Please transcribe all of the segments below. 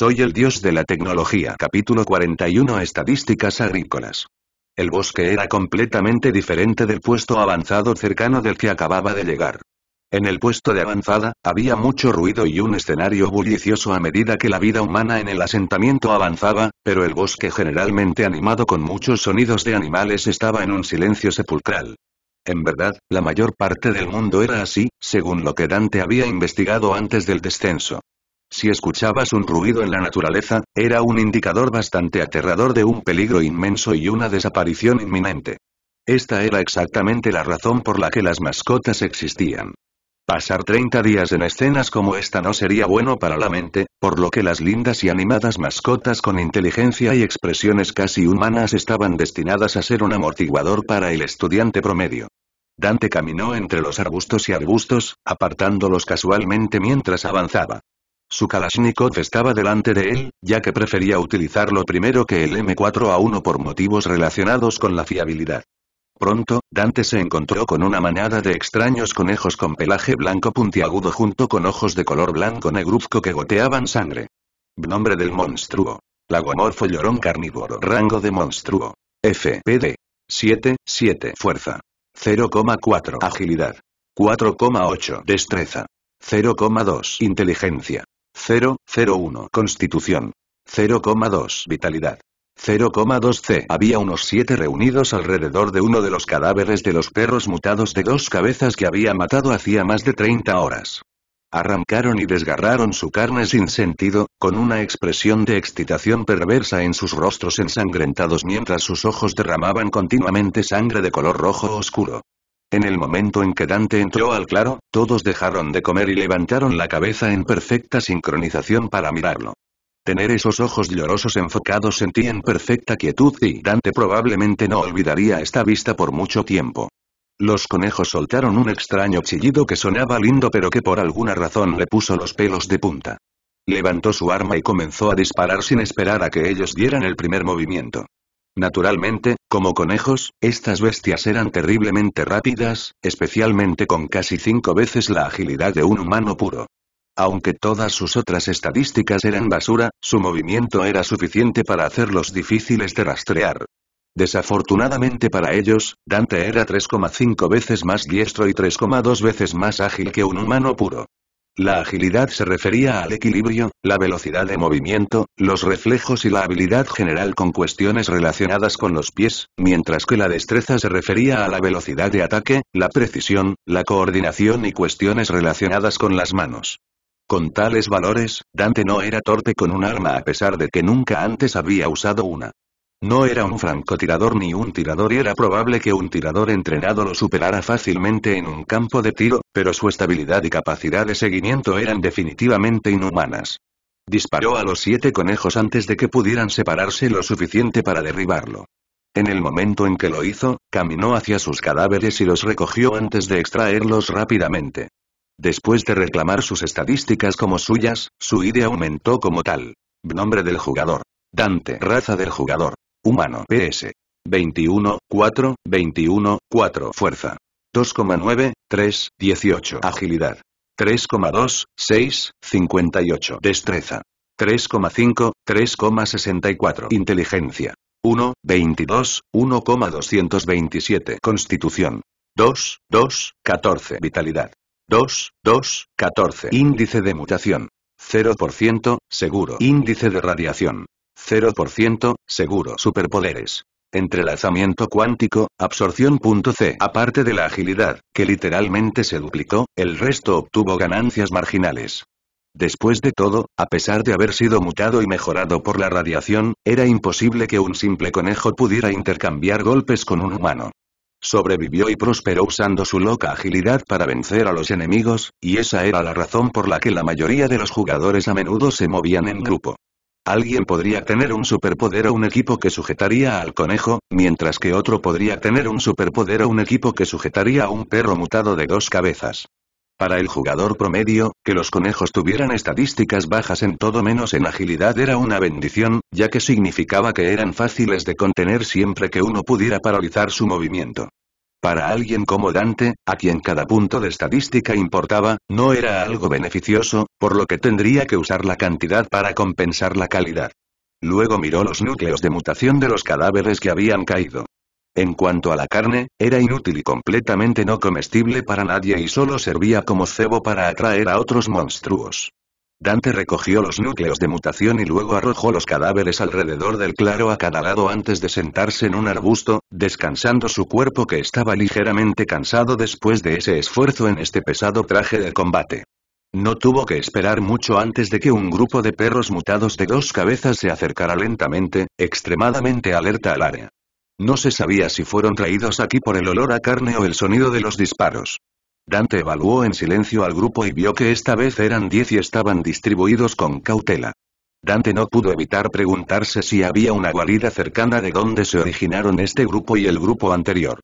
Soy el dios de la tecnología. Capítulo 41 Estadísticas agrícolas. El bosque era completamente diferente del puesto avanzado cercano del que acababa de llegar. En el puesto de avanzada, había mucho ruido y un escenario bullicioso a medida que la vida humana en el asentamiento avanzaba, pero el bosque generalmente animado con muchos sonidos de animales estaba en un silencio sepulcral. En verdad, la mayor parte del mundo era así, según lo que Dante había investigado antes del descenso. Si escuchabas un ruido en la naturaleza, era un indicador bastante aterrador de un peligro inmenso y una desaparición inminente. Esta era exactamente la razón por la que las mascotas existían. Pasar 30 días en escenas como esta no sería bueno para la mente, por lo que las lindas y animadas mascotas con inteligencia y expresiones casi humanas estaban destinadas a ser un amortiguador para el estudiante promedio. Dante caminó entre los arbustos y arbustos, apartándolos casualmente mientras avanzaba. Su Kalashnikov estaba delante de él, ya que prefería utilizarlo primero que el M4A1 por motivos relacionados con la fiabilidad. Pronto, Dante se encontró con una manada de extraños conejos con pelaje blanco puntiagudo junto con ojos de color blanco negruzco que goteaban sangre. Nombre del monstruo. Lagomorfo llorón carnívoro. Rango de monstruo. FPD. 7, 7. Fuerza. 0,4. Agilidad. 4,8. Destreza. 0,2. Inteligencia. 0,01 Constitución. 0,2 Vitalidad. 0,2 C. Había unos siete reunidos alrededor de uno de los cadáveres de los perros mutados de dos cabezas que había matado hacía más de 30 horas. Arrancaron y desgarraron su carne sin sentido, con una expresión de excitación perversa en sus rostros ensangrentados mientras sus ojos derramaban continuamente sangre de color rojo oscuro. En el momento en que Dante entró al claro, todos dejaron de comer y levantaron la cabeza en perfecta sincronización para mirarlo. Tener esos ojos llorosos enfocados en ti en perfecta quietud y Dante probablemente no olvidaría esta vista por mucho tiempo. Los conejos soltaron un extraño chillido que sonaba lindo pero que por alguna razón le puso los pelos de punta. Levantó su arma y comenzó a disparar sin esperar a que ellos dieran el primer movimiento. Naturalmente, como conejos, estas bestias eran terriblemente rápidas, especialmente con casi cinco veces la agilidad de un humano puro. Aunque todas sus otras estadísticas eran basura, su movimiento era suficiente para hacerlos difíciles de rastrear. Desafortunadamente para ellos, Dante era 3,5 veces más diestro y 3,2 veces más ágil que un humano puro. La agilidad se refería al equilibrio, la velocidad de movimiento, los reflejos y la habilidad general con cuestiones relacionadas con los pies, mientras que la destreza se refería a la velocidad de ataque, la precisión, la coordinación y cuestiones relacionadas con las manos. Con tales valores, Dante no era torpe con un arma a pesar de que nunca antes había usado una. No era un francotirador ni un tirador y era probable que un tirador entrenado lo superara fácilmente en un campo de tiro, pero su estabilidad y capacidad de seguimiento eran definitivamente inhumanas. Disparó a los siete conejos antes de que pudieran separarse lo suficiente para derribarlo. En el momento en que lo hizo, caminó hacia sus cadáveres y los recogió antes de extraerlos rápidamente. Después de reclamar sus estadísticas como suyas, su ID aumentó como tal. Nombre del jugador. Dante. Raza del jugador. Humano PS. 21, 4, 21, 4 Fuerza. 2,9, 3, 18 Agilidad. 3,2, 6, 58 Destreza. 3,5, 3,64 Inteligencia. 1, 22, 1,227 Constitución. 2, 2, 14 Vitalidad. 2, 2, 14 Índice de mutación. 0%, seguro. Índice de radiación. 0%, seguro superpoderes. Entrelazamiento cuántico, absorción. C. Aparte de la agilidad, que literalmente se duplicó, el resto obtuvo ganancias marginales. Después de todo, a pesar de haber sido mutado y mejorado por la radiación, era imposible que un simple conejo pudiera intercambiar golpes con un humano. Sobrevivió y prosperó usando su loca agilidad para vencer a los enemigos, y esa era la razón por la que la mayoría de los jugadores a menudo se movían en grupo. Alguien podría tener un superpoder o un equipo que sujetaría al conejo, mientras que otro podría tener un superpoder o un equipo que sujetaría a un perro mutado de dos cabezas. Para el jugador promedio, que los conejos tuvieran estadísticas bajas en todo menos en agilidad era una bendición, ya que significaba que eran fáciles de contener siempre que uno pudiera paralizar su movimiento. Para alguien como Dante, a quien cada punto de estadística importaba, no era algo beneficioso, por lo que tendría que usar la cantidad para compensar la calidad. Luego miró los núcleos de mutación de los cadáveres que habían caído. En cuanto a la carne, era inútil y completamente no comestible para nadie y solo servía como cebo para atraer a otros monstruos. Dante recogió los núcleos de mutación y luego arrojó los cadáveres alrededor del claro a cada lado antes de sentarse en un arbusto, descansando su cuerpo que estaba ligeramente cansado después de ese esfuerzo en este pesado traje de combate. No tuvo que esperar mucho antes de que un grupo de perros mutados de dos cabezas se acercara lentamente, extremadamente alerta al área. No se sabía si fueron traídos aquí por el olor a carne o el sonido de los disparos. Dante evaluó en silencio al grupo y vio que esta vez eran diez y estaban distribuidos con cautela. Dante no pudo evitar preguntarse si había una guarida cercana de donde se originaron este grupo y el grupo anterior.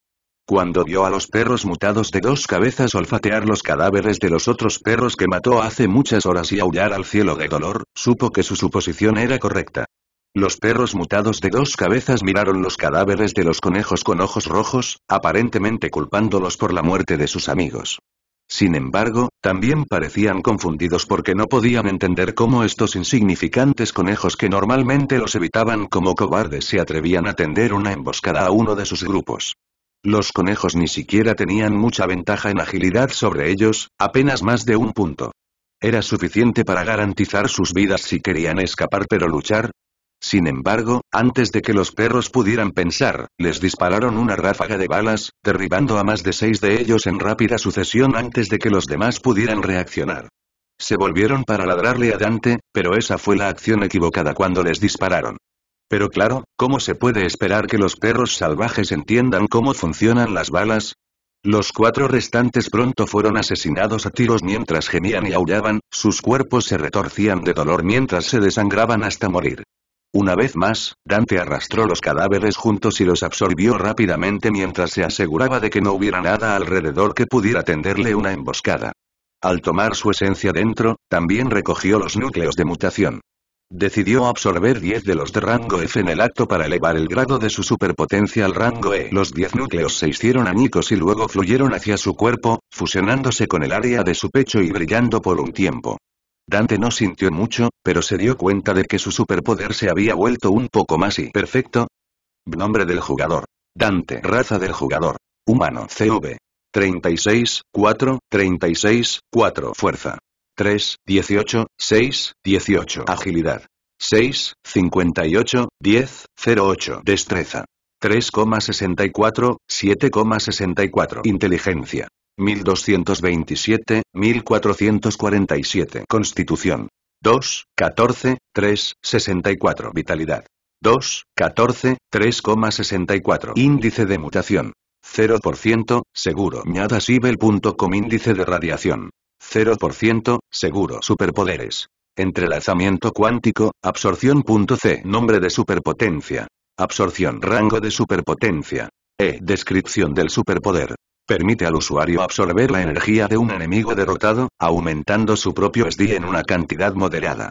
Cuando vio a los perros mutados de dos cabezas olfatear los cadáveres de los otros perros que mató hace muchas horas y aullar al cielo de dolor, supo que su suposición era correcta. Los perros mutados de dos cabezas miraron los cadáveres de los conejos con ojos rojos, aparentemente culpándolos por la muerte de sus amigos. Sin embargo, también parecían confundidos porque no podían entender cómo estos insignificantes conejos que normalmente los evitaban como cobardes se atrevían a tender una emboscada a uno de sus grupos. Los conejos ni siquiera tenían mucha ventaja en agilidad sobre ellos, apenas más de un punto. Era suficiente para garantizar sus vidas si querían escapar pero luchar, sin embargo, antes de que los perros pudieran pensar, les dispararon una ráfaga de balas, derribando a más de seis de ellos en rápida sucesión antes de que los demás pudieran reaccionar. Se volvieron para ladrarle a Dante, pero esa fue la acción equivocada cuando les dispararon. Pero claro, ¿cómo se puede esperar que los perros salvajes entiendan cómo funcionan las balas? Los cuatro restantes pronto fueron asesinados a tiros mientras gemían y aullaban, sus cuerpos se retorcían de dolor mientras se desangraban hasta morir. Una vez más, Dante arrastró los cadáveres juntos y los absorbió rápidamente mientras se aseguraba de que no hubiera nada alrededor que pudiera tenderle una emboscada. Al tomar su esencia dentro, también recogió los núcleos de mutación. Decidió absorber 10 de los de rango F en el acto para elevar el grado de su superpotencia al rango E. Los 10 núcleos se hicieron añicos y luego fluyeron hacia su cuerpo, fusionándose con el área de su pecho y brillando por un tiempo. Dante no sintió mucho, pero se dio cuenta de que su superpoder se había vuelto un poco más y perfecto. Nombre del jugador. Dante. Raza del jugador. Humano. CV. 36, 4, 36, 4. Fuerza. 3, 18, 6, 18. Agilidad. 6, 58, 10, 08. Destreza. 3,64, 7,64. Inteligencia. 1227, 1447 Constitución. 2, 14, 3, 64 Vitalidad. 2, 14, 3,64 Índice de mutación. 0%, seguro. Miadasibel.com Índice de radiación. 0%, seguro. Superpoderes. Entrelazamiento cuántico, absorción.c Nombre de superpotencia. Absorción rango de superpotencia. E. Descripción del superpoder. Permite al usuario absorber la energía de un enemigo derrotado, aumentando su propio SD en una cantidad moderada.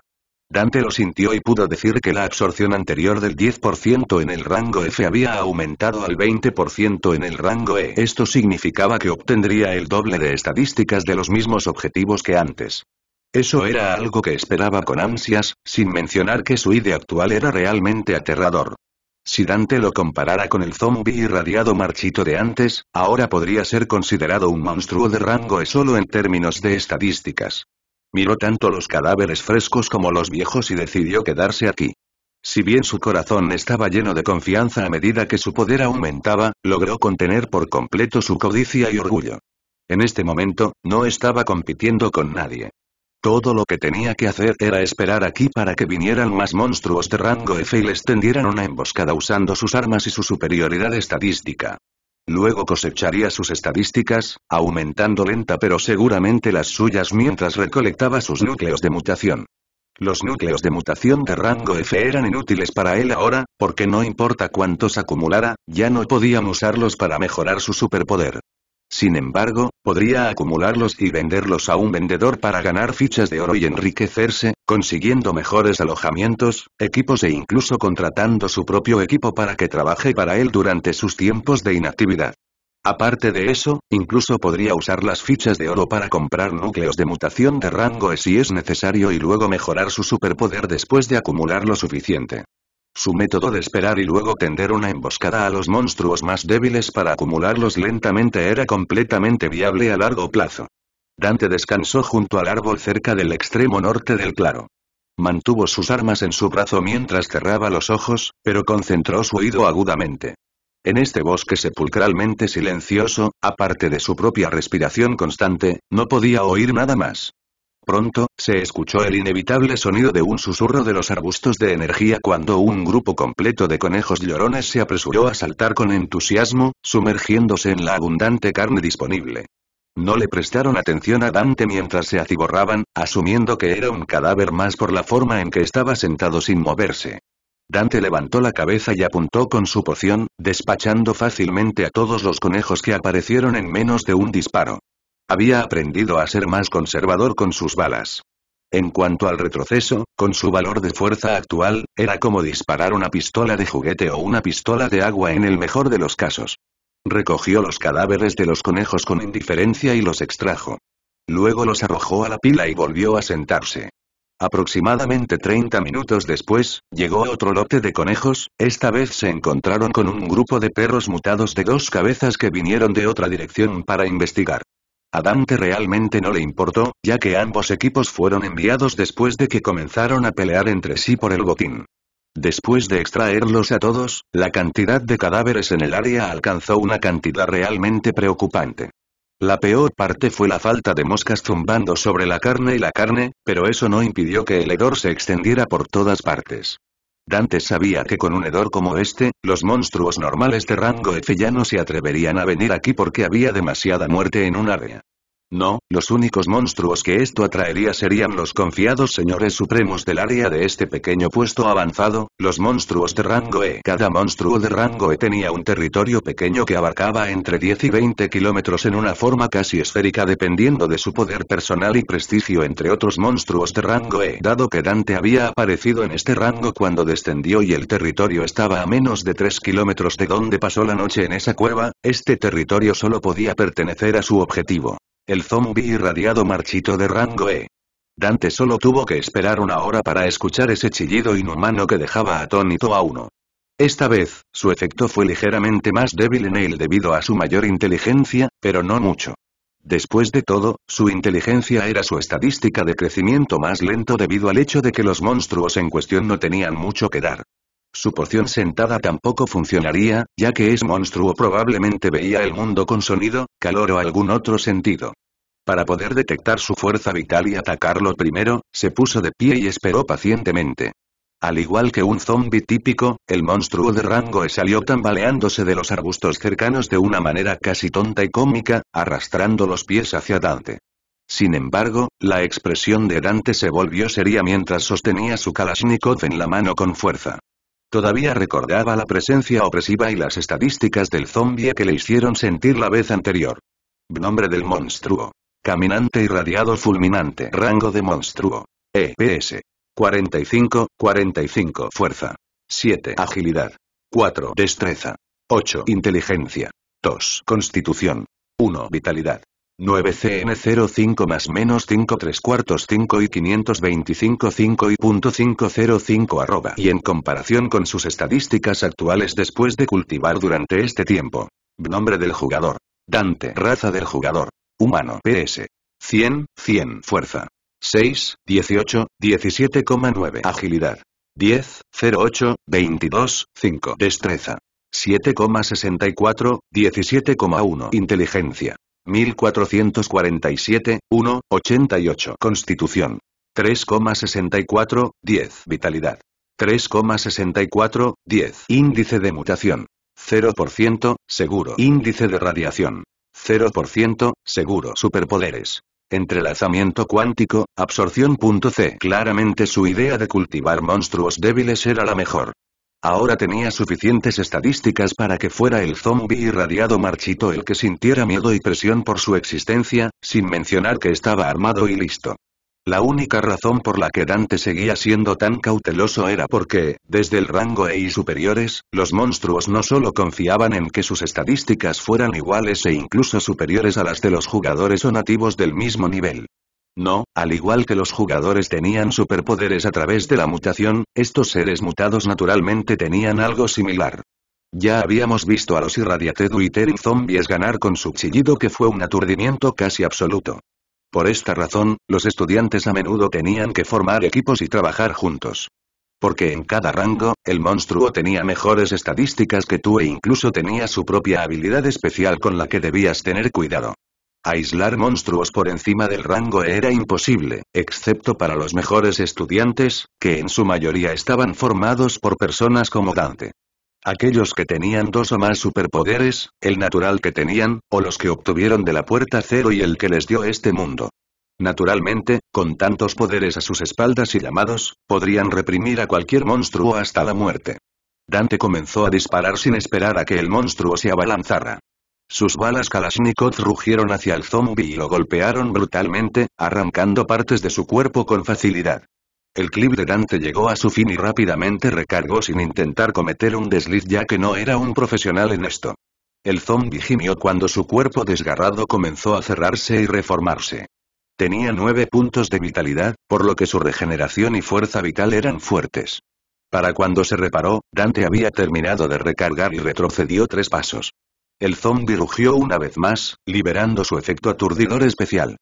Dante lo sintió y pudo decir que la absorción anterior del 10% en el rango F había aumentado al 20% en el rango E. Esto significaba que obtendría el doble de estadísticas de los mismos objetivos que antes. Eso era algo que esperaba con ansias, sin mencionar que su ID actual era realmente aterrador. Si Dante lo comparara con el zombi irradiado marchito de antes, ahora podría ser considerado un monstruo de rango e solo en términos de estadísticas. Miró tanto los cadáveres frescos como los viejos y decidió quedarse aquí. Si bien su corazón estaba lleno de confianza a medida que su poder aumentaba, logró contener por completo su codicia y orgullo. En este momento, no estaba compitiendo con nadie. Todo lo que tenía que hacer era esperar aquí para que vinieran más monstruos de rango F y les tendieran una emboscada usando sus armas y su superioridad estadística. Luego cosecharía sus estadísticas, aumentando lenta pero seguramente las suyas mientras recolectaba sus núcleos de mutación. Los núcleos de mutación de rango F eran inútiles para él ahora, porque no importa cuántos acumulara, ya no podían usarlos para mejorar su superpoder. Sin embargo, podría acumularlos y venderlos a un vendedor para ganar fichas de oro y enriquecerse, consiguiendo mejores alojamientos, equipos e incluso contratando su propio equipo para que trabaje para él durante sus tiempos de inactividad. Aparte de eso, incluso podría usar las fichas de oro para comprar núcleos de mutación de rango si es necesario y luego mejorar su superpoder después de acumular lo suficiente. Su método de esperar y luego tender una emboscada a los monstruos más débiles para acumularlos lentamente era completamente viable a largo plazo. Dante descansó junto al árbol cerca del extremo norte del claro. Mantuvo sus armas en su brazo mientras cerraba los ojos, pero concentró su oído agudamente. En este bosque sepulcralmente silencioso, aparte de su propia respiración constante, no podía oír nada más. Pronto, se escuchó el inevitable sonido de un susurro de los arbustos de energía cuando un grupo completo de conejos llorones se apresuró a saltar con entusiasmo, sumergiéndose en la abundante carne disponible. No le prestaron atención a Dante mientras se aciborraban, asumiendo que era un cadáver más por la forma en que estaba sentado sin moverse. Dante levantó la cabeza y apuntó con su poción, despachando fácilmente a todos los conejos que aparecieron en menos de un disparo. Había aprendido a ser más conservador con sus balas. En cuanto al retroceso, con su valor de fuerza actual, era como disparar una pistola de juguete o una pistola de agua en el mejor de los casos. Recogió los cadáveres de los conejos con indiferencia y los extrajo. Luego los arrojó a la pila y volvió a sentarse. Aproximadamente 30 minutos después, llegó otro lote de conejos, esta vez se encontraron con un grupo de perros mutados de dos cabezas que vinieron de otra dirección para investigar. A Dante realmente no le importó, ya que ambos equipos fueron enviados después de que comenzaron a pelear entre sí por el botín. Después de extraerlos a todos, la cantidad de cadáveres en el área alcanzó una cantidad realmente preocupante. La peor parte fue la falta de moscas zumbando sobre la carne y la carne, pero eso no impidió que el hedor se extendiera por todas partes. Dante sabía que con un hedor como este, los monstruos normales de rango F ya no se atreverían a venir aquí porque había demasiada muerte en un área. No, los únicos monstruos que esto atraería serían los confiados señores supremos del área de este pequeño puesto avanzado, los monstruos de rango E. Cada monstruo de rango E tenía un territorio pequeño que abarcaba entre 10 y 20 kilómetros en una forma casi esférica dependiendo de su poder personal y prestigio entre otros monstruos de rango E. Dado que Dante había aparecido en este rango cuando descendió y el territorio estaba a menos de 3 kilómetros de donde pasó la noche en esa cueva, este territorio solo podía pertenecer a su objetivo. El zombie irradiado marchito de rango E. Dante solo tuvo que esperar una hora para escuchar ese chillido inhumano que dejaba atónito a uno. Esta vez, su efecto fue ligeramente más débil en él debido a su mayor inteligencia, pero no mucho. Después de todo, su inteligencia era su estadística de crecimiento más lento debido al hecho de que los monstruos en cuestión no tenían mucho que dar. Su porción sentada tampoco funcionaría, ya que es monstruo probablemente veía el mundo con sonido, calor o algún otro sentido. Para poder detectar su fuerza vital y atacarlo primero, se puso de pie y esperó pacientemente. Al igual que un zombi típico, el monstruo de rango e salió tambaleándose de los arbustos cercanos de una manera casi tonta y cómica, arrastrando los pies hacia Dante. Sin embargo, la expresión de Dante se volvió seria mientras sostenía su Kalashnikov en la mano con fuerza. Todavía recordaba la presencia opresiva y las estadísticas del zombie que le hicieron sentir la vez anterior. Nombre del monstruo. Caminante irradiado fulminante. Rango de monstruo. EPS. 45, 45. Fuerza. 7. Agilidad. 4. Destreza. 8. Inteligencia. 2. Constitución. 1. Vitalidad. 9CN05 más menos 5 3 cuartos 5 y 525 5 y 505 arroba y en comparación con sus estadísticas actuales después de cultivar durante este tiempo. Nombre del jugador. Dante. Raza del jugador. Humano. PS. 100, 100. Fuerza. 6, 18, 17,9. Agilidad. 10, 08, 22, 5. Destreza. 7,64, 17,1. Inteligencia. 1447, 1, 88 Constitución. 3,64, 10 Vitalidad. 3,64, 10 Índice de mutación. 0%, seguro. Índice de radiación. 0%, seguro. Superpoderes. Entrelazamiento cuántico, absorción. C. Claramente su idea de cultivar monstruos débiles era la mejor. Ahora tenía suficientes estadísticas para que fuera el zombie irradiado marchito el que sintiera miedo y presión por su existencia, sin mencionar que estaba armado y listo. La única razón por la que Dante seguía siendo tan cauteloso era porque, desde el rango E y superiores, los monstruos no solo confiaban en que sus estadísticas fueran iguales e incluso superiores a las de los jugadores o nativos del mismo nivel. No, al igual que los jugadores tenían superpoderes a través de la mutación, estos seres mutados naturalmente tenían algo similar. Ya habíamos visto a los irradiated y zombies ganar con su chillido que fue un aturdimiento casi absoluto. Por esta razón, los estudiantes a menudo tenían que formar equipos y trabajar juntos. Porque en cada rango, el monstruo tenía mejores estadísticas que tú e incluso tenía su propia habilidad especial con la que debías tener cuidado. Aislar monstruos por encima del rango era imposible, excepto para los mejores estudiantes, que en su mayoría estaban formados por personas como Dante. Aquellos que tenían dos o más superpoderes, el natural que tenían, o los que obtuvieron de la puerta cero y el que les dio este mundo. Naturalmente, con tantos poderes a sus espaldas y llamados, podrían reprimir a cualquier monstruo hasta la muerte. Dante comenzó a disparar sin esperar a que el monstruo se abalanzara. Sus balas Kalashnikov rugieron hacia el zombie y lo golpearon brutalmente, arrancando partes de su cuerpo con facilidad. El clip de Dante llegó a su fin y rápidamente recargó sin intentar cometer un desliz ya que no era un profesional en esto. El zombie gimió cuando su cuerpo desgarrado comenzó a cerrarse y reformarse. Tenía nueve puntos de vitalidad, por lo que su regeneración y fuerza vital eran fuertes. Para cuando se reparó, Dante había terminado de recargar y retrocedió tres pasos. El zombi rugió una vez más, liberando su efecto aturdidor especial.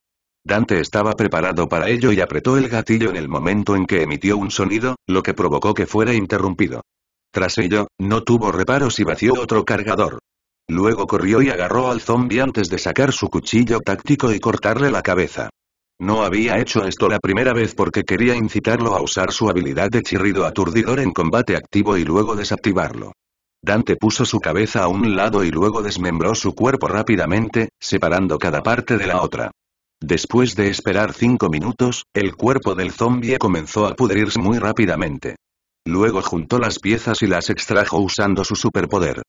Dante estaba preparado para ello y apretó el gatillo en el momento en que emitió un sonido, lo que provocó que fuera interrumpido. Tras ello, no tuvo reparos y vació otro cargador. Luego corrió y agarró al zombi antes de sacar su cuchillo táctico y cortarle la cabeza. No había hecho esto la primera vez porque quería incitarlo a usar su habilidad de chirrido aturdidor en combate activo y luego desactivarlo. Dante puso su cabeza a un lado y luego desmembró su cuerpo rápidamente, separando cada parte de la otra. Después de esperar cinco minutos, el cuerpo del zombie comenzó a pudrirse muy rápidamente. Luego juntó las piezas y las extrajo usando su superpoder.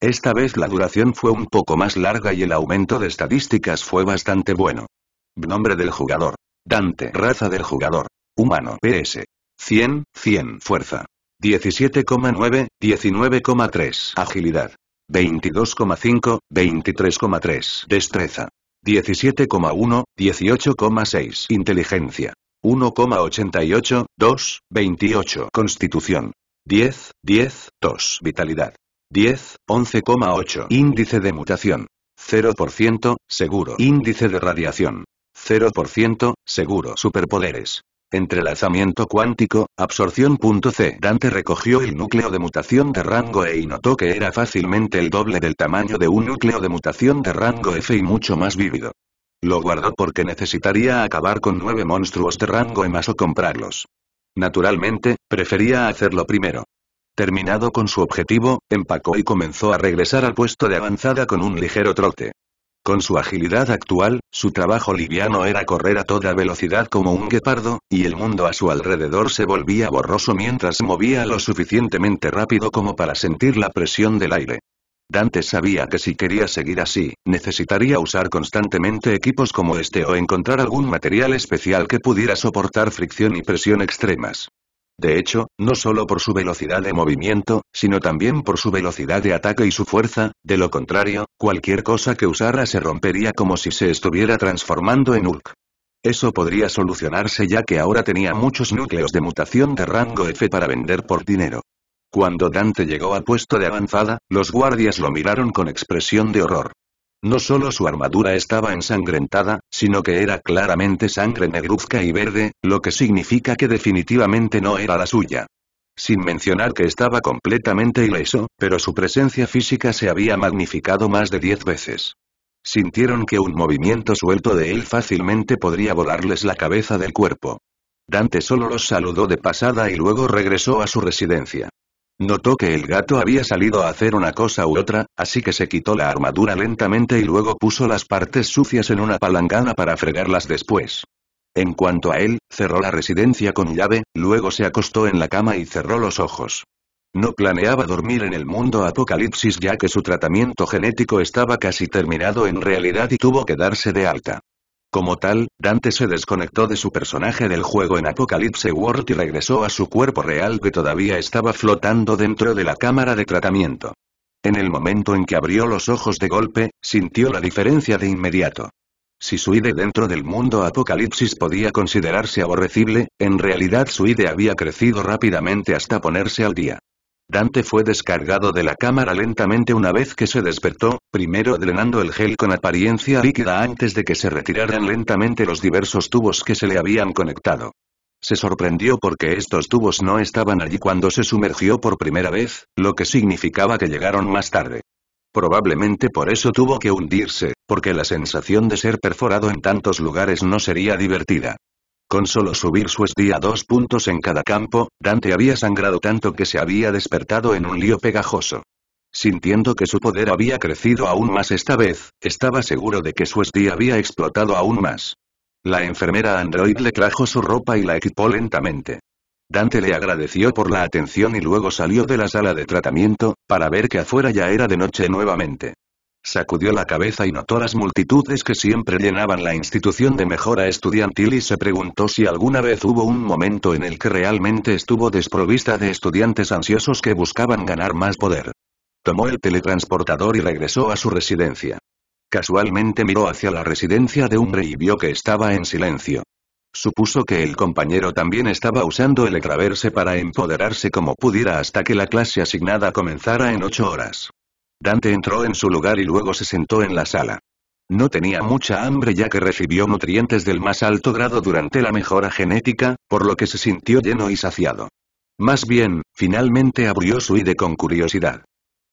Esta vez la duración fue un poco más larga y el aumento de estadísticas fue bastante bueno. Nombre del jugador. Dante. Raza del jugador. Humano. PS. 100, 100. Fuerza. 17,9, 19,3. Agilidad. 22,5, 23,3. Destreza. 17,1, 18,6. Inteligencia. 1,88, 2, 28. Constitución. 10, 10, 2. Vitalidad. 10, 11,8. Índice de mutación. 0%, seguro. Índice de radiación. 0%, seguro. Superpoderes. Entrelazamiento cuántico, absorción. C. Dante recogió el núcleo de mutación de rango E y notó que era fácilmente el doble del tamaño de un núcleo de mutación de rango F y mucho más vívido. Lo guardó porque necesitaría acabar con nueve monstruos de rango E más o comprarlos. Naturalmente, prefería hacerlo primero. Terminado con su objetivo, empacó y comenzó a regresar al puesto de avanzada con un ligero trote. Con su agilidad actual, su trabajo liviano era correr a toda velocidad como un guepardo, y el mundo a su alrededor se volvía borroso mientras movía lo suficientemente rápido como para sentir la presión del aire. Dante sabía que si quería seguir así, necesitaría usar constantemente equipos como este o encontrar algún material especial que pudiera soportar fricción y presión extremas. De hecho, no solo por su velocidad de movimiento, sino también por su velocidad de ataque y su fuerza, de lo contrario, cualquier cosa que usara se rompería como si se estuviera transformando en Hulk. Eso podría solucionarse ya que ahora tenía muchos núcleos de mutación de rango F para vender por dinero. Cuando Dante llegó al puesto de avanzada, los guardias lo miraron con expresión de horror. No solo su armadura estaba ensangrentada, sino que era claramente sangre negruzca y verde, lo que significa que definitivamente no era la suya. Sin mencionar que estaba completamente ileso, pero su presencia física se había magnificado más de diez veces. Sintieron que un movimiento suelto de él fácilmente podría volarles la cabeza del cuerpo. Dante solo los saludó de pasada y luego regresó a su residencia. Notó que el gato había salido a hacer una cosa u otra, así que se quitó la armadura lentamente y luego puso las partes sucias en una palangana para fregarlas después. En cuanto a él, cerró la residencia con llave, luego se acostó en la cama y cerró los ojos. No planeaba dormir en el mundo apocalipsis ya que su tratamiento genético estaba casi terminado en realidad y tuvo que darse de alta. Como tal, Dante se desconectó de su personaje del juego en Apocalypse World y regresó a su cuerpo real que todavía estaba flotando dentro de la cámara de tratamiento. En el momento en que abrió los ojos de golpe, sintió la diferencia de inmediato. Si su ide dentro del mundo apocalipsis podía considerarse aborrecible, en realidad su ide había crecido rápidamente hasta ponerse al día. Dante fue descargado de la cámara lentamente una vez que se despertó, primero drenando el gel con apariencia líquida antes de que se retiraran lentamente los diversos tubos que se le habían conectado. Se sorprendió porque estos tubos no estaban allí cuando se sumergió por primera vez, lo que significaba que llegaron más tarde. Probablemente por eso tuvo que hundirse, porque la sensación de ser perforado en tantos lugares no sería divertida. Con solo subir su SD a dos puntos en cada campo, Dante había sangrado tanto que se había despertado en un lío pegajoso. Sintiendo que su poder había crecido aún más esta vez, estaba seguro de que su SD había explotado aún más. La enfermera android le trajo su ropa y la equipó lentamente. Dante le agradeció por la atención y luego salió de la sala de tratamiento, para ver que afuera ya era de noche nuevamente. Sacudió la cabeza y notó las multitudes que siempre llenaban la institución de mejora estudiantil y se preguntó si alguna vez hubo un momento en el que realmente estuvo desprovista de estudiantes ansiosos que buscaban ganar más poder. Tomó el teletransportador y regresó a su residencia. Casualmente miró hacia la residencia de Umbre y vio que estaba en silencio. Supuso que el compañero también estaba usando el extraverse para empoderarse como pudiera hasta que la clase asignada comenzara en ocho horas. Dante entró en su lugar y luego se sentó en la sala. No tenía mucha hambre ya que recibió nutrientes del más alto grado durante la mejora genética, por lo que se sintió lleno y saciado. Más bien, finalmente abrió su ID e con curiosidad.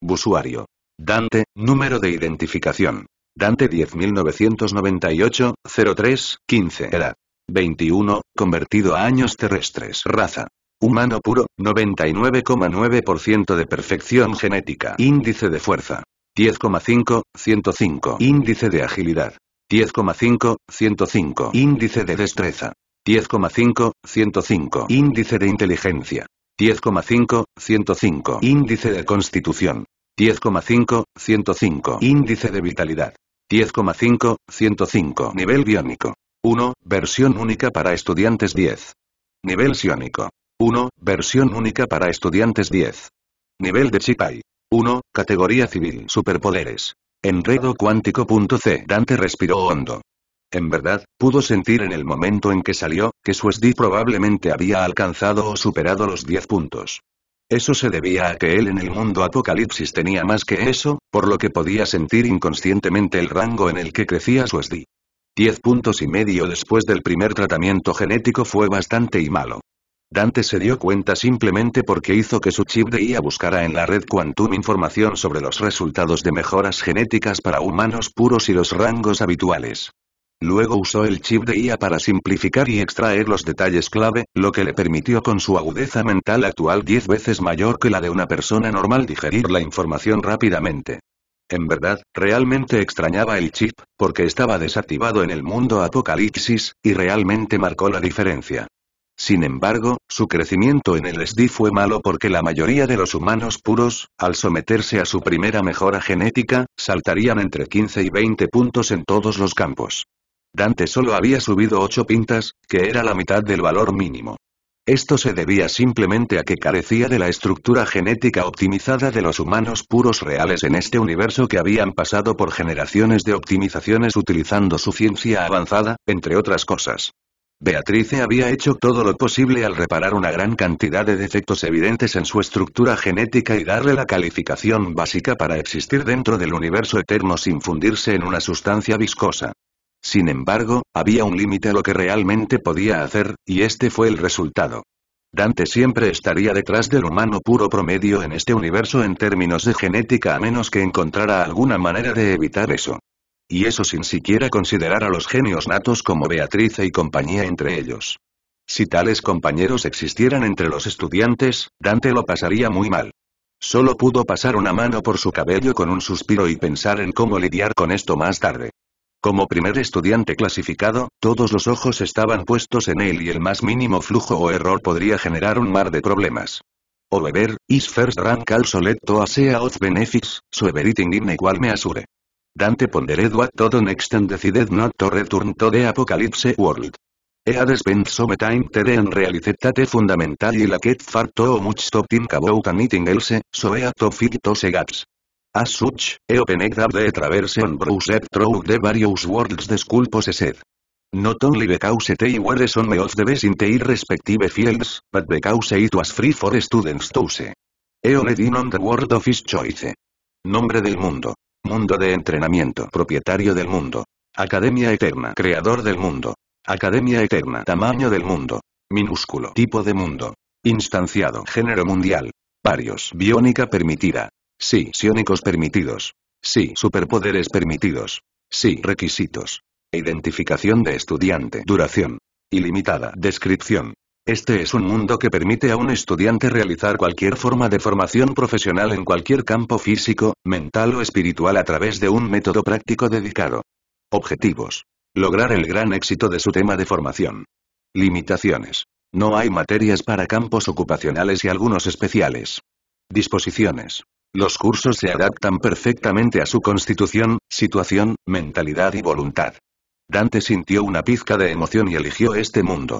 Busuario. Dante, número de identificación. Dante 10998-03-15 era. 21, convertido a años terrestres. Raza. Humano puro, 99,9% de perfección genética. Índice de fuerza. 10,5, 105. Índice de agilidad. 10,5, 105. Índice de destreza. 10,5, 105. Índice de inteligencia. 10,5, 105. Índice de constitución. 10,5, 105. Índice de vitalidad. 10,5, 105. Nivel biónico. 1, versión única para estudiantes 10. Nivel sionico. 1, versión única para estudiantes 10. Nivel de Chipai. 1, categoría civil superpoderes. Enredo cuántico. C. Dante respiró hondo. En verdad, pudo sentir en el momento en que salió, que su SD probablemente había alcanzado o superado los 10 puntos. Eso se debía a que él en el mundo Apocalipsis tenía más que eso, por lo que podía sentir inconscientemente el rango en el que crecía su SD. 10 puntos y medio después del primer tratamiento genético fue bastante y malo. Dante se dio cuenta simplemente porque hizo que su chip de IA buscara en la red Quantum información sobre los resultados de mejoras genéticas para humanos puros y los rangos habituales. Luego usó el chip de IA para simplificar y extraer los detalles clave, lo que le permitió con su agudeza mental actual 10 veces mayor que la de una persona normal digerir la información rápidamente. En verdad, realmente extrañaba el chip, porque estaba desactivado en el mundo apocalipsis, y realmente marcó la diferencia. Sin embargo, su crecimiento en el SD fue malo porque la mayoría de los humanos puros, al someterse a su primera mejora genética, saltarían entre 15 y 20 puntos en todos los campos. Dante solo había subido 8 pintas, que era la mitad del valor mínimo. Esto se debía simplemente a que carecía de la estructura genética optimizada de los humanos puros reales en este universo que habían pasado por generaciones de optimizaciones utilizando su ciencia avanzada, entre otras cosas. Beatrice había hecho todo lo posible al reparar una gran cantidad de defectos evidentes en su estructura genética y darle la calificación básica para existir dentro del universo eterno sin fundirse en una sustancia viscosa. Sin embargo, había un límite a lo que realmente podía hacer, y este fue el resultado. Dante siempre estaría detrás del humano puro promedio en este universo en términos de genética a menos que encontrara alguna manera de evitar eso y eso sin siquiera considerar a los genios natos como Beatriz y compañía entre ellos. Si tales compañeros existieran entre los estudiantes, Dante lo pasaría muy mal. Solo pudo pasar una mano por su cabello con un suspiro y pensar en cómo lidiar con esto más tarde. Como primer estudiante clasificado, todos los ojos estaban puestos en él y el más mínimo flujo o error podría generar un mar de problemas. O beber, is first rank al soleto a sea of benefits, so everything in me Dante pondered what to next and decided not to return to the apocalypse world. He had spent some time there and realized that y lacked far too much to think about anything else, so he had to fill those gaps. As such, he opened up the traversion browsed through the various worlds the school possessed. Not only because they were some of the best in their respective fields, but because it was free for students to use. He only on the world of his choice. Nombre del mundo. Mundo de entrenamiento. Propietario del mundo. Academia Eterna. Creador del mundo. Academia Eterna. Tamaño del mundo. Minúsculo. Tipo de mundo. Instanciado. Género mundial. Varios. Biónica permitida. Sí. Siónicos permitidos. Sí. Superpoderes permitidos. Sí. Requisitos. Identificación de estudiante. Duración. Ilimitada. Descripción. Este es un mundo que permite a un estudiante realizar cualquier forma de formación profesional en cualquier campo físico, mental o espiritual a través de un método práctico dedicado. Objetivos. Lograr el gran éxito de su tema de formación. Limitaciones. No hay materias para campos ocupacionales y algunos especiales. Disposiciones. Los cursos se adaptan perfectamente a su constitución, situación, mentalidad y voluntad. Dante sintió una pizca de emoción y eligió este mundo.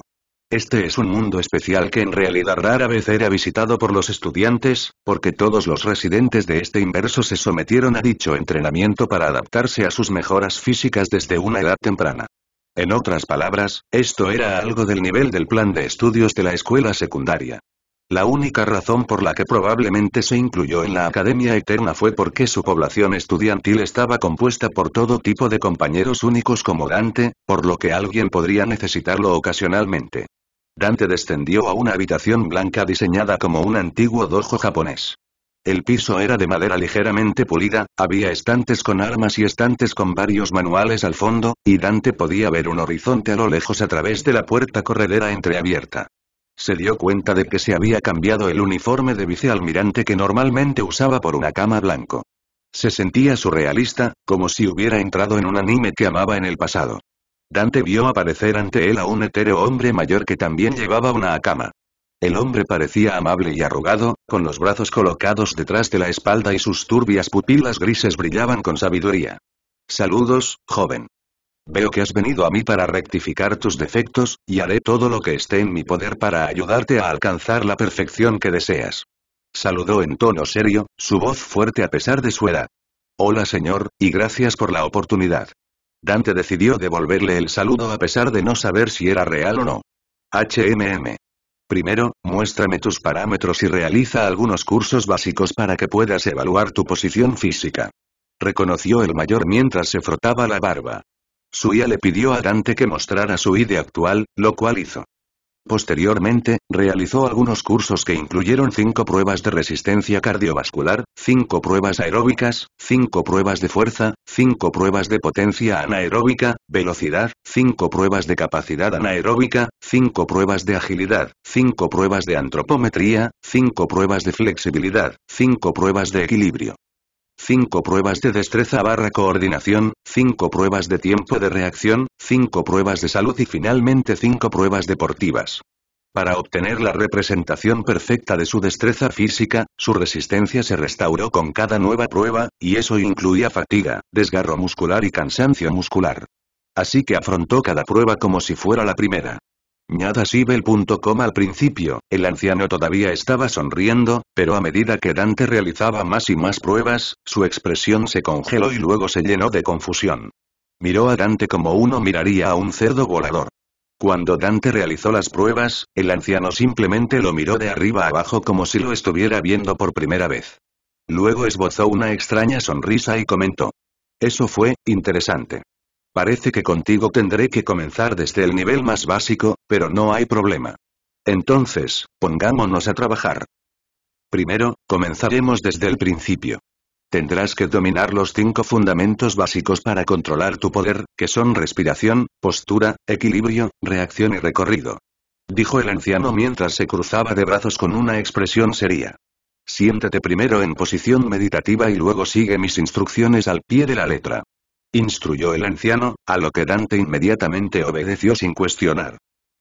Este es un mundo especial que en realidad rara vez era visitado por los estudiantes, porque todos los residentes de este inverso se sometieron a dicho entrenamiento para adaptarse a sus mejoras físicas desde una edad temprana. En otras palabras, esto era algo del nivel del plan de estudios de la escuela secundaria. La única razón por la que probablemente se incluyó en la Academia Eterna fue porque su población estudiantil estaba compuesta por todo tipo de compañeros únicos como Dante, por lo que alguien podría necesitarlo ocasionalmente. Dante descendió a una habitación blanca diseñada como un antiguo dojo japonés. El piso era de madera ligeramente pulida, había estantes con armas y estantes con varios manuales al fondo, y Dante podía ver un horizonte a lo lejos a través de la puerta corredera entreabierta. Se dio cuenta de que se había cambiado el uniforme de vicealmirante que normalmente usaba por una cama blanco. Se sentía surrealista, como si hubiera entrado en un anime que amaba en el pasado. Dante vio aparecer ante él a un etéreo hombre mayor que también llevaba una acama. El hombre parecía amable y arrugado, con los brazos colocados detrás de la espalda y sus turbias pupilas grises brillaban con sabiduría. Saludos, joven. Veo que has venido a mí para rectificar tus defectos, y haré todo lo que esté en mi poder para ayudarte a alcanzar la perfección que deseas. Saludó en tono serio, su voz fuerte a pesar de su edad. Hola señor, y gracias por la oportunidad. Dante decidió devolverle el saludo a pesar de no saber si era real o no. HMM. Primero, muéstrame tus parámetros y realiza algunos cursos básicos para que puedas evaluar tu posición física. Reconoció el mayor mientras se frotaba la barba. Suya le pidió a Dante que mostrara su ID actual, lo cual hizo. Posteriormente, realizó algunos cursos que incluyeron cinco pruebas de resistencia cardiovascular, cinco pruebas aeróbicas, cinco pruebas de fuerza, cinco pruebas de potencia anaeróbica, velocidad, 5 pruebas de capacidad anaeróbica, cinco pruebas de agilidad, cinco pruebas de antropometría, cinco pruebas de flexibilidad, 5 pruebas de equilibrio. 5 pruebas de destreza barra coordinación, 5 pruebas de tiempo de reacción, Cinco pruebas de salud y finalmente cinco pruebas deportivas. Para obtener la representación perfecta de su destreza física, su resistencia se restauró con cada nueva prueba, y eso incluía fatiga, desgarro muscular y cansancio muscular. Así que afrontó cada prueba como si fuera la primera. como Al principio, el anciano todavía estaba sonriendo, pero a medida que Dante realizaba más y más pruebas, su expresión se congeló y luego se llenó de confusión. Miró a Dante como uno miraría a un cerdo volador. Cuando Dante realizó las pruebas, el anciano simplemente lo miró de arriba abajo como si lo estuviera viendo por primera vez. Luego esbozó una extraña sonrisa y comentó. Eso fue, interesante. Parece que contigo tendré que comenzar desde el nivel más básico, pero no hay problema. Entonces, pongámonos a trabajar. Primero, comenzaremos desde el principio. Tendrás que dominar los cinco fundamentos básicos para controlar tu poder, que son respiración, postura, equilibrio, reacción y recorrido. Dijo el anciano mientras se cruzaba de brazos con una expresión seria. Siéntate primero en posición meditativa y luego sigue mis instrucciones al pie de la letra. Instruyó el anciano, a lo que Dante inmediatamente obedeció sin cuestionar.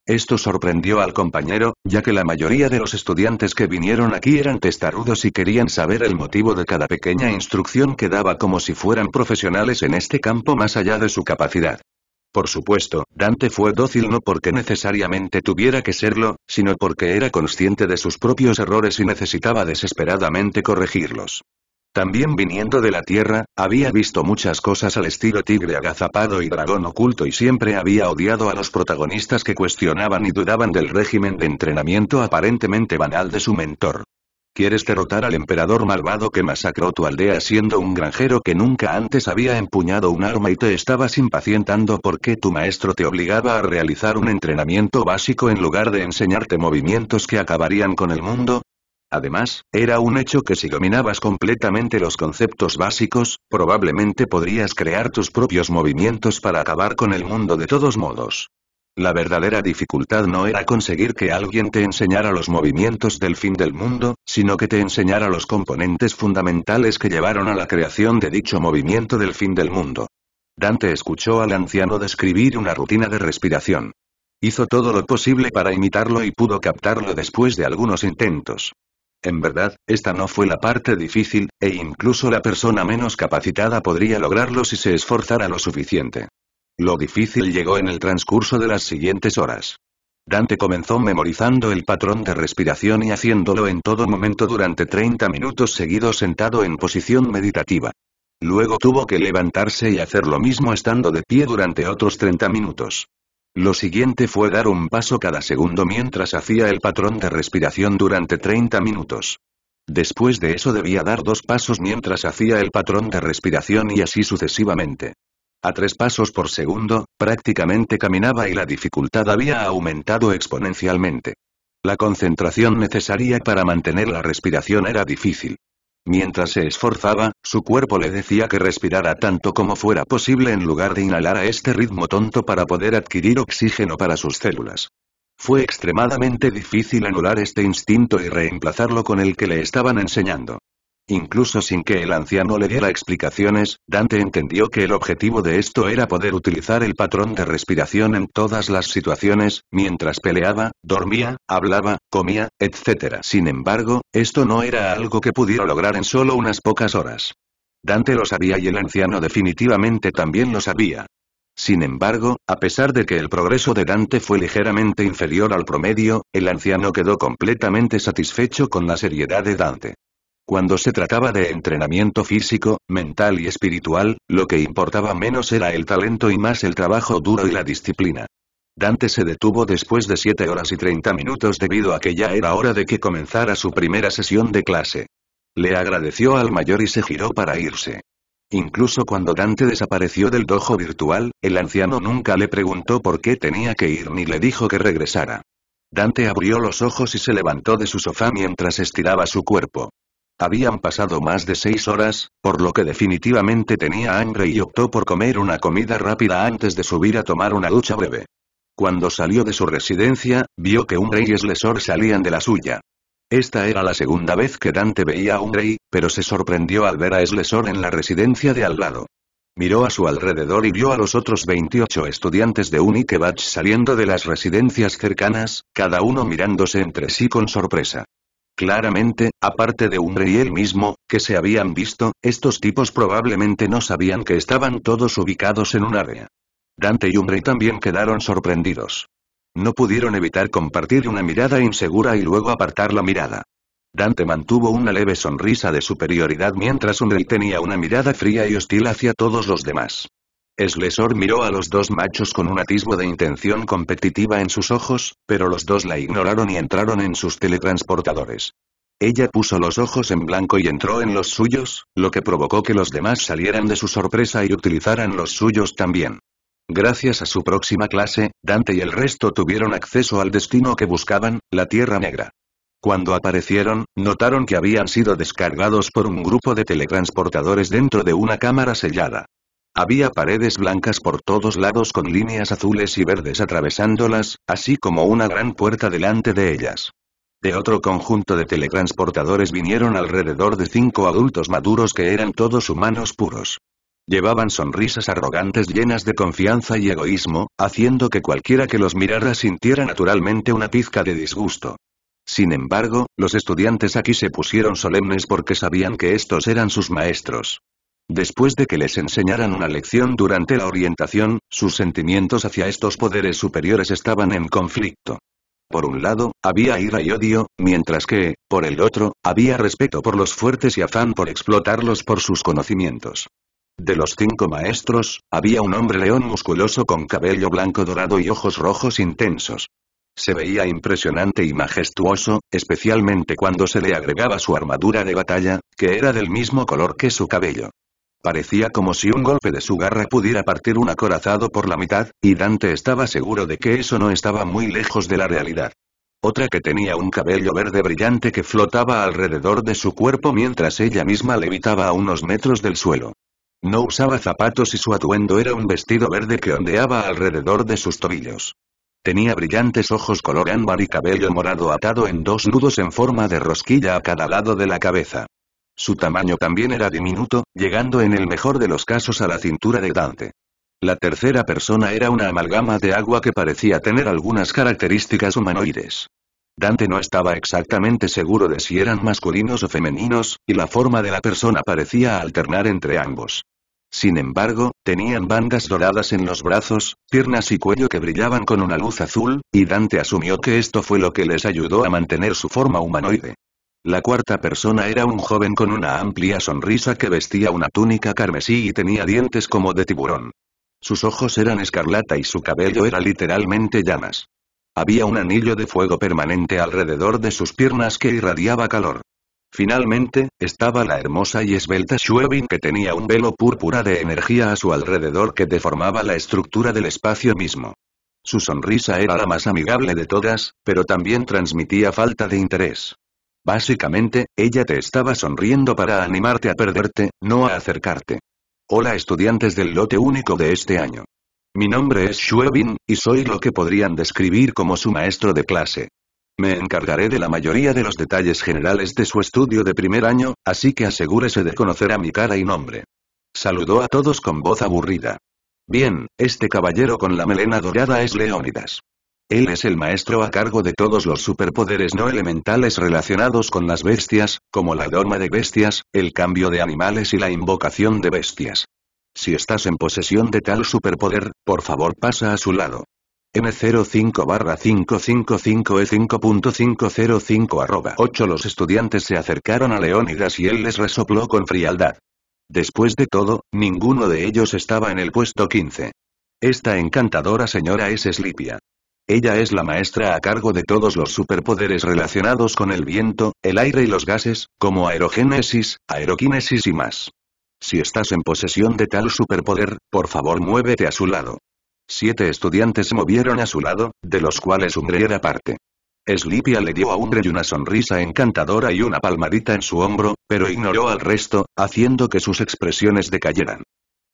Esto sorprendió al compañero, ya que la mayoría de los estudiantes que vinieron aquí eran testarudos y querían saber el motivo de cada pequeña instrucción que daba como si fueran profesionales en este campo más allá de su capacidad. Por supuesto, Dante fue dócil no porque necesariamente tuviera que serlo, sino porque era consciente de sus propios errores y necesitaba desesperadamente corregirlos. También viniendo de la Tierra, había visto muchas cosas al estilo tigre agazapado y dragón oculto y siempre había odiado a los protagonistas que cuestionaban y dudaban del régimen de entrenamiento aparentemente banal de su mentor. ¿Quieres derrotar al emperador malvado que masacró tu aldea siendo un granjero que nunca antes había empuñado un arma y te estabas impacientando porque tu maestro te obligaba a realizar un entrenamiento básico en lugar de enseñarte movimientos que acabarían con el mundo? Además, era un hecho que si dominabas completamente los conceptos básicos, probablemente podrías crear tus propios movimientos para acabar con el mundo de todos modos. La verdadera dificultad no era conseguir que alguien te enseñara los movimientos del fin del mundo, sino que te enseñara los componentes fundamentales que llevaron a la creación de dicho movimiento del fin del mundo. Dante escuchó al anciano describir una rutina de respiración. Hizo todo lo posible para imitarlo y pudo captarlo después de algunos intentos. En verdad, esta no fue la parte difícil, e incluso la persona menos capacitada podría lograrlo si se esforzara lo suficiente. Lo difícil llegó en el transcurso de las siguientes horas. Dante comenzó memorizando el patrón de respiración y haciéndolo en todo momento durante 30 minutos seguido sentado en posición meditativa. Luego tuvo que levantarse y hacer lo mismo estando de pie durante otros 30 minutos. Lo siguiente fue dar un paso cada segundo mientras hacía el patrón de respiración durante 30 minutos. Después de eso debía dar dos pasos mientras hacía el patrón de respiración y así sucesivamente. A tres pasos por segundo, prácticamente caminaba y la dificultad había aumentado exponencialmente. La concentración necesaria para mantener la respiración era difícil. Mientras se esforzaba, su cuerpo le decía que respirara tanto como fuera posible en lugar de inhalar a este ritmo tonto para poder adquirir oxígeno para sus células. Fue extremadamente difícil anular este instinto y reemplazarlo con el que le estaban enseñando. Incluso sin que el anciano le diera explicaciones, Dante entendió que el objetivo de esto era poder utilizar el patrón de respiración en todas las situaciones, mientras peleaba, dormía, hablaba, comía, etc. Sin embargo, esto no era algo que pudiera lograr en solo unas pocas horas. Dante lo sabía y el anciano definitivamente también lo sabía. Sin embargo, a pesar de que el progreso de Dante fue ligeramente inferior al promedio, el anciano quedó completamente satisfecho con la seriedad de Dante. Cuando se trataba de entrenamiento físico, mental y espiritual, lo que importaba menos era el talento y más el trabajo duro y la disciplina. Dante se detuvo después de 7 horas y 30 minutos debido a que ya era hora de que comenzara su primera sesión de clase. Le agradeció al mayor y se giró para irse. Incluso cuando Dante desapareció del dojo virtual, el anciano nunca le preguntó por qué tenía que ir ni le dijo que regresara. Dante abrió los ojos y se levantó de su sofá mientras estiraba su cuerpo. Habían pasado más de seis horas, por lo que definitivamente tenía hambre y optó por comer una comida rápida antes de subir a tomar una ducha breve. Cuando salió de su residencia, vio que un rey y Slesor salían de la suya. Esta era la segunda vez que Dante veía a un rey, pero se sorprendió al ver a Slesor en la residencia de al lado. Miró a su alrededor y vio a los otros 28 estudiantes de Unikebach saliendo de las residencias cercanas, cada uno mirándose entre sí con sorpresa. Claramente, aparte de Umbre y él mismo, que se habían visto, estos tipos probablemente no sabían que estaban todos ubicados en un área. Dante y Umbre también quedaron sorprendidos. No pudieron evitar compartir una mirada insegura y luego apartar la mirada. Dante mantuvo una leve sonrisa de superioridad mientras Umbre tenía una mirada fría y hostil hacia todos los demás. Slesor miró a los dos machos con un atisbo de intención competitiva en sus ojos, pero los dos la ignoraron y entraron en sus teletransportadores. Ella puso los ojos en blanco y entró en los suyos, lo que provocó que los demás salieran de su sorpresa y utilizaran los suyos también. Gracias a su próxima clase, Dante y el resto tuvieron acceso al destino que buscaban, la Tierra Negra. Cuando aparecieron, notaron que habían sido descargados por un grupo de teletransportadores dentro de una cámara sellada. Había paredes blancas por todos lados con líneas azules y verdes atravesándolas, así como una gran puerta delante de ellas. De otro conjunto de teletransportadores vinieron alrededor de cinco adultos maduros que eran todos humanos puros. Llevaban sonrisas arrogantes llenas de confianza y egoísmo, haciendo que cualquiera que los mirara sintiera naturalmente una pizca de disgusto. Sin embargo, los estudiantes aquí se pusieron solemnes porque sabían que estos eran sus maestros. Después de que les enseñaran una lección durante la orientación, sus sentimientos hacia estos poderes superiores estaban en conflicto. Por un lado, había ira y odio, mientras que, por el otro, había respeto por los fuertes y afán por explotarlos por sus conocimientos. De los cinco maestros, había un hombre león musculoso con cabello blanco dorado y ojos rojos intensos. Se veía impresionante y majestuoso, especialmente cuando se le agregaba su armadura de batalla, que era del mismo color que su cabello. Parecía como si un golpe de su garra pudiera partir un acorazado por la mitad, y Dante estaba seguro de que eso no estaba muy lejos de la realidad. Otra que tenía un cabello verde brillante que flotaba alrededor de su cuerpo mientras ella misma levitaba a unos metros del suelo. No usaba zapatos y su atuendo era un vestido verde que ondeaba alrededor de sus tobillos. Tenía brillantes ojos color ámbar y cabello morado atado en dos nudos en forma de rosquilla a cada lado de la cabeza. Su tamaño también era diminuto, llegando en el mejor de los casos a la cintura de Dante. La tercera persona era una amalgama de agua que parecía tener algunas características humanoides. Dante no estaba exactamente seguro de si eran masculinos o femeninos, y la forma de la persona parecía alternar entre ambos. Sin embargo, tenían bandas doradas en los brazos, piernas y cuello que brillaban con una luz azul, y Dante asumió que esto fue lo que les ayudó a mantener su forma humanoide. La cuarta persona era un joven con una amplia sonrisa que vestía una túnica carmesí y tenía dientes como de tiburón. Sus ojos eran escarlata y su cabello era literalmente llamas. Había un anillo de fuego permanente alrededor de sus piernas que irradiaba calor. Finalmente, estaba la hermosa y esbelta Shuevin que tenía un velo púrpura de energía a su alrededor que deformaba la estructura del espacio mismo. Su sonrisa era la más amigable de todas, pero también transmitía falta de interés. Básicamente, ella te estaba sonriendo para animarte a perderte, no a acercarte. Hola estudiantes del lote único de este año. Mi nombre es Schwebin, y soy lo que podrían describir como su maestro de clase. Me encargaré de la mayoría de los detalles generales de su estudio de primer año, así que asegúrese de conocer a mi cara y nombre. Saludó a todos con voz aburrida. Bien, este caballero con la melena dorada es Leónidas. Él es el maestro a cargo de todos los superpoderes no elementales relacionados con las bestias, como la dorma de bestias, el cambio de animales y la invocación de bestias. Si estás en posesión de tal superpoder, por favor pasa a su lado. M05-555E5.505 8 Los estudiantes se acercaron a Leónidas y él les resopló con frialdad. Después de todo, ninguno de ellos estaba en el puesto 15. Esta encantadora señora es Slipia. Ella es la maestra a cargo de todos los superpoderes relacionados con el viento, el aire y los gases, como aerogénesis, aeroquinesis y más. Si estás en posesión de tal superpoder, por favor muévete a su lado. Siete estudiantes se movieron a su lado, de los cuales Umbre era parte. Slipia le dio a Umbre una sonrisa encantadora y una palmadita en su hombro, pero ignoró al resto, haciendo que sus expresiones decayeran.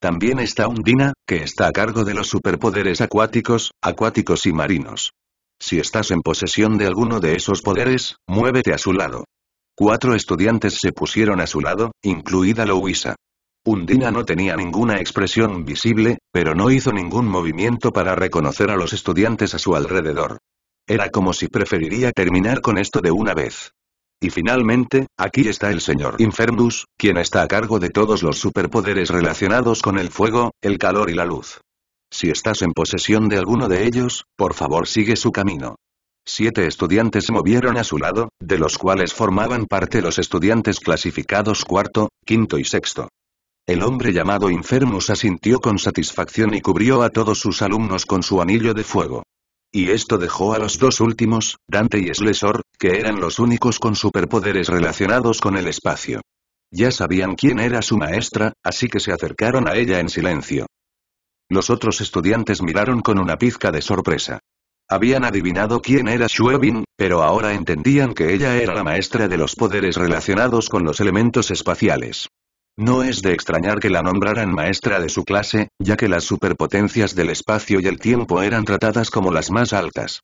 También está Undina, que está a cargo de los superpoderes acuáticos, acuáticos y marinos. Si estás en posesión de alguno de esos poderes, muévete a su lado. Cuatro estudiantes se pusieron a su lado, incluida Louisa. Undina no tenía ninguna expresión visible, pero no hizo ningún movimiento para reconocer a los estudiantes a su alrededor. Era como si preferiría terminar con esto de una vez. Y finalmente, aquí está el señor Infermus, quien está a cargo de todos los superpoderes relacionados con el fuego, el calor y la luz. Si estás en posesión de alguno de ellos, por favor sigue su camino. Siete estudiantes se movieron a su lado, de los cuales formaban parte los estudiantes clasificados cuarto, quinto y sexto. El hombre llamado Infermus asintió con satisfacción y cubrió a todos sus alumnos con su anillo de fuego. Y esto dejó a los dos últimos, Dante y Slesor, que eran los únicos con superpoderes relacionados con el espacio. Ya sabían quién era su maestra, así que se acercaron a ella en silencio. Los otros estudiantes miraron con una pizca de sorpresa. Habían adivinado quién era Shuebin, pero ahora entendían que ella era la maestra de los poderes relacionados con los elementos espaciales. No es de extrañar que la nombraran maestra de su clase, ya que las superpotencias del espacio y el tiempo eran tratadas como las más altas.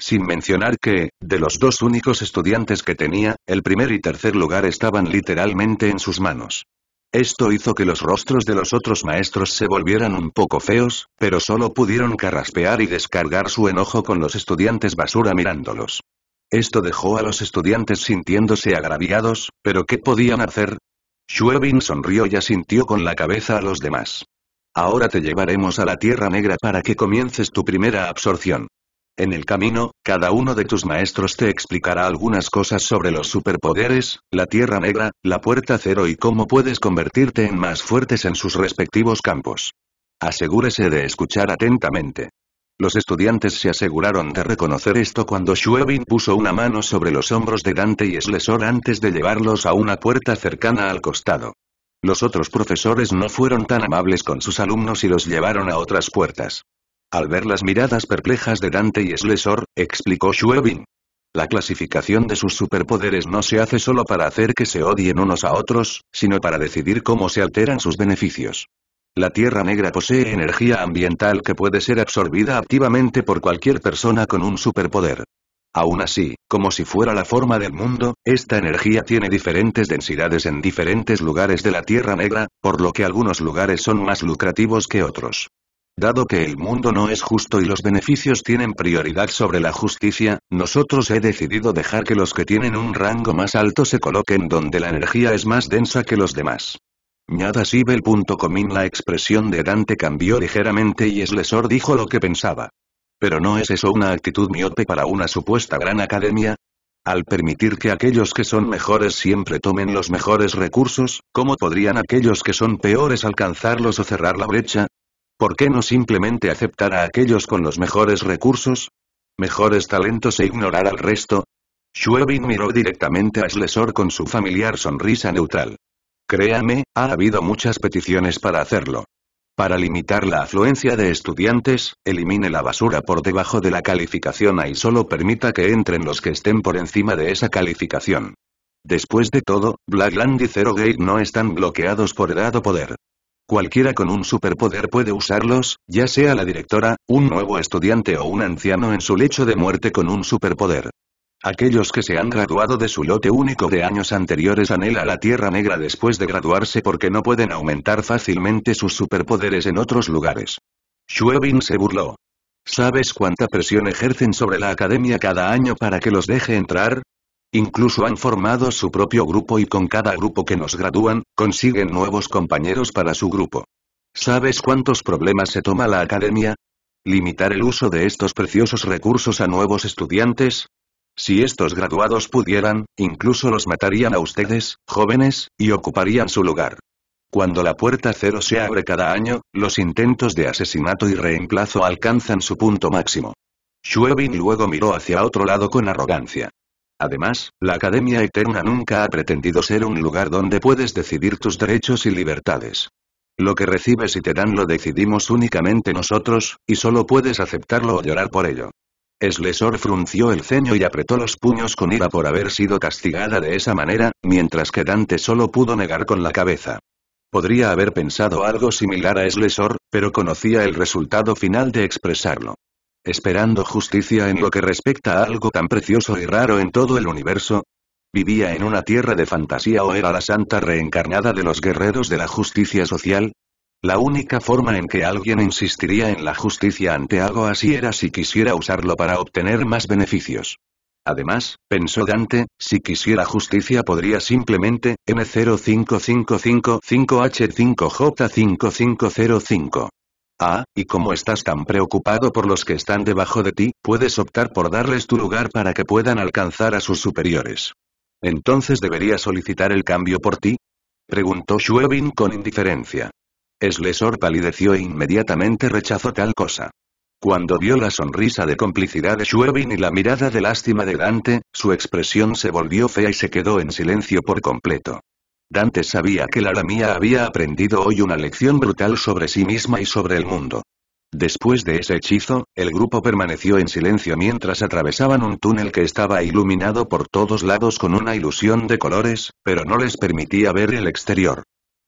Sin mencionar que, de los dos únicos estudiantes que tenía, el primer y tercer lugar estaban literalmente en sus manos. Esto hizo que los rostros de los otros maestros se volvieran un poco feos, pero solo pudieron carraspear y descargar su enojo con los estudiantes basura mirándolos. Esto dejó a los estudiantes sintiéndose agraviados, pero ¿qué podían hacer? Schwebin sonrió y asintió con la cabeza a los demás. Ahora te llevaremos a la Tierra Negra para que comiences tu primera absorción. En el camino, cada uno de tus maestros te explicará algunas cosas sobre los superpoderes, la Tierra Negra, la Puerta Cero y cómo puedes convertirte en más fuertes en sus respectivos campos. Asegúrese de escuchar atentamente. Los estudiantes se aseguraron de reconocer esto cuando Schwebin puso una mano sobre los hombros de Dante y Slesor antes de llevarlos a una puerta cercana al costado. Los otros profesores no fueron tan amables con sus alumnos y los llevaron a otras puertas. Al ver las miradas perplejas de Dante y Slesor, explicó Schwebin. La clasificación de sus superpoderes no se hace solo para hacer que se odien unos a otros, sino para decidir cómo se alteran sus beneficios. La Tierra Negra posee energía ambiental que puede ser absorbida activamente por cualquier persona con un superpoder. Aún así, como si fuera la forma del mundo, esta energía tiene diferentes densidades en diferentes lugares de la Tierra Negra, por lo que algunos lugares son más lucrativos que otros. Dado que el mundo no es justo y los beneficios tienen prioridad sobre la justicia, nosotros he decidido dejar que los que tienen un rango más alto se coloquen donde la energía es más densa que los demás comín La expresión de Dante cambió ligeramente y Slesor dijo lo que pensaba. ¿Pero no es eso una actitud miope para una supuesta gran academia? Al permitir que aquellos que son mejores siempre tomen los mejores recursos, ¿cómo podrían aquellos que son peores alcanzarlos o cerrar la brecha? ¿Por qué no simplemente aceptar a aquellos con los mejores recursos? ¿Mejores talentos e ignorar al resto? Schwebin miró directamente a Slesor con su familiar sonrisa neutral. Créame, ha habido muchas peticiones para hacerlo. Para limitar la afluencia de estudiantes, elimine la basura por debajo de la calificación A y solo permita que entren los que estén por encima de esa calificación. Después de todo, Blackland y Zero Gate no están bloqueados por edad o poder. Cualquiera con un superpoder puede usarlos, ya sea la directora, un nuevo estudiante o un anciano en su lecho de muerte con un superpoder. Aquellos que se han graduado de su lote único de años anteriores anhela la Tierra Negra después de graduarse porque no pueden aumentar fácilmente sus superpoderes en otros lugares. Schwebin se burló. ¿Sabes cuánta presión ejercen sobre la academia cada año para que los deje entrar? Incluso han formado su propio grupo y con cada grupo que nos gradúan, consiguen nuevos compañeros para su grupo. ¿Sabes cuántos problemas se toma la academia? Limitar el uso de estos preciosos recursos a nuevos estudiantes, si estos graduados pudieran, incluso los matarían a ustedes, jóvenes, y ocuparían su lugar. Cuando la puerta cero se abre cada año, los intentos de asesinato y reemplazo alcanzan su punto máximo. Schwebin luego miró hacia otro lado con arrogancia. Además, la Academia Eterna nunca ha pretendido ser un lugar donde puedes decidir tus derechos y libertades. Lo que recibes y te dan lo decidimos únicamente nosotros, y solo puedes aceptarlo o llorar por ello. Eslesor frunció el ceño y apretó los puños con ira por haber sido castigada de esa manera, mientras que Dante solo pudo negar con la cabeza. Podría haber pensado algo similar a Eslesor, pero conocía el resultado final de expresarlo. Esperando justicia en lo que respecta a algo tan precioso y raro en todo el universo, ¿Vivía en una tierra de fantasía o era la santa reencarnada de los guerreros de la justicia social? La única forma en que alguien insistiría en la justicia ante algo así era si quisiera usarlo para obtener más beneficios. Además, pensó Dante, si quisiera justicia podría simplemente, M05555H5J5505. Ah, y como estás tan preocupado por los que están debajo de ti, puedes optar por darles tu lugar para que puedan alcanzar a sus superiores. Entonces debería solicitar el cambio por ti, preguntó Schwebin con indiferencia. Eslesor palideció e inmediatamente rechazó tal cosa. Cuando vio la sonrisa de complicidad de Shuevin y la mirada de lástima de Dante, su expresión se volvió fea y se quedó en silencio por completo. Dante sabía que mía había aprendido hoy una lección brutal sobre sí misma y sobre el mundo. Después de ese hechizo, el grupo permaneció en silencio mientras atravesaban un túnel que estaba iluminado por todos lados con una ilusión de colores, pero no les permitía ver el exterior.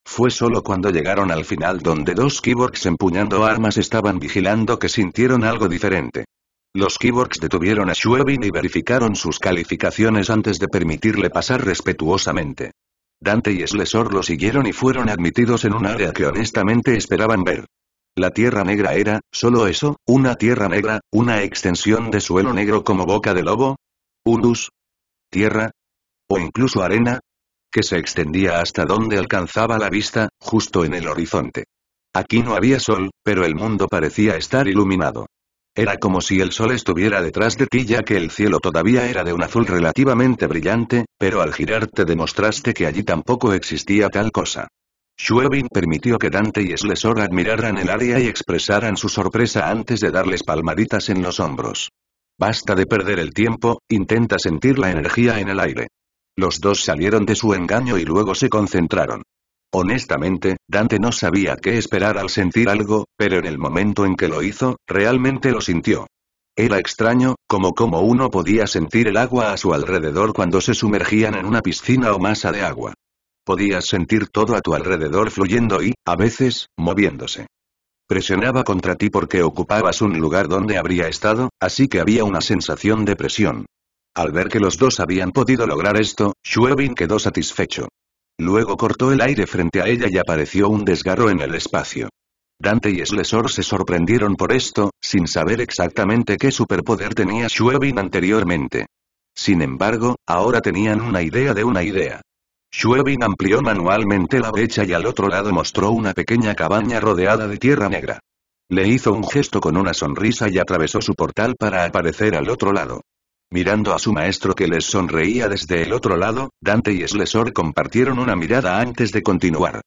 Fue solo cuando llegaron al final donde dos kiborgs empuñando armas estaban vigilando que sintieron algo diferente. Los kiborgs detuvieron a Shuevin y verificaron sus calificaciones antes de permitirle pasar respetuosamente. Dante y Slesor lo siguieron y fueron admitidos en un área que honestamente esperaban ver. La Tierra Negra era, solo eso, una Tierra Negra, una extensión de suelo negro como boca de lobo. Ulus. Tierra. O incluso arena, que se extendía hasta donde alcanzaba la vista, justo en el horizonte. Aquí no había sol, pero el mundo parecía estar iluminado. Era como si el sol estuviera detrás de ti ya que el cielo todavía era de un azul relativamente brillante, pero al girarte demostraste que allí tampoco existía tal cosa. Shuevin permitió que Dante y Slesor admiraran el área y expresaran su sorpresa antes de darles palmaditas en los hombros. Basta de perder el tiempo, intenta sentir la energía en el aire. Los dos salieron de su engaño y luego se concentraron. Honestamente, Dante no sabía qué esperar al sentir algo, pero en el momento en que lo hizo, realmente lo sintió. Era extraño, como como uno podía sentir el agua a su alrededor cuando se sumergían en una piscina o masa de agua. Podías sentir todo a tu alrededor fluyendo y, a veces, moviéndose. Presionaba contra ti porque ocupabas un lugar donde habría estado, así que había una sensación de presión. Al ver que los dos habían podido lograr esto, Shuebin quedó satisfecho. Luego cortó el aire frente a ella y apareció un desgarro en el espacio. Dante y Slesor se sorprendieron por esto, sin saber exactamente qué superpoder tenía Shuebin anteriormente. Sin embargo, ahora tenían una idea de una idea. Shuebin amplió manualmente la brecha y al otro lado mostró una pequeña cabaña rodeada de tierra negra. Le hizo un gesto con una sonrisa y atravesó su portal para aparecer al otro lado. Mirando a su maestro que les sonreía desde el otro lado, Dante y Slesor compartieron una mirada antes de continuar.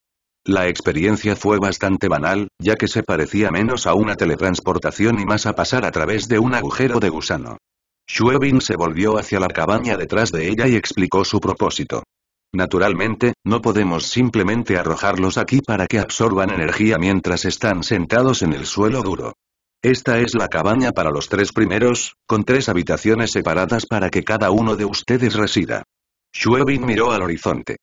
La experiencia fue bastante banal, ya que se parecía menos a una teletransportación y más a pasar a través de un agujero de gusano. Schwebin se volvió hacia la cabaña detrás de ella y explicó su propósito. Naturalmente, no podemos simplemente arrojarlos aquí para que absorban energía mientras están sentados en el suelo duro. Esta es la cabaña para los tres primeros, con tres habitaciones separadas para que cada uno de ustedes resida. Shuebin miró al horizonte.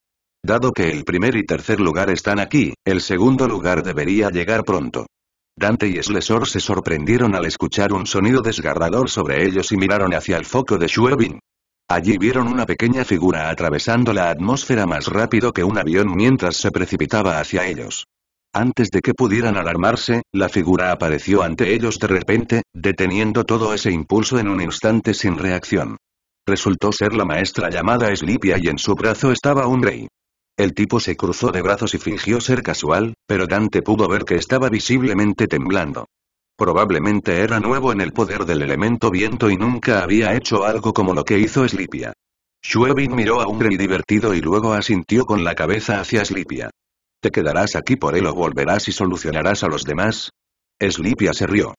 Dado que el primer y tercer lugar están aquí, el segundo lugar debería llegar pronto. Dante y Slesor se sorprendieron al escuchar un sonido desgarrador sobre ellos y miraron hacia el foco de Shuebin. Allí vieron una pequeña figura atravesando la atmósfera más rápido que un avión mientras se precipitaba hacia ellos. Antes de que pudieran alarmarse, la figura apareció ante ellos de repente, deteniendo todo ese impulso en un instante sin reacción. Resultó ser la maestra llamada Slipia y en su brazo estaba un rey. El tipo se cruzó de brazos y fingió ser casual, pero Dante pudo ver que estaba visiblemente temblando. Probablemente era nuevo en el poder del elemento viento y nunca había hecho algo como lo que hizo Slipia. Shuevin miró a un rey divertido y luego asintió con la cabeza hacia Slipia. ¿Te quedarás aquí por él o volverás y solucionarás a los demás? Slipia se rió.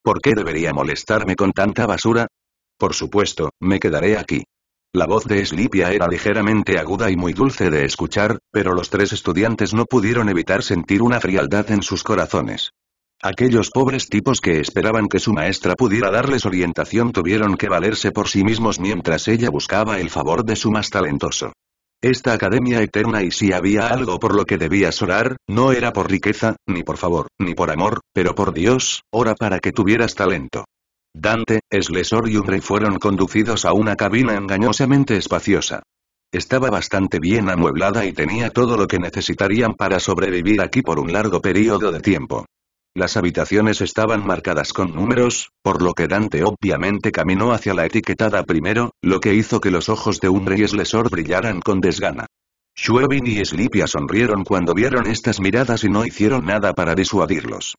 ¿Por qué debería molestarme con tanta basura? Por supuesto, me quedaré aquí. La voz de Slipia era ligeramente aguda y muy dulce de escuchar, pero los tres estudiantes no pudieron evitar sentir una frialdad en sus corazones. Aquellos pobres tipos que esperaban que su maestra pudiera darles orientación tuvieron que valerse por sí mismos mientras ella buscaba el favor de su más talentoso. Esta academia eterna y si había algo por lo que debías orar, no era por riqueza, ni por favor, ni por amor, pero por Dios, ora para que tuvieras talento. Dante, Slesor y Ubre fueron conducidos a una cabina engañosamente espaciosa. Estaba bastante bien amueblada y tenía todo lo que necesitarían para sobrevivir aquí por un largo periodo de tiempo. Las habitaciones estaban marcadas con números, por lo que Dante obviamente caminó hacia la etiquetada primero, lo que hizo que los ojos de un y Slesor brillaran con desgana. Shuevin y Slipia sonrieron cuando vieron estas miradas y no hicieron nada para disuadirlos.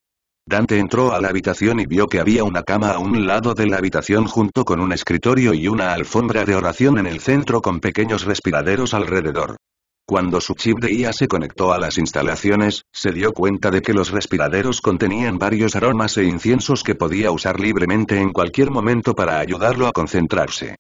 Dante entró a la habitación y vio que había una cama a un lado de la habitación junto con un escritorio y una alfombra de oración en el centro con pequeños respiraderos alrededor. Cuando su chip de IA se conectó a las instalaciones, se dio cuenta de que los respiraderos contenían varios aromas e inciensos que podía usar libremente en cualquier momento para ayudarlo a concentrarse.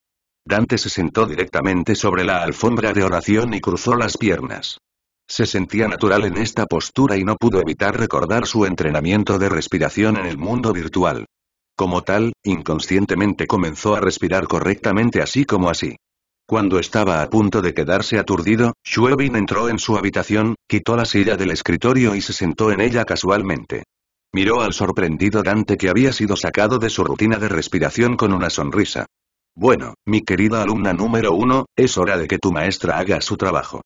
Dante se sentó directamente sobre la alfombra de oración y cruzó las piernas. Se sentía natural en esta postura y no pudo evitar recordar su entrenamiento de respiración en el mundo virtual. Como tal, inconscientemente comenzó a respirar correctamente así como así. Cuando estaba a punto de quedarse aturdido, Schwebin entró en su habitación, quitó la silla del escritorio y se sentó en ella casualmente. Miró al sorprendido Dante que había sido sacado de su rutina de respiración con una sonrisa. Bueno, mi querida alumna número uno, es hora de que tu maestra haga su trabajo.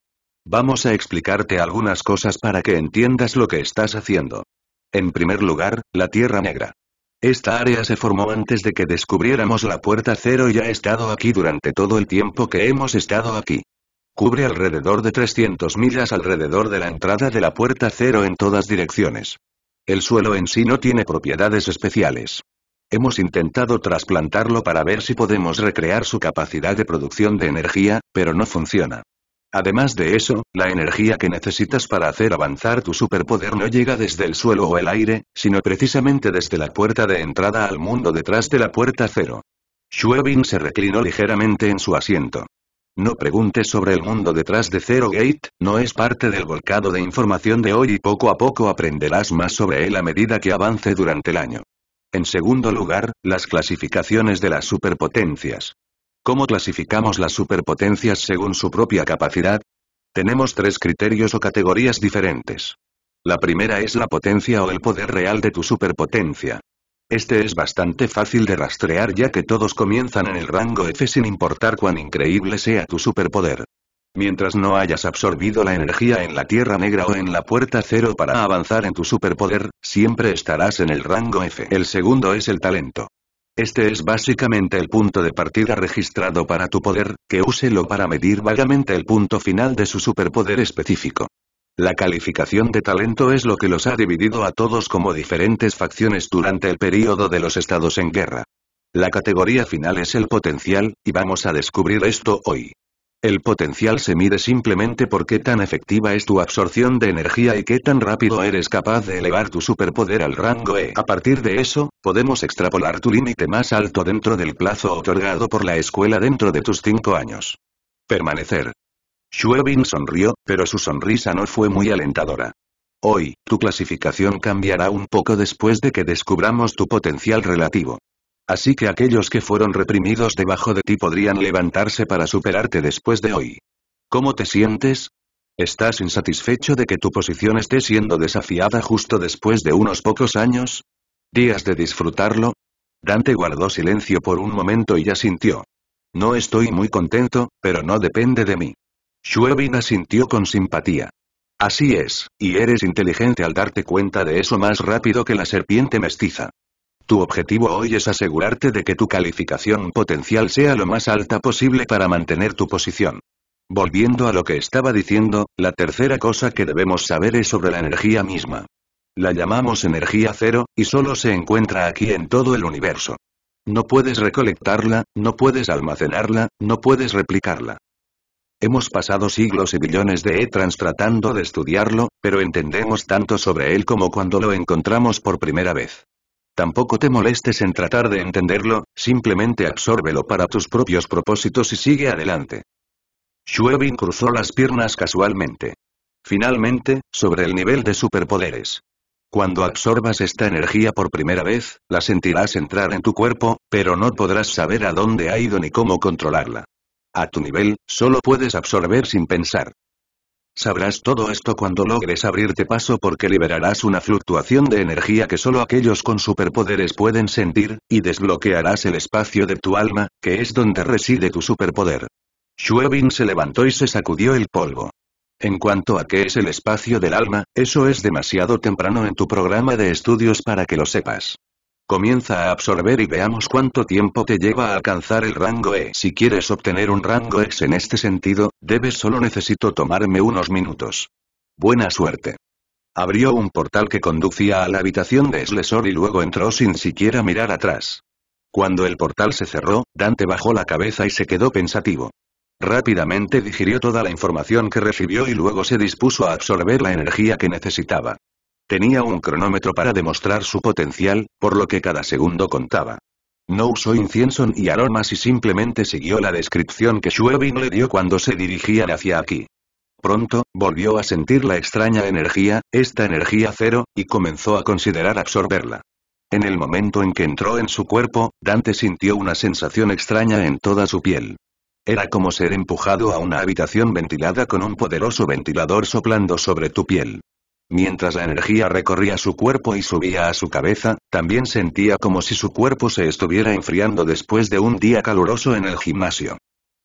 Vamos a explicarte algunas cosas para que entiendas lo que estás haciendo. En primer lugar, la Tierra Negra. Esta área se formó antes de que descubriéramos la puerta cero y ha estado aquí durante todo el tiempo que hemos estado aquí. Cubre alrededor de 300 millas alrededor de la entrada de la puerta cero en todas direcciones. El suelo en sí no tiene propiedades especiales. Hemos intentado trasplantarlo para ver si podemos recrear su capacidad de producción de energía, pero no funciona. Además de eso, la energía que necesitas para hacer avanzar tu superpoder no llega desde el suelo o el aire, sino precisamente desde la puerta de entrada al mundo detrás de la puerta cero. Schwebin se reclinó ligeramente en su asiento. No preguntes sobre el mundo detrás de Zero Gate, no es parte del volcado de información de hoy y poco a poco aprenderás más sobre él a medida que avance durante el año. En segundo lugar, las clasificaciones de las superpotencias. ¿Cómo clasificamos las superpotencias según su propia capacidad? Tenemos tres criterios o categorías diferentes. La primera es la potencia o el poder real de tu superpotencia. Este es bastante fácil de rastrear ya que todos comienzan en el rango F sin importar cuán increíble sea tu superpoder. Mientras no hayas absorbido la energía en la Tierra Negra o en la Puerta Cero para avanzar en tu superpoder, siempre estarás en el rango F. El segundo es el talento. Este es básicamente el punto de partida registrado para tu poder, que úselo para medir vagamente el punto final de su superpoder específico. La calificación de talento es lo que los ha dividido a todos como diferentes facciones durante el período de los estados en guerra. La categoría final es el potencial, y vamos a descubrir esto hoy. El potencial se mide simplemente por qué tan efectiva es tu absorción de energía y qué tan rápido eres capaz de elevar tu superpoder al rango E. A partir de eso, podemos extrapolar tu límite más alto dentro del plazo otorgado por la escuela dentro de tus 5 años. Permanecer. Schwebin sonrió, pero su sonrisa no fue muy alentadora. Hoy, tu clasificación cambiará un poco después de que descubramos tu potencial relativo. Así que aquellos que fueron reprimidos debajo de ti podrían levantarse para superarte después de hoy. ¿Cómo te sientes? ¿Estás insatisfecho de que tu posición esté siendo desafiada justo después de unos pocos años? ¿Días de disfrutarlo? Dante guardó silencio por un momento y ya sintió. No estoy muy contento, pero no depende de mí. Shuevin asintió con simpatía. Así es, y eres inteligente al darte cuenta de eso más rápido que la serpiente mestiza. Tu objetivo hoy es asegurarte de que tu calificación potencial sea lo más alta posible para mantener tu posición. Volviendo a lo que estaba diciendo, la tercera cosa que debemos saber es sobre la energía misma. La llamamos energía cero, y solo se encuentra aquí en todo el universo. No puedes recolectarla, no puedes almacenarla, no puedes replicarla. Hemos pasado siglos y billones de etrans tratando de estudiarlo, pero entendemos tanto sobre él como cuando lo encontramos por primera vez. Tampoco te molestes en tratar de entenderlo, simplemente absórbelo para tus propios propósitos y sigue adelante. Schwebin cruzó las piernas casualmente. Finalmente, sobre el nivel de superpoderes. Cuando absorbas esta energía por primera vez, la sentirás entrar en tu cuerpo, pero no podrás saber a dónde ha ido ni cómo controlarla. A tu nivel, solo puedes absorber sin pensar. Sabrás todo esto cuando logres abrirte paso porque liberarás una fluctuación de energía que solo aquellos con superpoderes pueden sentir, y desbloquearás el espacio de tu alma, que es donde reside tu superpoder. Schwebin se levantó y se sacudió el polvo. En cuanto a qué es el espacio del alma, eso es demasiado temprano en tu programa de estudios para que lo sepas. Comienza a absorber y veamos cuánto tiempo te lleva a alcanzar el rango E. Si quieres obtener un rango X en este sentido, debes solo necesito tomarme unos minutos. Buena suerte. Abrió un portal que conducía a la habitación de Slesor y luego entró sin siquiera mirar atrás. Cuando el portal se cerró, Dante bajó la cabeza y se quedó pensativo. Rápidamente digirió toda la información que recibió y luego se dispuso a absorber la energía que necesitaba. Tenía un cronómetro para demostrar su potencial, por lo que cada segundo contaba. No usó incienso ni aromas y simplemente siguió la descripción que Shuevin le dio cuando se dirigían hacia aquí. Pronto, volvió a sentir la extraña energía, esta energía cero, y comenzó a considerar absorberla. En el momento en que entró en su cuerpo, Dante sintió una sensación extraña en toda su piel. Era como ser empujado a una habitación ventilada con un poderoso ventilador soplando sobre tu piel. Mientras la energía recorría su cuerpo y subía a su cabeza, también sentía como si su cuerpo se estuviera enfriando después de un día caluroso en el gimnasio.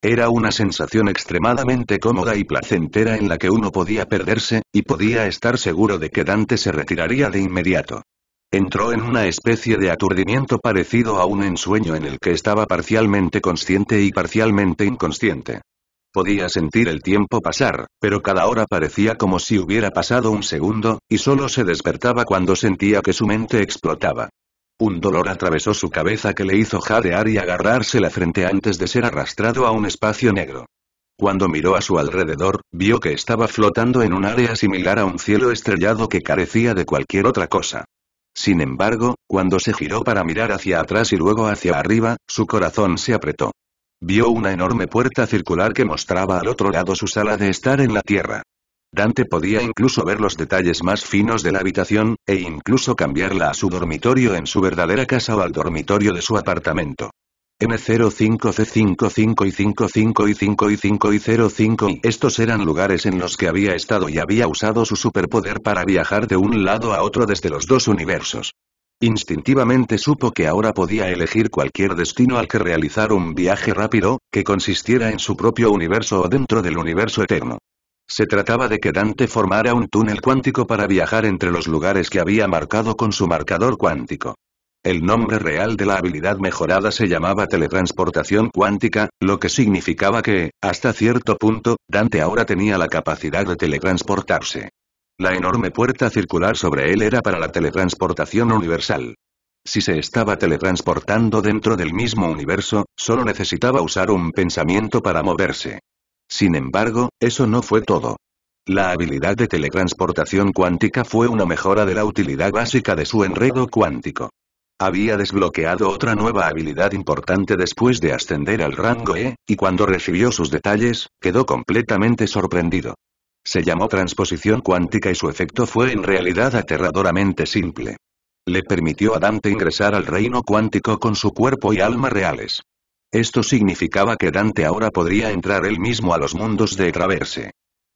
Era una sensación extremadamente cómoda y placentera en la que uno podía perderse, y podía estar seguro de que Dante se retiraría de inmediato. Entró en una especie de aturdimiento parecido a un ensueño en el que estaba parcialmente consciente y parcialmente inconsciente. Podía sentir el tiempo pasar, pero cada hora parecía como si hubiera pasado un segundo, y solo se despertaba cuando sentía que su mente explotaba. Un dolor atravesó su cabeza que le hizo jadear y agarrarse la frente antes de ser arrastrado a un espacio negro. Cuando miró a su alrededor, vio que estaba flotando en un área similar a un cielo estrellado que carecía de cualquier otra cosa. Sin embargo, cuando se giró para mirar hacia atrás y luego hacia arriba, su corazón se apretó. Vio una enorme puerta circular que mostraba al otro lado su sala de estar en la Tierra. Dante podía incluso ver los detalles más finos de la habitación, e incluso cambiarla a su dormitorio en su verdadera casa o al dormitorio de su apartamento. M05C55 y y 5 y 5 y 05 y estos eran lugares en los que había estado y había usado su superpoder para viajar de un lado a otro desde los dos universos. Instintivamente supo que ahora podía elegir cualquier destino al que realizar un viaje rápido, que consistiera en su propio universo o dentro del universo eterno. Se trataba de que Dante formara un túnel cuántico para viajar entre los lugares que había marcado con su marcador cuántico. El nombre real de la habilidad mejorada se llamaba teletransportación cuántica, lo que significaba que, hasta cierto punto, Dante ahora tenía la capacidad de teletransportarse. La enorme puerta circular sobre él era para la teletransportación universal. Si se estaba teletransportando dentro del mismo universo, solo necesitaba usar un pensamiento para moverse. Sin embargo, eso no fue todo. La habilidad de teletransportación cuántica fue una mejora de la utilidad básica de su enredo cuántico. Había desbloqueado otra nueva habilidad importante después de ascender al rango E, y cuando recibió sus detalles, quedó completamente sorprendido. Se llamó transposición cuántica y su efecto fue en realidad aterradoramente simple. Le permitió a Dante ingresar al reino cuántico con su cuerpo y alma reales. Esto significaba que Dante ahora podría entrar él mismo a los mundos de Traverse.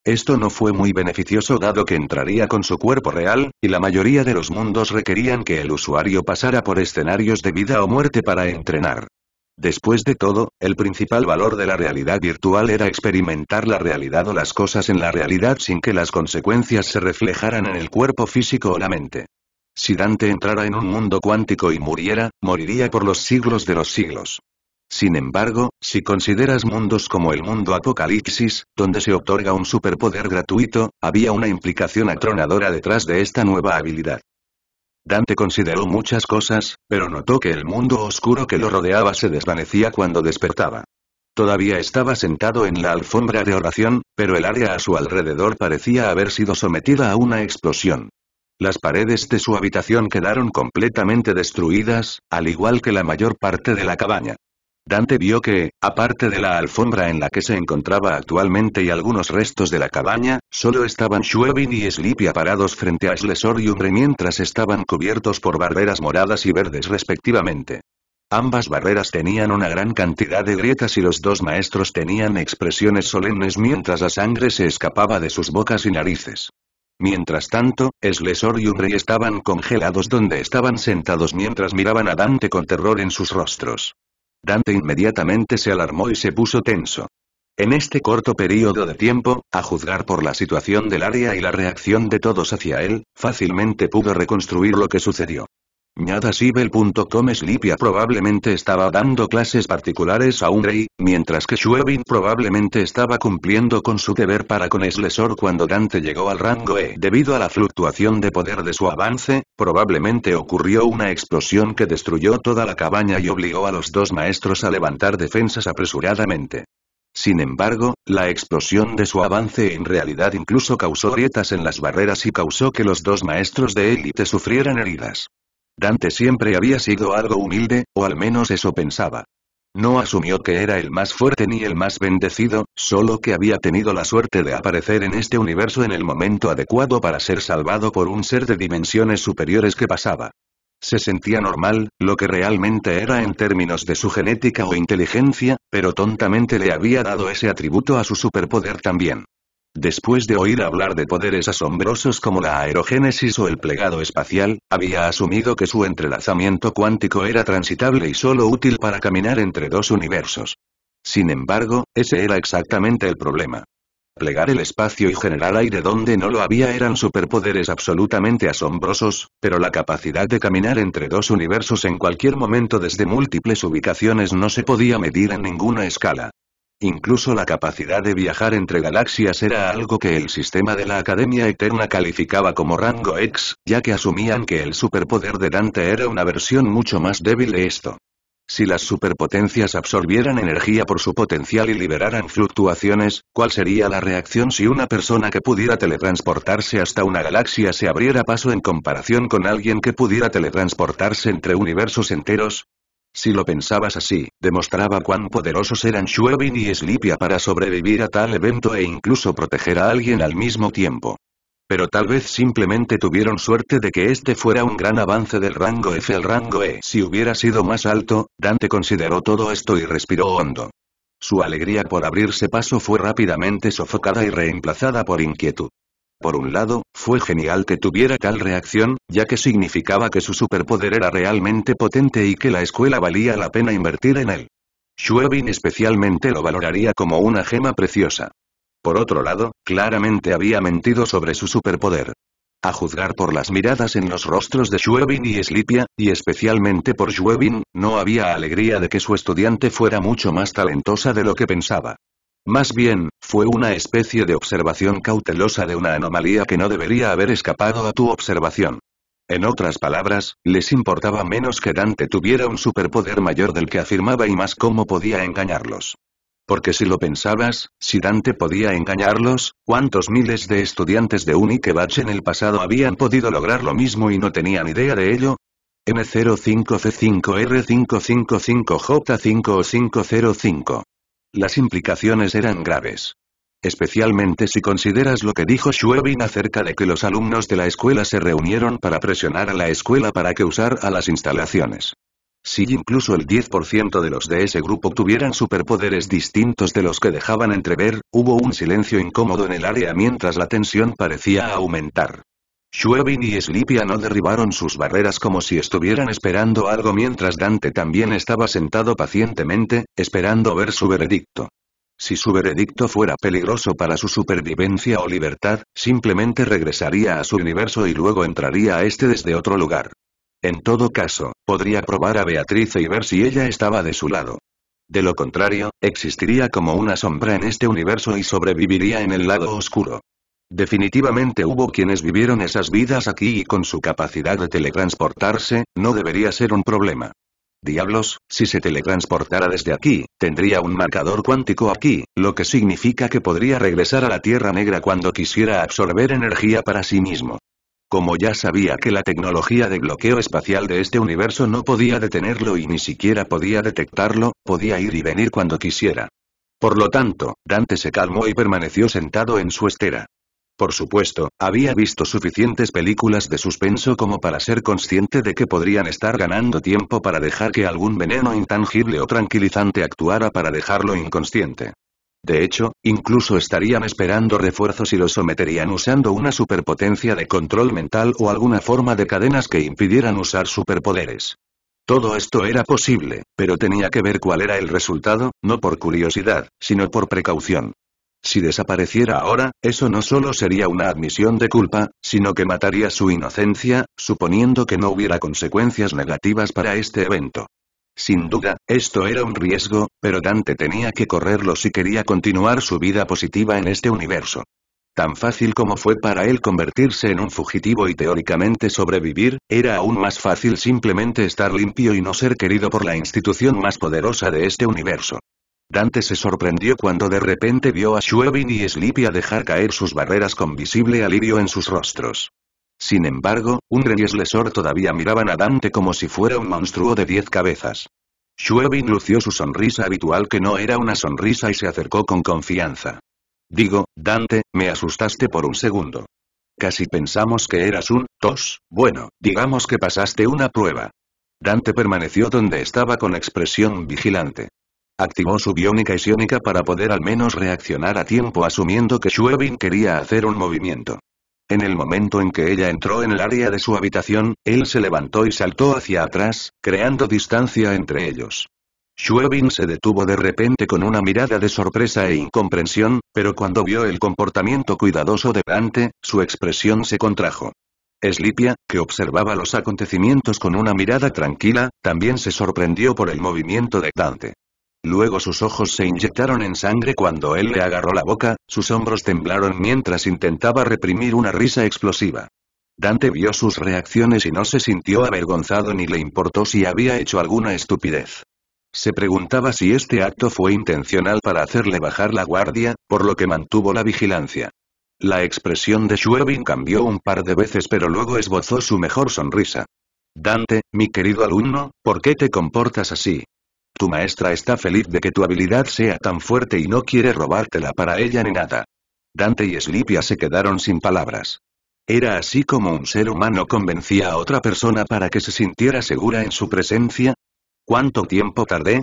Esto no fue muy beneficioso dado que entraría con su cuerpo real, y la mayoría de los mundos requerían que el usuario pasara por escenarios de vida o muerte para entrenar. Después de todo, el principal valor de la realidad virtual era experimentar la realidad o las cosas en la realidad sin que las consecuencias se reflejaran en el cuerpo físico o la mente. Si Dante entrara en un mundo cuántico y muriera, moriría por los siglos de los siglos. Sin embargo, si consideras mundos como el mundo Apocalipsis, donde se otorga un superpoder gratuito, había una implicación atronadora detrás de esta nueva habilidad. Dante consideró muchas cosas, pero notó que el mundo oscuro que lo rodeaba se desvanecía cuando despertaba. Todavía estaba sentado en la alfombra de oración, pero el área a su alrededor parecía haber sido sometida a una explosión. Las paredes de su habitación quedaron completamente destruidas, al igual que la mayor parte de la cabaña. Dante vio que, aparte de la alfombra en la que se encontraba actualmente y algunos restos de la cabaña, solo estaban Schwebin y Slipia parados frente a Slesor y mientras estaban cubiertos por barreras moradas y verdes respectivamente. Ambas barreras tenían una gran cantidad de grietas y los dos maestros tenían expresiones solemnes mientras la sangre se escapaba de sus bocas y narices. Mientras tanto, Slesor y Umbre estaban congelados donde estaban sentados mientras miraban a Dante con terror en sus rostros. Dante inmediatamente se alarmó y se puso tenso. En este corto período de tiempo, a juzgar por la situación del área y la reacción de todos hacia él, fácilmente pudo reconstruir lo que sucedió. Nyadasibel.com Slipia probablemente estaba dando clases particulares a un rey, mientras que Shuevin probablemente estaba cumpliendo con su deber para con Slesor cuando Dante llegó al rango E. Debido a la fluctuación de poder de su avance, probablemente ocurrió una explosión que destruyó toda la cabaña y obligó a los dos maestros a levantar defensas apresuradamente. Sin embargo, la explosión de su avance en realidad incluso causó grietas en las barreras y causó que los dos maestros de élite sufrieran heridas. Dante siempre había sido algo humilde, o al menos eso pensaba. No asumió que era el más fuerte ni el más bendecido, solo que había tenido la suerte de aparecer en este universo en el momento adecuado para ser salvado por un ser de dimensiones superiores que pasaba. Se sentía normal, lo que realmente era en términos de su genética o inteligencia, pero tontamente le había dado ese atributo a su superpoder también. Después de oír hablar de poderes asombrosos como la aerogénesis o el plegado espacial, había asumido que su entrelazamiento cuántico era transitable y solo útil para caminar entre dos universos. Sin embargo, ese era exactamente el problema. Plegar el espacio y generar aire donde no lo había eran superpoderes absolutamente asombrosos, pero la capacidad de caminar entre dos universos en cualquier momento desde múltiples ubicaciones no se podía medir en ninguna escala. Incluso la capacidad de viajar entre galaxias era algo que el sistema de la Academia Eterna calificaba como rango X, ya que asumían que el superpoder de Dante era una versión mucho más débil de esto. Si las superpotencias absorbieran energía por su potencial y liberaran fluctuaciones, ¿cuál sería la reacción si una persona que pudiera teletransportarse hasta una galaxia se abriera paso en comparación con alguien que pudiera teletransportarse entre universos enteros? Si lo pensabas así, demostraba cuán poderosos eran Shuevin y Slipia para sobrevivir a tal evento e incluso proteger a alguien al mismo tiempo. Pero tal vez simplemente tuvieron suerte de que este fuera un gran avance del rango F al rango E. Si hubiera sido más alto, Dante consideró todo esto y respiró hondo. Su alegría por abrirse paso fue rápidamente sofocada y reemplazada por inquietud. Por un lado, fue genial que tuviera tal reacción, ya que significaba que su superpoder era realmente potente y que la escuela valía la pena invertir en él. Schwebin especialmente lo valoraría como una gema preciosa. Por otro lado, claramente había mentido sobre su superpoder. A juzgar por las miradas en los rostros de Schwebin y Slipia, y especialmente por Schwebin, no había alegría de que su estudiante fuera mucho más talentosa de lo que pensaba. Más bien, fue una especie de observación cautelosa de una anomalía que no debería haber escapado a tu observación. En otras palabras, les importaba menos que Dante tuviera un superpoder mayor del que afirmaba y más cómo podía engañarlos. Porque si lo pensabas, si Dante podía engañarlos, ¿cuántos miles de estudiantes de Bach en el pasado habían podido lograr lo mismo y no tenían idea de ello? m 05 c 5 r 555 j 5 505 las implicaciones eran graves. Especialmente si consideras lo que dijo Schwebin acerca de que los alumnos de la escuela se reunieron para presionar a la escuela para que usara las instalaciones. Si incluso el 10% de los de ese grupo tuvieran superpoderes distintos de los que dejaban entrever, hubo un silencio incómodo en el área mientras la tensión parecía aumentar. Schwebin y Slipia no derribaron sus barreras como si estuvieran esperando algo mientras Dante también estaba sentado pacientemente, esperando ver su veredicto. Si su veredicto fuera peligroso para su supervivencia o libertad, simplemente regresaría a su universo y luego entraría a este desde otro lugar. En todo caso, podría probar a Beatriz y ver si ella estaba de su lado. De lo contrario, existiría como una sombra en este universo y sobreviviría en el lado oscuro. Definitivamente hubo quienes vivieron esas vidas aquí y con su capacidad de teletransportarse, no debería ser un problema. Diablos, si se teletransportara desde aquí, tendría un marcador cuántico aquí, lo que significa que podría regresar a la Tierra Negra cuando quisiera absorber energía para sí mismo. Como ya sabía que la tecnología de bloqueo espacial de este universo no podía detenerlo y ni siquiera podía detectarlo, podía ir y venir cuando quisiera. Por lo tanto, Dante se calmó y permaneció sentado en su estera. Por supuesto, había visto suficientes películas de suspenso como para ser consciente de que podrían estar ganando tiempo para dejar que algún veneno intangible o tranquilizante actuara para dejarlo inconsciente. De hecho, incluso estarían esperando refuerzos y lo someterían usando una superpotencia de control mental o alguna forma de cadenas que impidieran usar superpoderes. Todo esto era posible, pero tenía que ver cuál era el resultado, no por curiosidad, sino por precaución. Si desapareciera ahora, eso no solo sería una admisión de culpa, sino que mataría su inocencia, suponiendo que no hubiera consecuencias negativas para este evento. Sin duda, esto era un riesgo, pero Dante tenía que correrlo si quería continuar su vida positiva en este universo. Tan fácil como fue para él convertirse en un fugitivo y teóricamente sobrevivir, era aún más fácil simplemente estar limpio y no ser querido por la institución más poderosa de este universo. Dante se sorprendió cuando de repente vio a Shuevin y Sleepy a dejar caer sus barreras con visible alivio en sus rostros. Sin embargo, un y Slesor todavía miraban a Dante como si fuera un monstruo de diez cabezas. Shuevin lució su sonrisa habitual que no era una sonrisa y se acercó con confianza. Digo, Dante, me asustaste por un segundo. Casi pensamos que eras un tos. Bueno, digamos que pasaste una prueba. Dante permaneció donde estaba con expresión vigilante. Activó su biónica y siónica para poder al menos reaccionar a tiempo asumiendo que Schwebin quería hacer un movimiento. En el momento en que ella entró en el área de su habitación, él se levantó y saltó hacia atrás, creando distancia entre ellos. Schwebin se detuvo de repente con una mirada de sorpresa e incomprensión, pero cuando vio el comportamiento cuidadoso de Dante, su expresión se contrajo. Slipia, que observaba los acontecimientos con una mirada tranquila, también se sorprendió por el movimiento de Dante. Luego sus ojos se inyectaron en sangre cuando él le agarró la boca, sus hombros temblaron mientras intentaba reprimir una risa explosiva. Dante vio sus reacciones y no se sintió avergonzado ni le importó si había hecho alguna estupidez. Se preguntaba si este acto fue intencional para hacerle bajar la guardia, por lo que mantuvo la vigilancia. La expresión de Schwebin cambió un par de veces pero luego esbozó su mejor sonrisa. Dante, mi querido alumno, ¿por qué te comportas así? Tu maestra está feliz de que tu habilidad sea tan fuerte y no quiere robártela para ella ni nada. Dante y Slipia se quedaron sin palabras. Era así como un ser humano convencía a otra persona para que se sintiera segura en su presencia. ¿Cuánto tiempo tardé?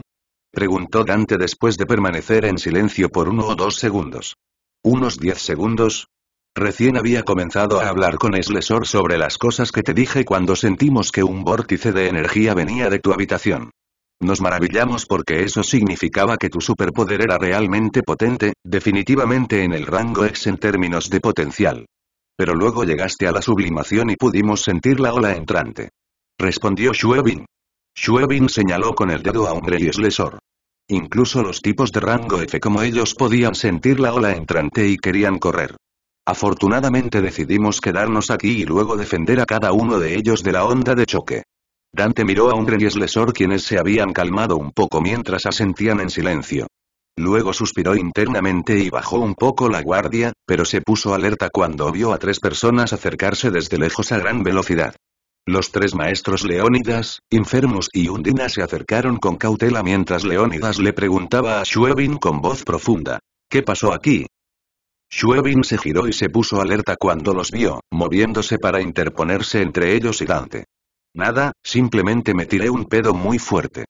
preguntó Dante después de permanecer en silencio por uno o dos segundos. ¿Unos diez segundos? Recién había comenzado a hablar con Slesor sobre las cosas que te dije cuando sentimos que un vórtice de energía venía de tu habitación. Nos maravillamos porque eso significaba que tu superpoder era realmente potente, definitivamente en el rango X en términos de potencial. Pero luego llegaste a la sublimación y pudimos sentir la ola entrante. Respondió Schwebin. Schwebin señaló con el dedo a Hombre y Slesor. Incluso los tipos de rango F como ellos podían sentir la ola entrante y querían correr. Afortunadamente decidimos quedarnos aquí y luego defender a cada uno de ellos de la onda de choque. Dante miró a un y Slesor quienes se habían calmado un poco mientras asentían en silencio. Luego suspiró internamente y bajó un poco la guardia, pero se puso alerta cuando vio a tres personas acercarse desde lejos a gran velocidad. Los tres maestros Leónidas, Infermus y Undina se acercaron con cautela mientras Leónidas le preguntaba a Schwebin con voz profunda. ¿Qué pasó aquí? Schwebin se giró y se puso alerta cuando los vio, moviéndose para interponerse entre ellos y Dante. Nada, simplemente me tiré un pedo muy fuerte.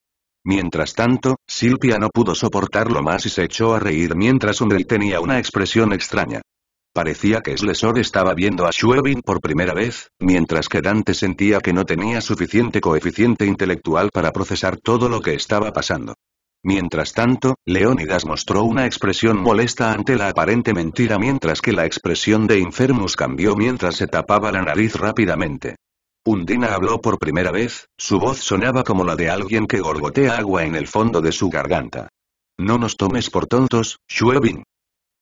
Mientras tanto, Silvia no pudo soportarlo más y se echó a reír mientras Unreal tenía una expresión extraña. Parecía que Slesor estaba viendo a Schwebin por primera vez, mientras que Dante sentía que no tenía suficiente coeficiente intelectual para procesar todo lo que estaba pasando. Mientras tanto, Leónidas mostró una expresión molesta ante la aparente mentira mientras que la expresión de Infermus cambió mientras se tapaba la nariz rápidamente. Undina habló por primera vez, su voz sonaba como la de alguien que gorgotea agua en el fondo de su garganta. No nos tomes por tontos, Schwebin.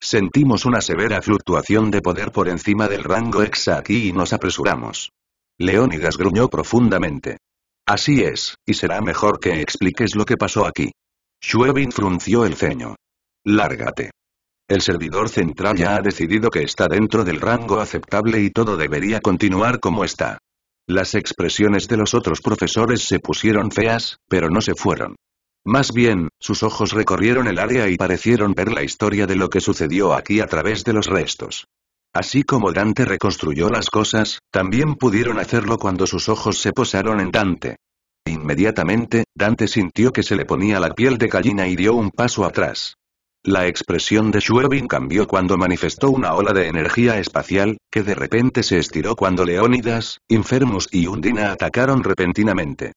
Sentimos una severa fluctuación de poder por encima del rango exa aquí y nos apresuramos. Leónidas gruñó profundamente. Así es, y será mejor que expliques lo que pasó aquí. Schwebin frunció el ceño. Lárgate. El servidor central ya ha decidido que está dentro del rango aceptable y todo debería continuar como está. Las expresiones de los otros profesores se pusieron feas, pero no se fueron. Más bien, sus ojos recorrieron el área y parecieron ver la historia de lo que sucedió aquí a través de los restos. Así como Dante reconstruyó las cosas, también pudieron hacerlo cuando sus ojos se posaron en Dante. Inmediatamente, Dante sintió que se le ponía la piel de gallina y dio un paso atrás. La expresión de Schwerin cambió cuando manifestó una ola de energía espacial, que de repente se estiró cuando Leónidas, Infermus y Undina atacaron repentinamente.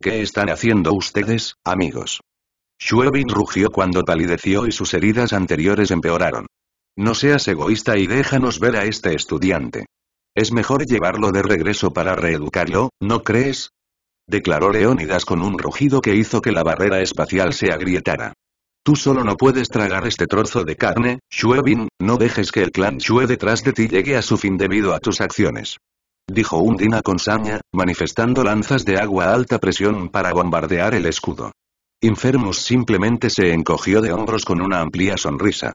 ¿Qué están haciendo ustedes, amigos? Schwerin rugió cuando palideció y sus heridas anteriores empeoraron. No seas egoísta y déjanos ver a este estudiante. Es mejor llevarlo de regreso para reeducarlo, ¿no crees? Declaró Leónidas con un rugido que hizo que la barrera espacial se agrietara. Tú solo no puedes tragar este trozo de carne, Shuebin, no dejes que el clan Shue detrás de ti llegue a su fin debido a tus acciones. Dijo Undina con saña, manifestando lanzas de agua a alta presión para bombardear el escudo. Infermus simplemente se encogió de hombros con una amplia sonrisa.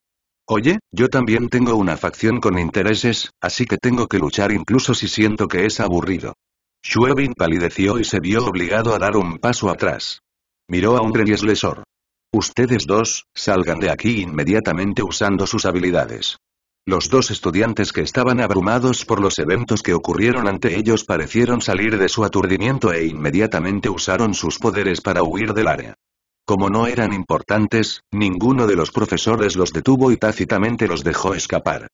Oye, yo también tengo una facción con intereses, así que tengo que luchar incluso si siento que es aburrido. Shuevin palideció y se vio obligado a dar un paso atrás. Miró a un Lesor. Ustedes dos, salgan de aquí inmediatamente usando sus habilidades. Los dos estudiantes que estaban abrumados por los eventos que ocurrieron ante ellos parecieron salir de su aturdimiento e inmediatamente usaron sus poderes para huir del área. Como no eran importantes, ninguno de los profesores los detuvo y tácitamente los dejó escapar.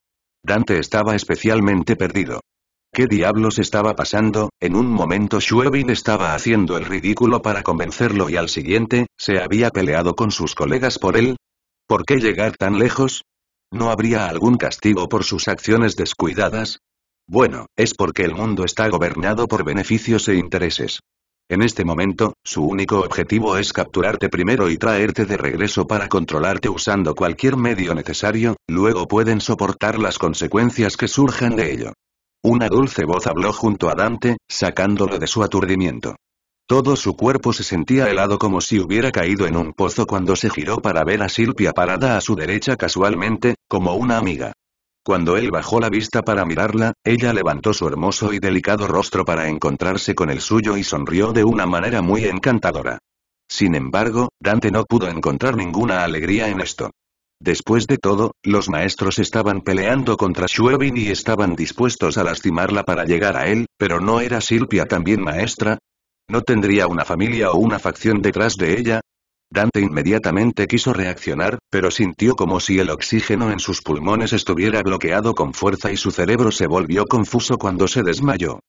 Dante estaba especialmente perdido. ¿Qué diablos estaba pasando? En un momento Shuevin estaba haciendo el ridículo para convencerlo y al siguiente, se había peleado con sus colegas por él. ¿Por qué llegar tan lejos? ¿No habría algún castigo por sus acciones descuidadas? Bueno, es porque el mundo está gobernado por beneficios e intereses. En este momento, su único objetivo es capturarte primero y traerte de regreso para controlarte usando cualquier medio necesario, luego pueden soportar las consecuencias que surjan de ello. Una dulce voz habló junto a Dante, sacándolo de su aturdimiento. Todo su cuerpo se sentía helado como si hubiera caído en un pozo cuando se giró para ver a Silvia parada a su derecha casualmente, como una amiga. Cuando él bajó la vista para mirarla, ella levantó su hermoso y delicado rostro para encontrarse con el suyo y sonrió de una manera muy encantadora. Sin embargo, Dante no pudo encontrar ninguna alegría en esto. Después de todo, los maestros estaban peleando contra Shuevin y estaban dispuestos a lastimarla para llegar a él, pero ¿no era Silvia también maestra? ¿No tendría una familia o una facción detrás de ella? Dante inmediatamente quiso reaccionar, pero sintió como si el oxígeno en sus pulmones estuviera bloqueado con fuerza y su cerebro se volvió confuso cuando se desmayó.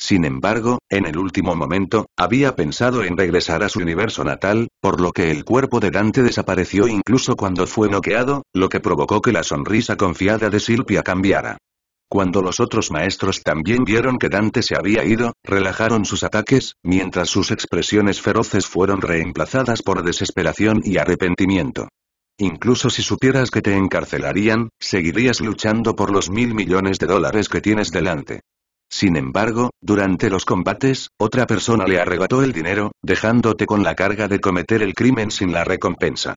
Sin embargo, en el último momento, había pensado en regresar a su universo natal, por lo que el cuerpo de Dante desapareció incluso cuando fue noqueado, lo que provocó que la sonrisa confiada de Silvia cambiara. Cuando los otros maestros también vieron que Dante se había ido, relajaron sus ataques, mientras sus expresiones feroces fueron reemplazadas por desesperación y arrepentimiento. Incluso si supieras que te encarcelarían, seguirías luchando por los mil millones de dólares que tienes delante. Sin embargo, durante los combates, otra persona le arrebató el dinero, dejándote con la carga de cometer el crimen sin la recompensa.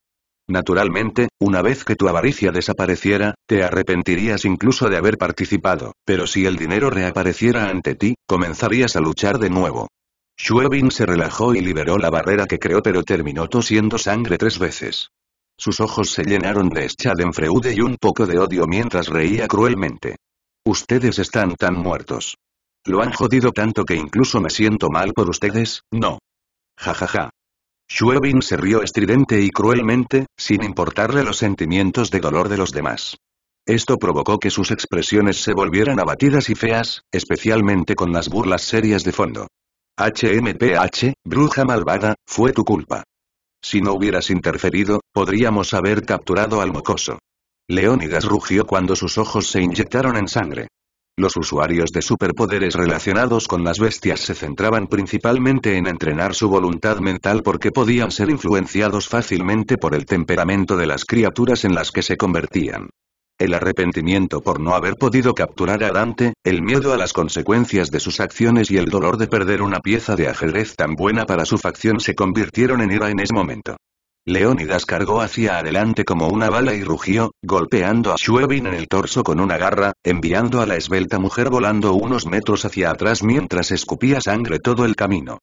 Naturalmente, una vez que tu avaricia desapareciera, te arrepentirías incluso de haber participado, pero si el dinero reapareciera ante ti, comenzarías a luchar de nuevo. Shuebin se relajó y liberó la barrera que creó pero terminó tosiendo sangre tres veces. Sus ojos se llenaron de freude y un poco de odio mientras reía cruelmente. Ustedes están tan muertos. Lo han jodido tanto que incluso me siento mal por ustedes, no. Jajaja. Ja, se rió estridente y cruelmente, sin importarle los sentimientos de dolor de los demás. Esto provocó que sus expresiones se volvieran abatidas y feas, especialmente con las burlas serias de fondo. HMPH, bruja malvada, fue tu culpa. Si no hubieras interferido, podríamos haber capturado al mocoso. Leónidas rugió cuando sus ojos se inyectaron en sangre. Los usuarios de superpoderes relacionados con las bestias se centraban principalmente en entrenar su voluntad mental porque podían ser influenciados fácilmente por el temperamento de las criaturas en las que se convertían. El arrepentimiento por no haber podido capturar a Dante, el miedo a las consecuencias de sus acciones y el dolor de perder una pieza de ajedrez tan buena para su facción se convirtieron en ira en ese momento. Leónidas cargó hacia adelante como una bala y rugió, golpeando a Shuevin en el torso con una garra, enviando a la esbelta mujer volando unos metros hacia atrás mientras escupía sangre todo el camino.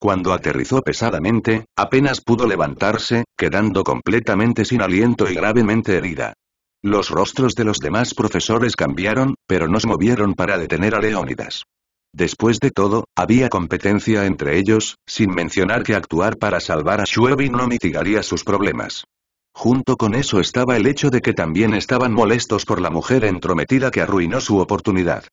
Cuando aterrizó pesadamente, apenas pudo levantarse, quedando completamente sin aliento y gravemente herida. Los rostros de los demás profesores cambiaron, pero no se movieron para detener a Leónidas. Después de todo, había competencia entre ellos, sin mencionar que actuar para salvar a Schwebin no mitigaría sus problemas. Junto con eso estaba el hecho de que también estaban molestos por la mujer entrometida que arruinó su oportunidad.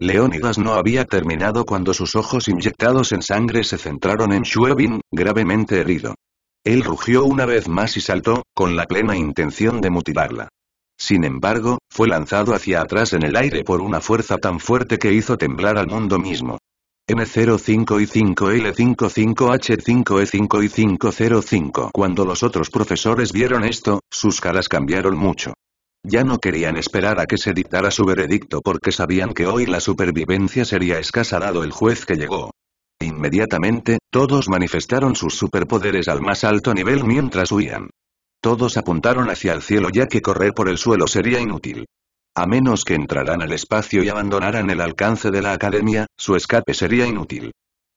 Leónidas no había terminado cuando sus ojos inyectados en sangre se centraron en Schwebin, gravemente herido. Él rugió una vez más y saltó, con la plena intención de mutilarla. Sin embargo, fue lanzado hacia atrás en el aire por una fuerza tan fuerte que hizo temblar al mundo mismo. M05 y 5L55H5E5 y 505 Cuando los otros profesores vieron esto, sus caras cambiaron mucho. Ya no querían esperar a que se dictara su veredicto porque sabían que hoy la supervivencia sería escasa dado el juez que llegó. Inmediatamente, todos manifestaron sus superpoderes al más alto nivel mientras huían. Todos apuntaron hacia el cielo ya que correr por el suelo sería inútil. A menos que entraran al espacio y abandonaran el alcance de la academia, su escape sería inútil.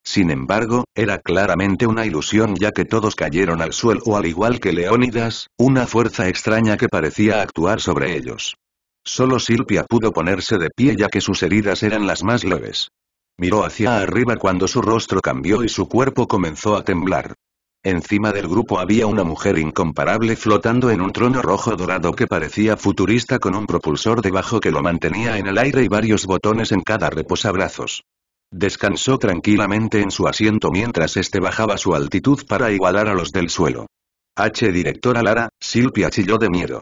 Sin embargo, era claramente una ilusión ya que todos cayeron al suelo o al igual que Leónidas, una fuerza extraña que parecía actuar sobre ellos. Solo Silvia pudo ponerse de pie ya que sus heridas eran las más leves. Miró hacia arriba cuando su rostro cambió y su cuerpo comenzó a temblar. Encima del grupo había una mujer incomparable flotando en un trono rojo dorado que parecía futurista con un propulsor debajo que lo mantenía en el aire y varios botones en cada reposabrazos. Descansó tranquilamente en su asiento mientras este bajaba su altitud para igualar a los del suelo. H. Directora Lara, Silvia chilló de miedo.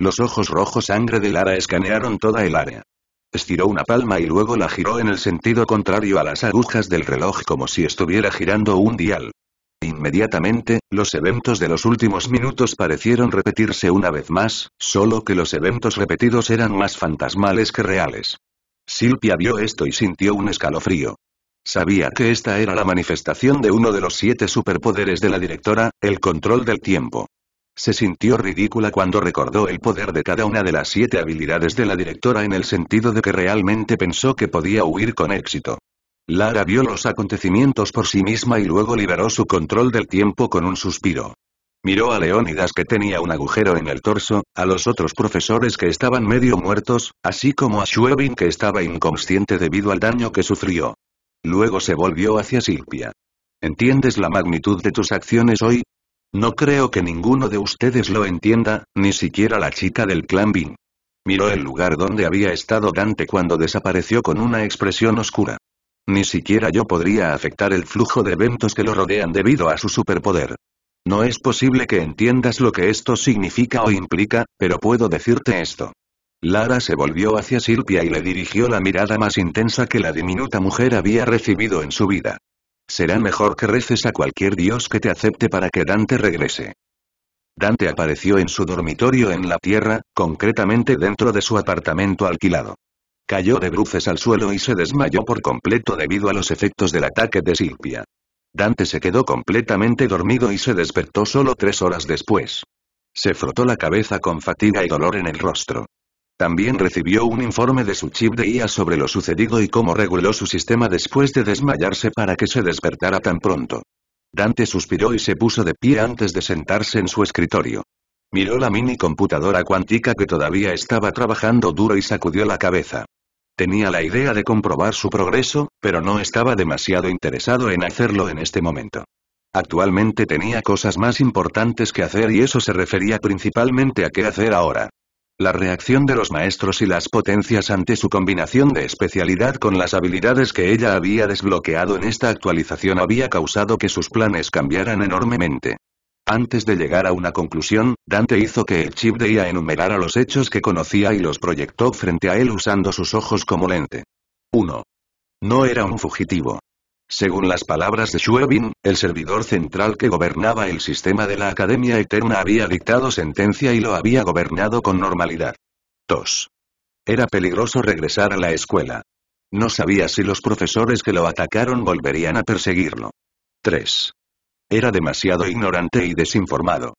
Los ojos rojo sangre de Lara escanearon toda el área. Estiró una palma y luego la giró en el sentido contrario a las agujas del reloj como si estuviera girando un dial. Inmediatamente, los eventos de los últimos minutos parecieron repetirse una vez más, solo que los eventos repetidos eran más fantasmales que reales. silvia vio esto y sintió un escalofrío. Sabía que esta era la manifestación de uno de los siete superpoderes de la directora, el control del tiempo. Se sintió ridícula cuando recordó el poder de cada una de las siete habilidades de la directora en el sentido de que realmente pensó que podía huir con éxito. Lara vio los acontecimientos por sí misma y luego liberó su control del tiempo con un suspiro. Miró a Leónidas que tenía un agujero en el torso, a los otros profesores que estaban medio muertos, así como a Schwebin que estaba inconsciente debido al daño que sufrió. Luego se volvió hacia Silvia. ¿Entiendes la magnitud de tus acciones hoy? No creo que ninguno de ustedes lo entienda, ni siquiera la chica del clan Bin. Miró el lugar donde había estado Dante cuando desapareció con una expresión oscura. Ni siquiera yo podría afectar el flujo de eventos que lo rodean debido a su superpoder. No es posible que entiendas lo que esto significa o implica, pero puedo decirte esto. Lara se volvió hacia Silvia y le dirigió la mirada más intensa que la diminuta mujer había recibido en su vida. Será mejor que reces a cualquier dios que te acepte para que Dante regrese. Dante apareció en su dormitorio en la Tierra, concretamente dentro de su apartamento alquilado. Cayó de bruces al suelo y se desmayó por completo debido a los efectos del ataque de Silvia. Dante se quedó completamente dormido y se despertó solo tres horas después. Se frotó la cabeza con fatiga y dolor en el rostro. También recibió un informe de su chip de IA sobre lo sucedido y cómo reguló su sistema después de desmayarse para que se despertara tan pronto. Dante suspiró y se puso de pie antes de sentarse en su escritorio. Miró la mini computadora cuántica que todavía estaba trabajando duro y sacudió la cabeza. Tenía la idea de comprobar su progreso, pero no estaba demasiado interesado en hacerlo en este momento. Actualmente tenía cosas más importantes que hacer y eso se refería principalmente a qué hacer ahora. La reacción de los maestros y las potencias ante su combinación de especialidad con las habilidades que ella había desbloqueado en esta actualización había causado que sus planes cambiaran enormemente. Antes de llegar a una conclusión, Dante hizo que el chip de IA enumerara los hechos que conocía y los proyectó frente a él usando sus ojos como lente. 1. No era un fugitivo. Según las palabras de Schwebin, el servidor central que gobernaba el sistema de la Academia Eterna había dictado sentencia y lo había gobernado con normalidad. 2. Era peligroso regresar a la escuela. No sabía si los profesores que lo atacaron volverían a perseguirlo. 3. Era demasiado ignorante y desinformado.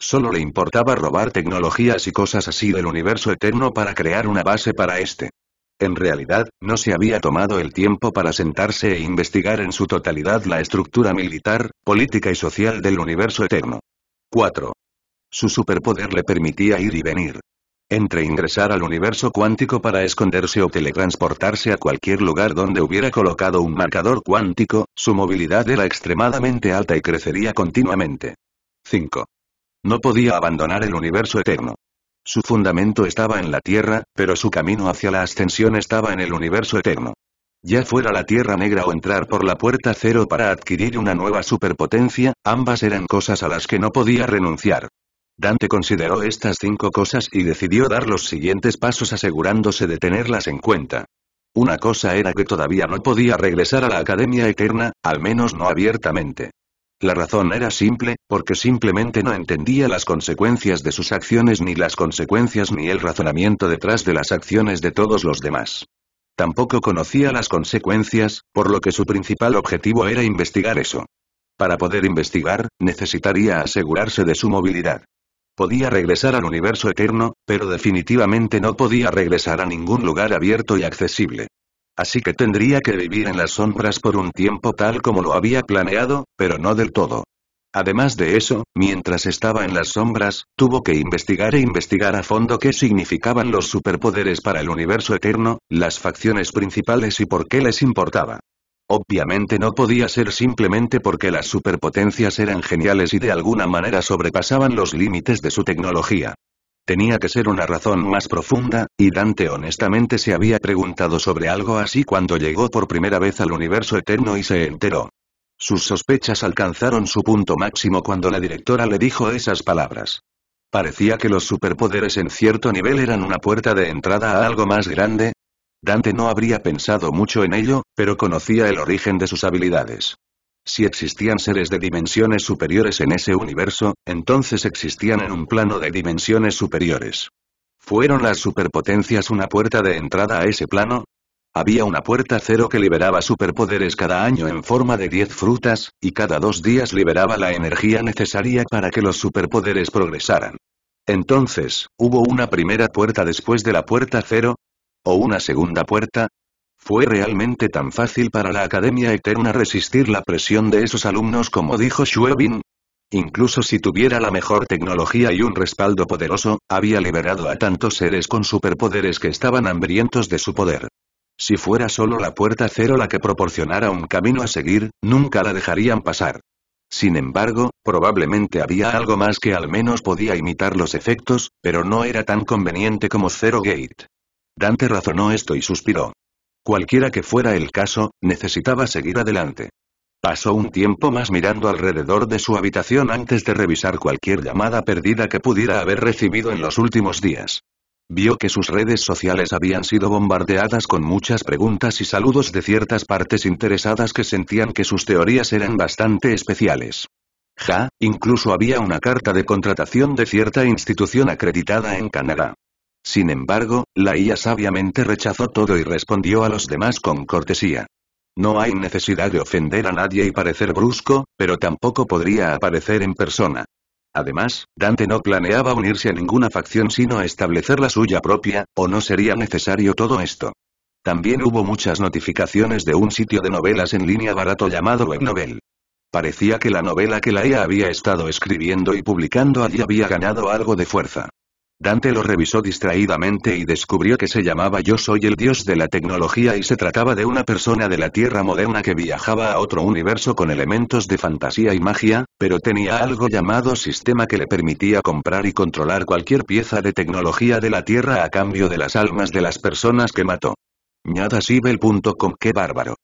Solo le importaba robar tecnologías y cosas así del universo eterno para crear una base para este. En realidad, no se había tomado el tiempo para sentarse e investigar en su totalidad la estructura militar, política y social del universo eterno. 4. Su superpoder le permitía ir y venir entre ingresar al universo cuántico para esconderse o teletransportarse a cualquier lugar donde hubiera colocado un marcador cuántico, su movilidad era extremadamente alta y crecería continuamente. 5. No podía abandonar el universo eterno. Su fundamento estaba en la Tierra, pero su camino hacia la ascensión estaba en el universo eterno. Ya fuera la Tierra Negra o entrar por la puerta cero para adquirir una nueva superpotencia, ambas eran cosas a las que no podía renunciar. Dante consideró estas cinco cosas y decidió dar los siguientes pasos asegurándose de tenerlas en cuenta. Una cosa era que todavía no podía regresar a la Academia Eterna, al menos no abiertamente. La razón era simple, porque simplemente no entendía las consecuencias de sus acciones ni las consecuencias ni el razonamiento detrás de las acciones de todos los demás. Tampoco conocía las consecuencias, por lo que su principal objetivo era investigar eso. Para poder investigar, necesitaría asegurarse de su movilidad. Podía regresar al universo eterno, pero definitivamente no podía regresar a ningún lugar abierto y accesible. Así que tendría que vivir en las sombras por un tiempo tal como lo había planeado, pero no del todo. Además de eso, mientras estaba en las sombras, tuvo que investigar e investigar a fondo qué significaban los superpoderes para el universo eterno, las facciones principales y por qué les importaba. Obviamente no podía ser simplemente porque las superpotencias eran geniales y de alguna manera sobrepasaban los límites de su tecnología. Tenía que ser una razón más profunda, y Dante honestamente se había preguntado sobre algo así cuando llegó por primera vez al universo eterno y se enteró. Sus sospechas alcanzaron su punto máximo cuando la directora le dijo esas palabras. Parecía que los superpoderes en cierto nivel eran una puerta de entrada a algo más grande, Dante no habría pensado mucho en ello, pero conocía el origen de sus habilidades. Si existían seres de dimensiones superiores en ese universo, entonces existían en un plano de dimensiones superiores. ¿Fueron las superpotencias una puerta de entrada a ese plano? Había una puerta cero que liberaba superpoderes cada año en forma de 10 frutas, y cada dos días liberaba la energía necesaria para que los superpoderes progresaran. Entonces, ¿hubo una primera puerta después de la puerta cero? ¿O una segunda puerta? ¿Fue realmente tan fácil para la Academia Eterna resistir la presión de esos alumnos como dijo Schwebin? Incluso si tuviera la mejor tecnología y un respaldo poderoso, había liberado a tantos seres con superpoderes que estaban hambrientos de su poder. Si fuera solo la puerta cero la que proporcionara un camino a seguir, nunca la dejarían pasar. Sin embargo, probablemente había algo más que al menos podía imitar los efectos, pero no era tan conveniente como Zero Gate. Dante razonó esto y suspiró. Cualquiera que fuera el caso, necesitaba seguir adelante. Pasó un tiempo más mirando alrededor de su habitación antes de revisar cualquier llamada perdida que pudiera haber recibido en los últimos días. Vio que sus redes sociales habían sido bombardeadas con muchas preguntas y saludos de ciertas partes interesadas que sentían que sus teorías eran bastante especiales. Ja, incluso había una carta de contratación de cierta institución acreditada en Canadá. Sin embargo, la IA sabiamente rechazó todo y respondió a los demás con cortesía. No hay necesidad de ofender a nadie y parecer brusco, pero tampoco podría aparecer en persona. Además, Dante no planeaba unirse a ninguna facción sino establecer la suya propia, o no sería necesario todo esto. También hubo muchas notificaciones de un sitio de novelas en línea barato llamado Webnovel. Parecía que la novela que la IA había estado escribiendo y publicando allí había ganado algo de fuerza. Dante lo revisó distraídamente y descubrió que se llamaba Yo soy el dios de la tecnología y se trataba de una persona de la Tierra moderna que viajaba a otro universo con elementos de fantasía y magia, pero tenía algo llamado sistema que le permitía comprar y controlar cualquier pieza de tecnología de la Tierra a cambio de las almas de las personas que mató. Ñadasibel.com ¡Qué bárbaro!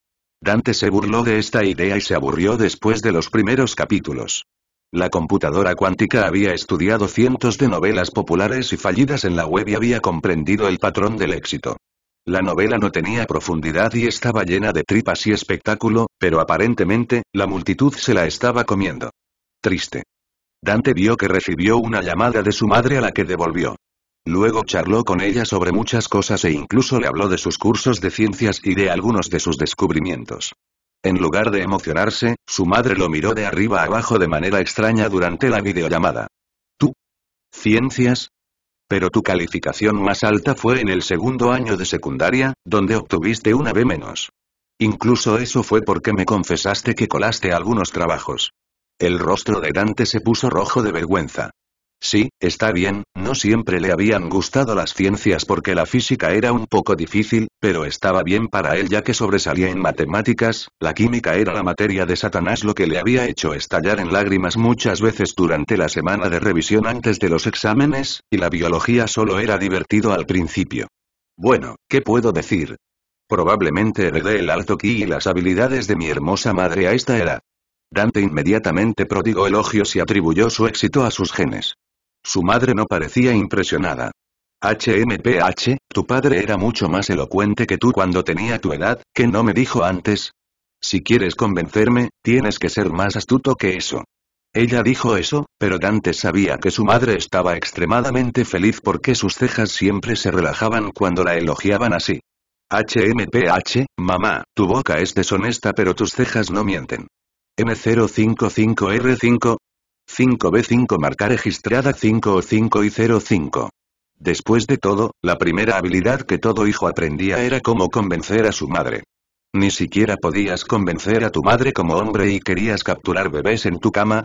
Dante se burló de esta idea y se aburrió después de los primeros capítulos. La computadora cuántica había estudiado cientos de novelas populares y fallidas en la web y había comprendido el patrón del éxito. La novela no tenía profundidad y estaba llena de tripas y espectáculo, pero aparentemente, la multitud se la estaba comiendo. Triste. Dante vio que recibió una llamada de su madre a la que devolvió. Luego charló con ella sobre muchas cosas e incluso le habló de sus cursos de ciencias y de algunos de sus descubrimientos. En lugar de emocionarse, su madre lo miró de arriba abajo de manera extraña durante la videollamada. ¿Tú? ¿Ciencias? Pero tu calificación más alta fue en el segundo año de secundaria, donde obtuviste una B menos. Incluso eso fue porque me confesaste que colaste algunos trabajos. El rostro de Dante se puso rojo de vergüenza. Sí, está bien, no siempre le habían gustado las ciencias porque la física era un poco difícil, pero estaba bien para él ya que sobresalía en matemáticas, la química era la materia de Satanás lo que le había hecho estallar en lágrimas muchas veces durante la semana de revisión antes de los exámenes, y la biología solo era divertido al principio. Bueno, ¿qué puedo decir? Probablemente heredé el alto ki y las habilidades de mi hermosa madre a esta era. Dante inmediatamente prodigó elogios y atribuyó su éxito a sus genes. Su madre no parecía impresionada. HMPH, tu padre era mucho más elocuente que tú cuando tenía tu edad, que no me dijo antes. Si quieres convencerme, tienes que ser más astuto que eso. Ella dijo eso, pero Dante sabía que su madre estaba extremadamente feliz porque sus cejas siempre se relajaban cuando la elogiaban así. HMPH, mamá, tu boca es deshonesta pero tus cejas no mienten. M055R5, 5B5 marca registrada 5 o 5 y 05. Después de todo, la primera habilidad que todo hijo aprendía era cómo convencer a su madre. Ni siquiera podías convencer a tu madre como hombre y querías capturar bebés en tu cama.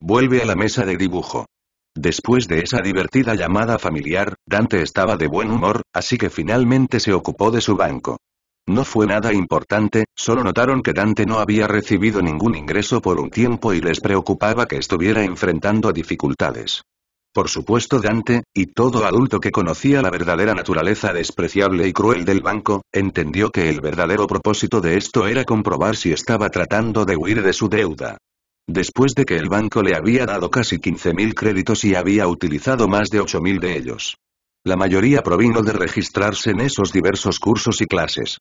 Vuelve a la mesa de dibujo. Después de esa divertida llamada familiar, Dante estaba de buen humor, así que finalmente se ocupó de su banco. No fue nada importante, solo notaron que Dante no había recibido ningún ingreso por un tiempo y les preocupaba que estuviera enfrentando dificultades. Por supuesto Dante, y todo adulto que conocía la verdadera naturaleza despreciable y cruel del banco, entendió que el verdadero propósito de esto era comprobar si estaba tratando de huir de su deuda. Después de que el banco le había dado casi 15.000 créditos y había utilizado más de 8.000 de ellos. La mayoría provino de registrarse en esos diversos cursos y clases.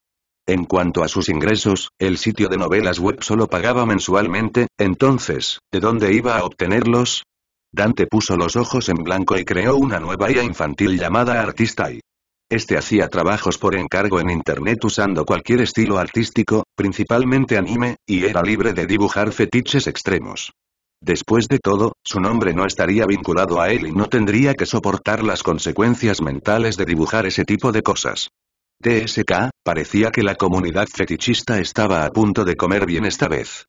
En cuanto a sus ingresos, el sitio de novelas web solo pagaba mensualmente, entonces, ¿de dónde iba a obtenerlos? Dante puso los ojos en blanco y creó una nueva IA infantil llamada Artista Artistai. Este hacía trabajos por encargo en internet usando cualquier estilo artístico, principalmente anime, y era libre de dibujar fetiches extremos. Después de todo, su nombre no estaría vinculado a él y no tendría que soportar las consecuencias mentales de dibujar ese tipo de cosas. TSK, parecía que la comunidad fetichista estaba a punto de comer bien esta vez.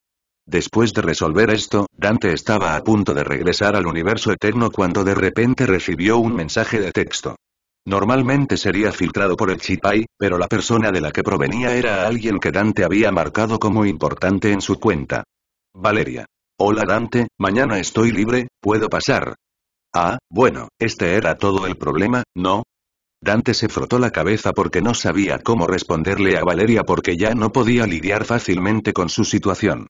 Después de resolver esto, Dante estaba a punto de regresar al universo eterno cuando de repente recibió un mensaje de texto. Normalmente sería filtrado por el Chipai, pero la persona de la que provenía era alguien que Dante había marcado como importante en su cuenta. Valeria. Hola Dante, mañana estoy libre, puedo pasar. Ah, bueno, este era todo el problema, ¿no? Dante se frotó la cabeza porque no sabía cómo responderle a Valeria porque ya no podía lidiar fácilmente con su situación.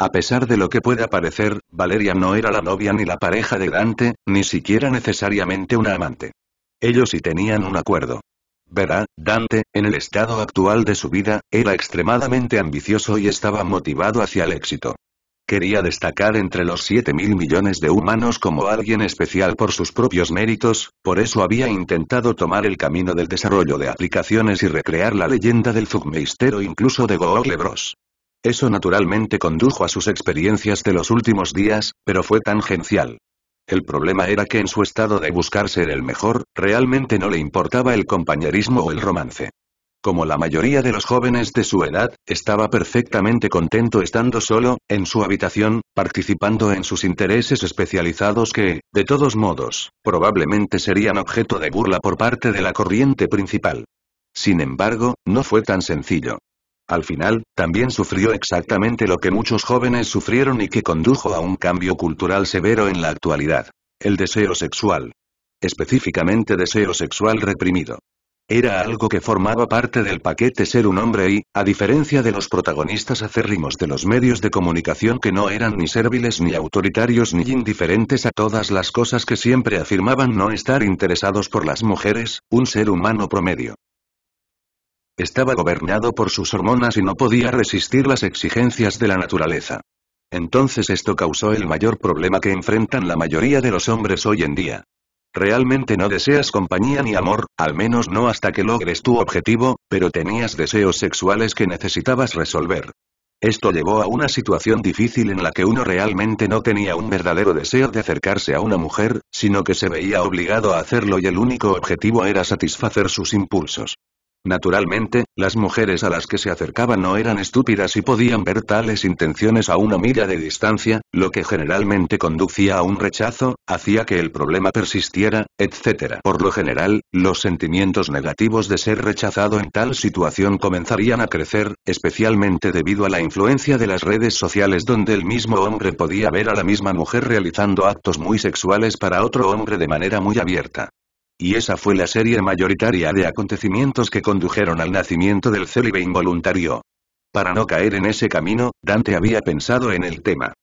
A pesar de lo que pueda parecer, Valeria no era la novia ni la pareja de Dante, ni siquiera necesariamente una amante. Ellos sí tenían un acuerdo. Verá, Dante, en el estado actual de su vida, era extremadamente ambicioso y estaba motivado hacia el éxito. Quería destacar entre los 7.000 mil millones de humanos como alguien especial por sus propios méritos, por eso había intentado tomar el camino del desarrollo de aplicaciones y recrear la leyenda del Zugmeister o incluso de Google Bros. Eso naturalmente condujo a sus experiencias de los últimos días, pero fue tangencial. El problema era que en su estado de buscar ser el mejor, realmente no le importaba el compañerismo o el romance como la mayoría de los jóvenes de su edad, estaba perfectamente contento estando solo, en su habitación, participando en sus intereses especializados que, de todos modos, probablemente serían objeto de burla por parte de la corriente principal. Sin embargo, no fue tan sencillo. Al final, también sufrió exactamente lo que muchos jóvenes sufrieron y que condujo a un cambio cultural severo en la actualidad. El deseo sexual. Específicamente deseo sexual reprimido. Era algo que formaba parte del paquete ser un hombre y, a diferencia de los protagonistas acérrimos de los medios de comunicación que no eran ni serviles ni autoritarios ni indiferentes a todas las cosas que siempre afirmaban no estar interesados por las mujeres, un ser humano promedio. Estaba gobernado por sus hormonas y no podía resistir las exigencias de la naturaleza. Entonces esto causó el mayor problema que enfrentan la mayoría de los hombres hoy en día. Realmente no deseas compañía ni amor, al menos no hasta que logres tu objetivo, pero tenías deseos sexuales que necesitabas resolver. Esto llevó a una situación difícil en la que uno realmente no tenía un verdadero deseo de acercarse a una mujer, sino que se veía obligado a hacerlo y el único objetivo era satisfacer sus impulsos. Naturalmente, las mujeres a las que se acercaban no eran estúpidas y podían ver tales intenciones a una milla de distancia, lo que generalmente conducía a un rechazo, hacía que el problema persistiera, etc. Por lo general, los sentimientos negativos de ser rechazado en tal situación comenzarían a crecer, especialmente debido a la influencia de las redes sociales donde el mismo hombre podía ver a la misma mujer realizando actos muy sexuales para otro hombre de manera muy abierta. Y esa fue la serie mayoritaria de acontecimientos que condujeron al nacimiento del célibe involuntario. Para no caer en ese camino, Dante había pensado en el tema.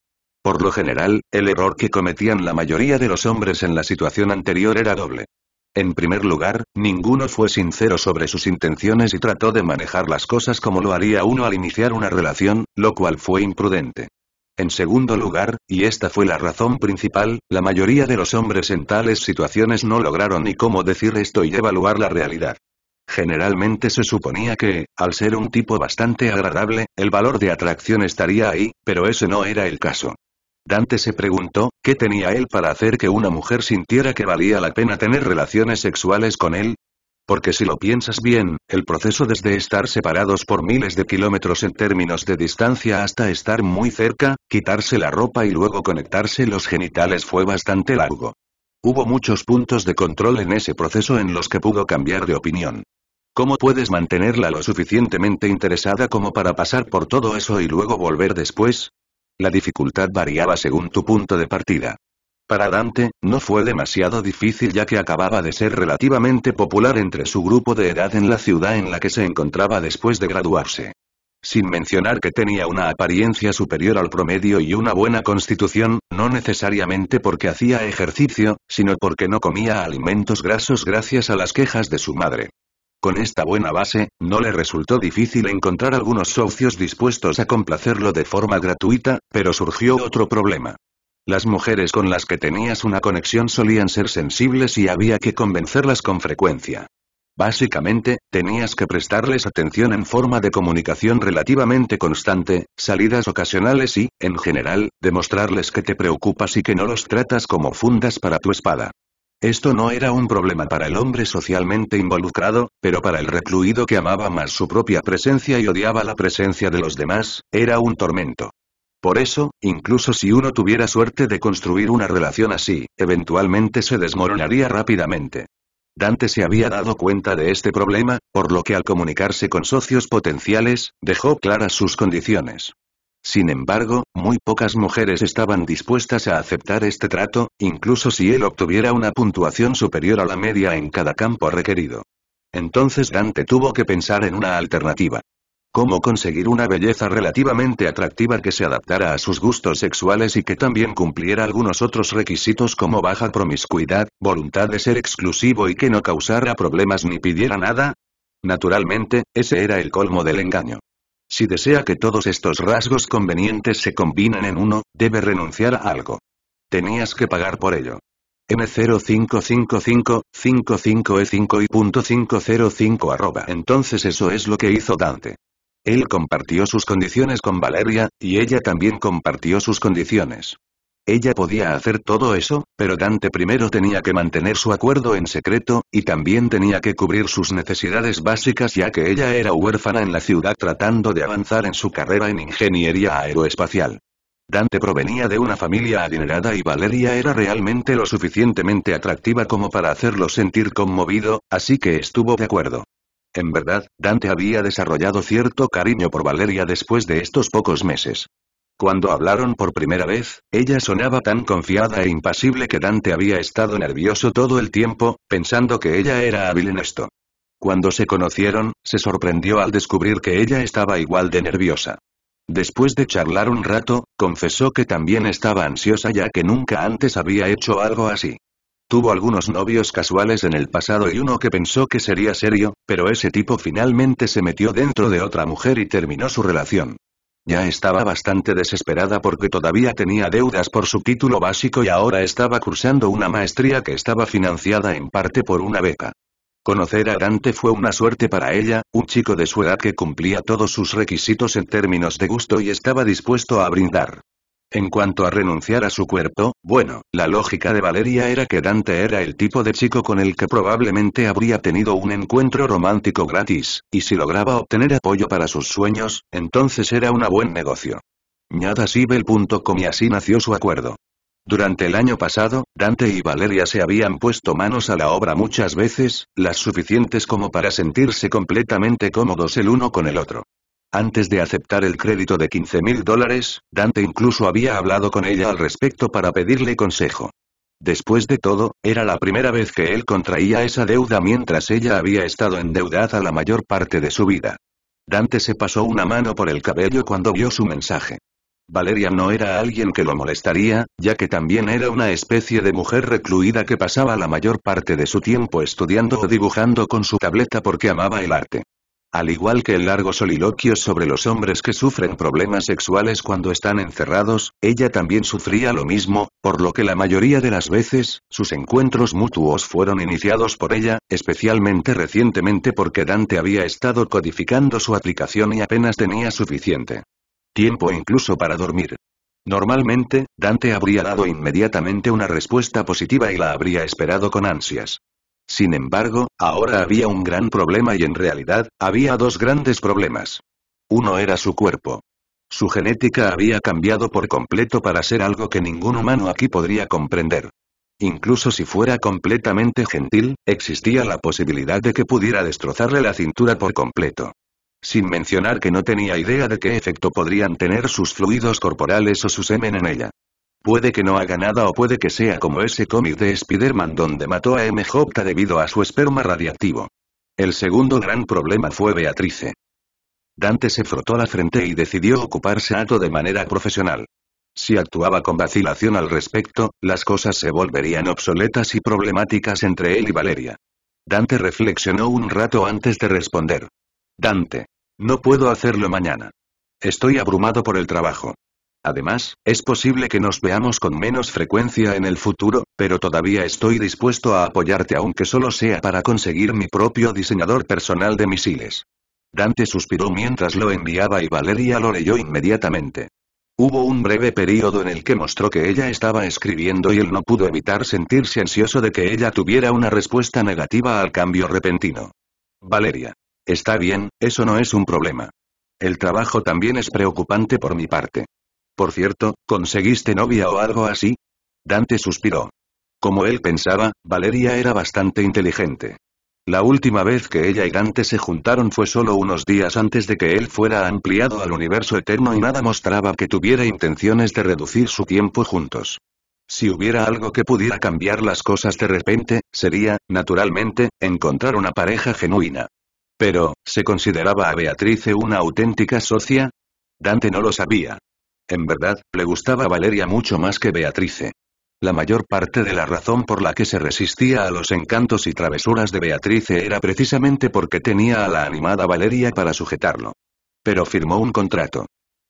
Por lo general, el error que cometían la mayoría de los hombres en la situación anterior era doble. En primer lugar, ninguno fue sincero sobre sus intenciones y trató de manejar las cosas como lo haría uno al iniciar una relación, lo cual fue imprudente. En segundo lugar, y esta fue la razón principal, la mayoría de los hombres en tales situaciones no lograron ni cómo decir esto y evaluar la realidad. Generalmente se suponía que, al ser un tipo bastante agradable, el valor de atracción estaría ahí, pero ese no era el caso. Dante se preguntó, ¿qué tenía él para hacer que una mujer sintiera que valía la pena tener relaciones sexuales con él? Porque si lo piensas bien, el proceso desde estar separados por miles de kilómetros en términos de distancia hasta estar muy cerca, quitarse la ropa y luego conectarse los genitales fue bastante largo. Hubo muchos puntos de control en ese proceso en los que pudo cambiar de opinión. ¿Cómo puedes mantenerla lo suficientemente interesada como para pasar por todo eso y luego volver después? La dificultad variaba según tu punto de partida. Para Dante, no fue demasiado difícil ya que acababa de ser relativamente popular entre su grupo de edad en la ciudad en la que se encontraba después de graduarse. Sin mencionar que tenía una apariencia superior al promedio y una buena constitución, no necesariamente porque hacía ejercicio, sino porque no comía alimentos grasos gracias a las quejas de su madre. Con esta buena base, no le resultó difícil encontrar algunos socios dispuestos a complacerlo de forma gratuita, pero surgió otro problema. Las mujeres con las que tenías una conexión solían ser sensibles y había que convencerlas con frecuencia. Básicamente, tenías que prestarles atención en forma de comunicación relativamente constante, salidas ocasionales y, en general, demostrarles que te preocupas y que no los tratas como fundas para tu espada. Esto no era un problema para el hombre socialmente involucrado, pero para el recluido que amaba más su propia presencia y odiaba la presencia de los demás, era un tormento. Por eso, incluso si uno tuviera suerte de construir una relación así, eventualmente se desmoronaría rápidamente. Dante se había dado cuenta de este problema, por lo que al comunicarse con socios potenciales, dejó claras sus condiciones. Sin embargo, muy pocas mujeres estaban dispuestas a aceptar este trato, incluso si él obtuviera una puntuación superior a la media en cada campo requerido. Entonces Dante tuvo que pensar en una alternativa cómo conseguir una belleza relativamente atractiva que se adaptara a sus gustos sexuales y que también cumpliera algunos otros requisitos como baja promiscuidad, voluntad de ser exclusivo y que no causara problemas ni pidiera nada? Naturalmente, ese era el colmo del engaño. Si desea que todos estos rasgos convenientes se combinen en uno, debe renunciar a algo. Tenías que pagar por ello. m 55 e 5 y Entonces eso es lo que hizo Dante. Él compartió sus condiciones con Valeria, y ella también compartió sus condiciones. Ella podía hacer todo eso, pero Dante primero tenía que mantener su acuerdo en secreto, y también tenía que cubrir sus necesidades básicas ya que ella era huérfana en la ciudad tratando de avanzar en su carrera en ingeniería aeroespacial. Dante provenía de una familia adinerada y Valeria era realmente lo suficientemente atractiva como para hacerlo sentir conmovido, así que estuvo de acuerdo. En verdad, Dante había desarrollado cierto cariño por Valeria después de estos pocos meses. Cuando hablaron por primera vez, ella sonaba tan confiada e impasible que Dante había estado nervioso todo el tiempo, pensando que ella era hábil en esto. Cuando se conocieron, se sorprendió al descubrir que ella estaba igual de nerviosa. Después de charlar un rato, confesó que también estaba ansiosa ya que nunca antes había hecho algo así. Tuvo algunos novios casuales en el pasado y uno que pensó que sería serio, pero ese tipo finalmente se metió dentro de otra mujer y terminó su relación. Ya estaba bastante desesperada porque todavía tenía deudas por su título básico y ahora estaba cursando una maestría que estaba financiada en parte por una beca. Conocer a Dante fue una suerte para ella, un chico de su edad que cumplía todos sus requisitos en términos de gusto y estaba dispuesto a brindar. En cuanto a renunciar a su cuerpo, bueno, la lógica de Valeria era que Dante era el tipo de chico con el que probablemente habría tenido un encuentro romántico gratis, y si lograba obtener apoyo para sus sueños, entonces era un buen negocio. Ñadasibel.com y así nació su acuerdo. Durante el año pasado, Dante y Valeria se habían puesto manos a la obra muchas veces, las suficientes como para sentirse completamente cómodos el uno con el otro. Antes de aceptar el crédito de 15.000 mil dólares, Dante incluso había hablado con ella al respecto para pedirle consejo. Después de todo, era la primera vez que él contraía esa deuda mientras ella había estado endeudada la mayor parte de su vida. Dante se pasó una mano por el cabello cuando vio su mensaje. Valeria no era alguien que lo molestaría, ya que también era una especie de mujer recluida que pasaba la mayor parte de su tiempo estudiando o dibujando con su tableta porque amaba el arte al igual que el largo soliloquio sobre los hombres que sufren problemas sexuales cuando están encerrados, ella también sufría lo mismo, por lo que la mayoría de las veces, sus encuentros mutuos fueron iniciados por ella, especialmente recientemente porque Dante había estado codificando su aplicación y apenas tenía suficiente tiempo incluso para dormir. Normalmente, Dante habría dado inmediatamente una respuesta positiva y la habría esperado con ansias. Sin embargo, ahora había un gran problema y en realidad, había dos grandes problemas. Uno era su cuerpo. Su genética había cambiado por completo para ser algo que ningún humano aquí podría comprender. Incluso si fuera completamente gentil, existía la posibilidad de que pudiera destrozarle la cintura por completo. Sin mencionar que no tenía idea de qué efecto podrían tener sus fluidos corporales o su semen en ella. Puede que no haga nada o puede que sea como ese cómic de Spider-Man donde mató a MJ debido a su esperma radiactivo. El segundo gran problema fue Beatrice. Dante se frotó la frente y decidió ocuparse alto de manera profesional. Si actuaba con vacilación al respecto, las cosas se volverían obsoletas y problemáticas entre él y Valeria. Dante reflexionó un rato antes de responder. Dante. No puedo hacerlo mañana. Estoy abrumado por el trabajo. Además, es posible que nos veamos con menos frecuencia en el futuro, pero todavía estoy dispuesto a apoyarte aunque solo sea para conseguir mi propio diseñador personal de misiles. Dante suspiró mientras lo enviaba y Valeria lo leyó inmediatamente. Hubo un breve periodo en el que mostró que ella estaba escribiendo y él no pudo evitar sentirse ansioso de que ella tuviera una respuesta negativa al cambio repentino. Valeria. Está bien, eso no es un problema. El trabajo también es preocupante por mi parte. Por cierto, ¿conseguiste novia o algo así? Dante suspiró. Como él pensaba, Valeria era bastante inteligente. La última vez que ella y Dante se juntaron fue solo unos días antes de que él fuera ampliado al universo eterno y nada mostraba que tuviera intenciones de reducir su tiempo juntos. Si hubiera algo que pudiera cambiar las cosas de repente, sería, naturalmente, encontrar una pareja genuina. Pero, ¿se consideraba a Beatrice una auténtica socia? Dante no lo sabía. En verdad, le gustaba a Valeria mucho más que Beatrice. La mayor parte de la razón por la que se resistía a los encantos y travesuras de Beatrice era precisamente porque tenía a la animada Valeria para sujetarlo. Pero firmó un contrato.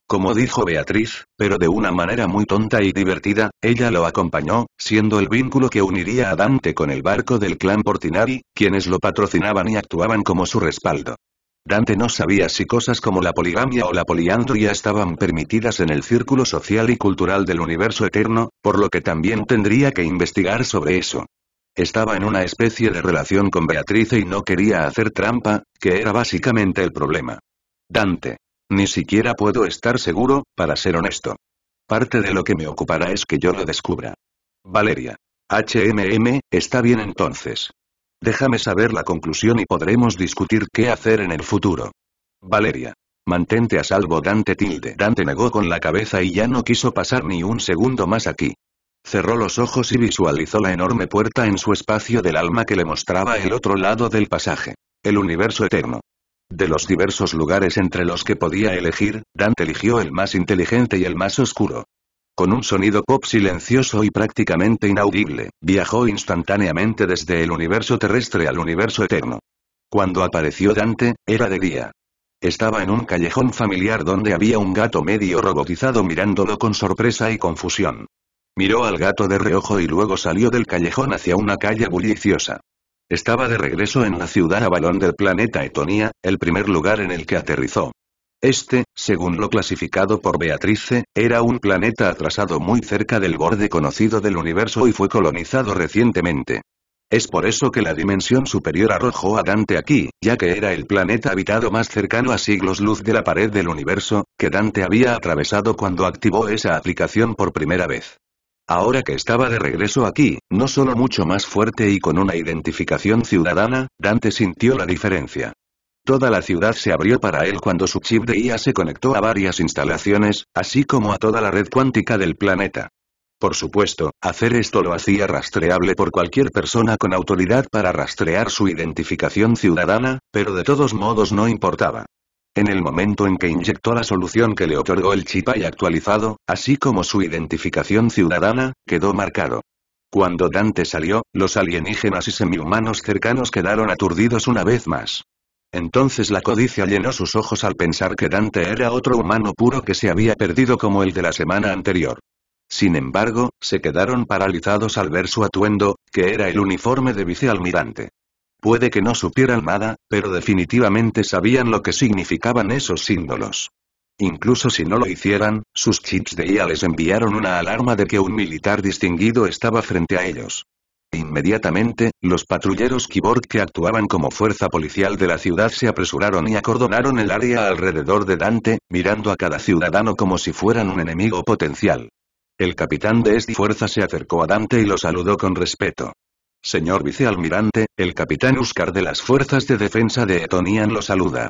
Como dijo Beatriz, pero de una manera muy tonta y divertida, ella lo acompañó, siendo el vínculo que uniría a Dante con el barco del clan Portinari, quienes lo patrocinaban y actuaban como su respaldo. Dante no sabía si cosas como la poligamia o la poliandria estaban permitidas en el círculo social y cultural del universo eterno, por lo que también tendría que investigar sobre eso. Estaba en una especie de relación con Beatriz y no quería hacer trampa, que era básicamente el problema. Dante. Ni siquiera puedo estar seguro, para ser honesto. Parte de lo que me ocupará es que yo lo descubra. Valeria. HMM, está bien entonces. Déjame saber la conclusión y podremos discutir qué hacer en el futuro. Valeria. Mantente a salvo Dante tilde. Dante negó con la cabeza y ya no quiso pasar ni un segundo más aquí. Cerró los ojos y visualizó la enorme puerta en su espacio del alma que le mostraba el otro lado del pasaje. El universo eterno. De los diversos lugares entre los que podía elegir, Dante eligió el más inteligente y el más oscuro. Con un sonido pop silencioso y prácticamente inaudible, viajó instantáneamente desde el universo terrestre al universo eterno. Cuando apareció Dante, era de día. Estaba en un callejón familiar donde había un gato medio robotizado mirándolo con sorpresa y confusión. Miró al gato de reojo y luego salió del callejón hacia una calle bulliciosa. Estaba de regreso en la ciudad balón del planeta Etonia, el primer lugar en el que aterrizó. Este, según lo clasificado por Beatrice, era un planeta atrasado muy cerca del borde conocido del universo y fue colonizado recientemente. Es por eso que la dimensión superior arrojó a Dante aquí, ya que era el planeta habitado más cercano a siglos luz de la pared del universo, que Dante había atravesado cuando activó esa aplicación por primera vez. Ahora que estaba de regreso aquí, no solo mucho más fuerte y con una identificación ciudadana, Dante sintió la diferencia. Toda la ciudad se abrió para él cuando su chip de IA se conectó a varias instalaciones, así como a toda la red cuántica del planeta. Por supuesto, hacer esto lo hacía rastreable por cualquier persona con autoridad para rastrear su identificación ciudadana, pero de todos modos no importaba. En el momento en que inyectó la solución que le otorgó el chip y actualizado, así como su identificación ciudadana, quedó marcado. Cuando Dante salió, los alienígenas y semihumanos cercanos quedaron aturdidos una vez más. Entonces la codicia llenó sus ojos al pensar que Dante era otro humano puro que se había perdido como el de la semana anterior. Sin embargo, se quedaron paralizados al ver su atuendo, que era el uniforme de vicealmirante. Puede que no supieran nada, pero definitivamente sabían lo que significaban esos símbolos. Incluso si no lo hicieran, sus chips de IA les enviaron una alarma de que un militar distinguido estaba frente a ellos. Inmediatamente, los patrulleros Kiborg que actuaban como fuerza policial de la ciudad se apresuraron y acordonaron el área alrededor de Dante, mirando a cada ciudadano como si fueran un enemigo potencial. El capitán de esta fuerza se acercó a Dante y lo saludó con respeto. Señor vicealmirante, el capitán Óscar de las Fuerzas de Defensa de Etonian lo saluda.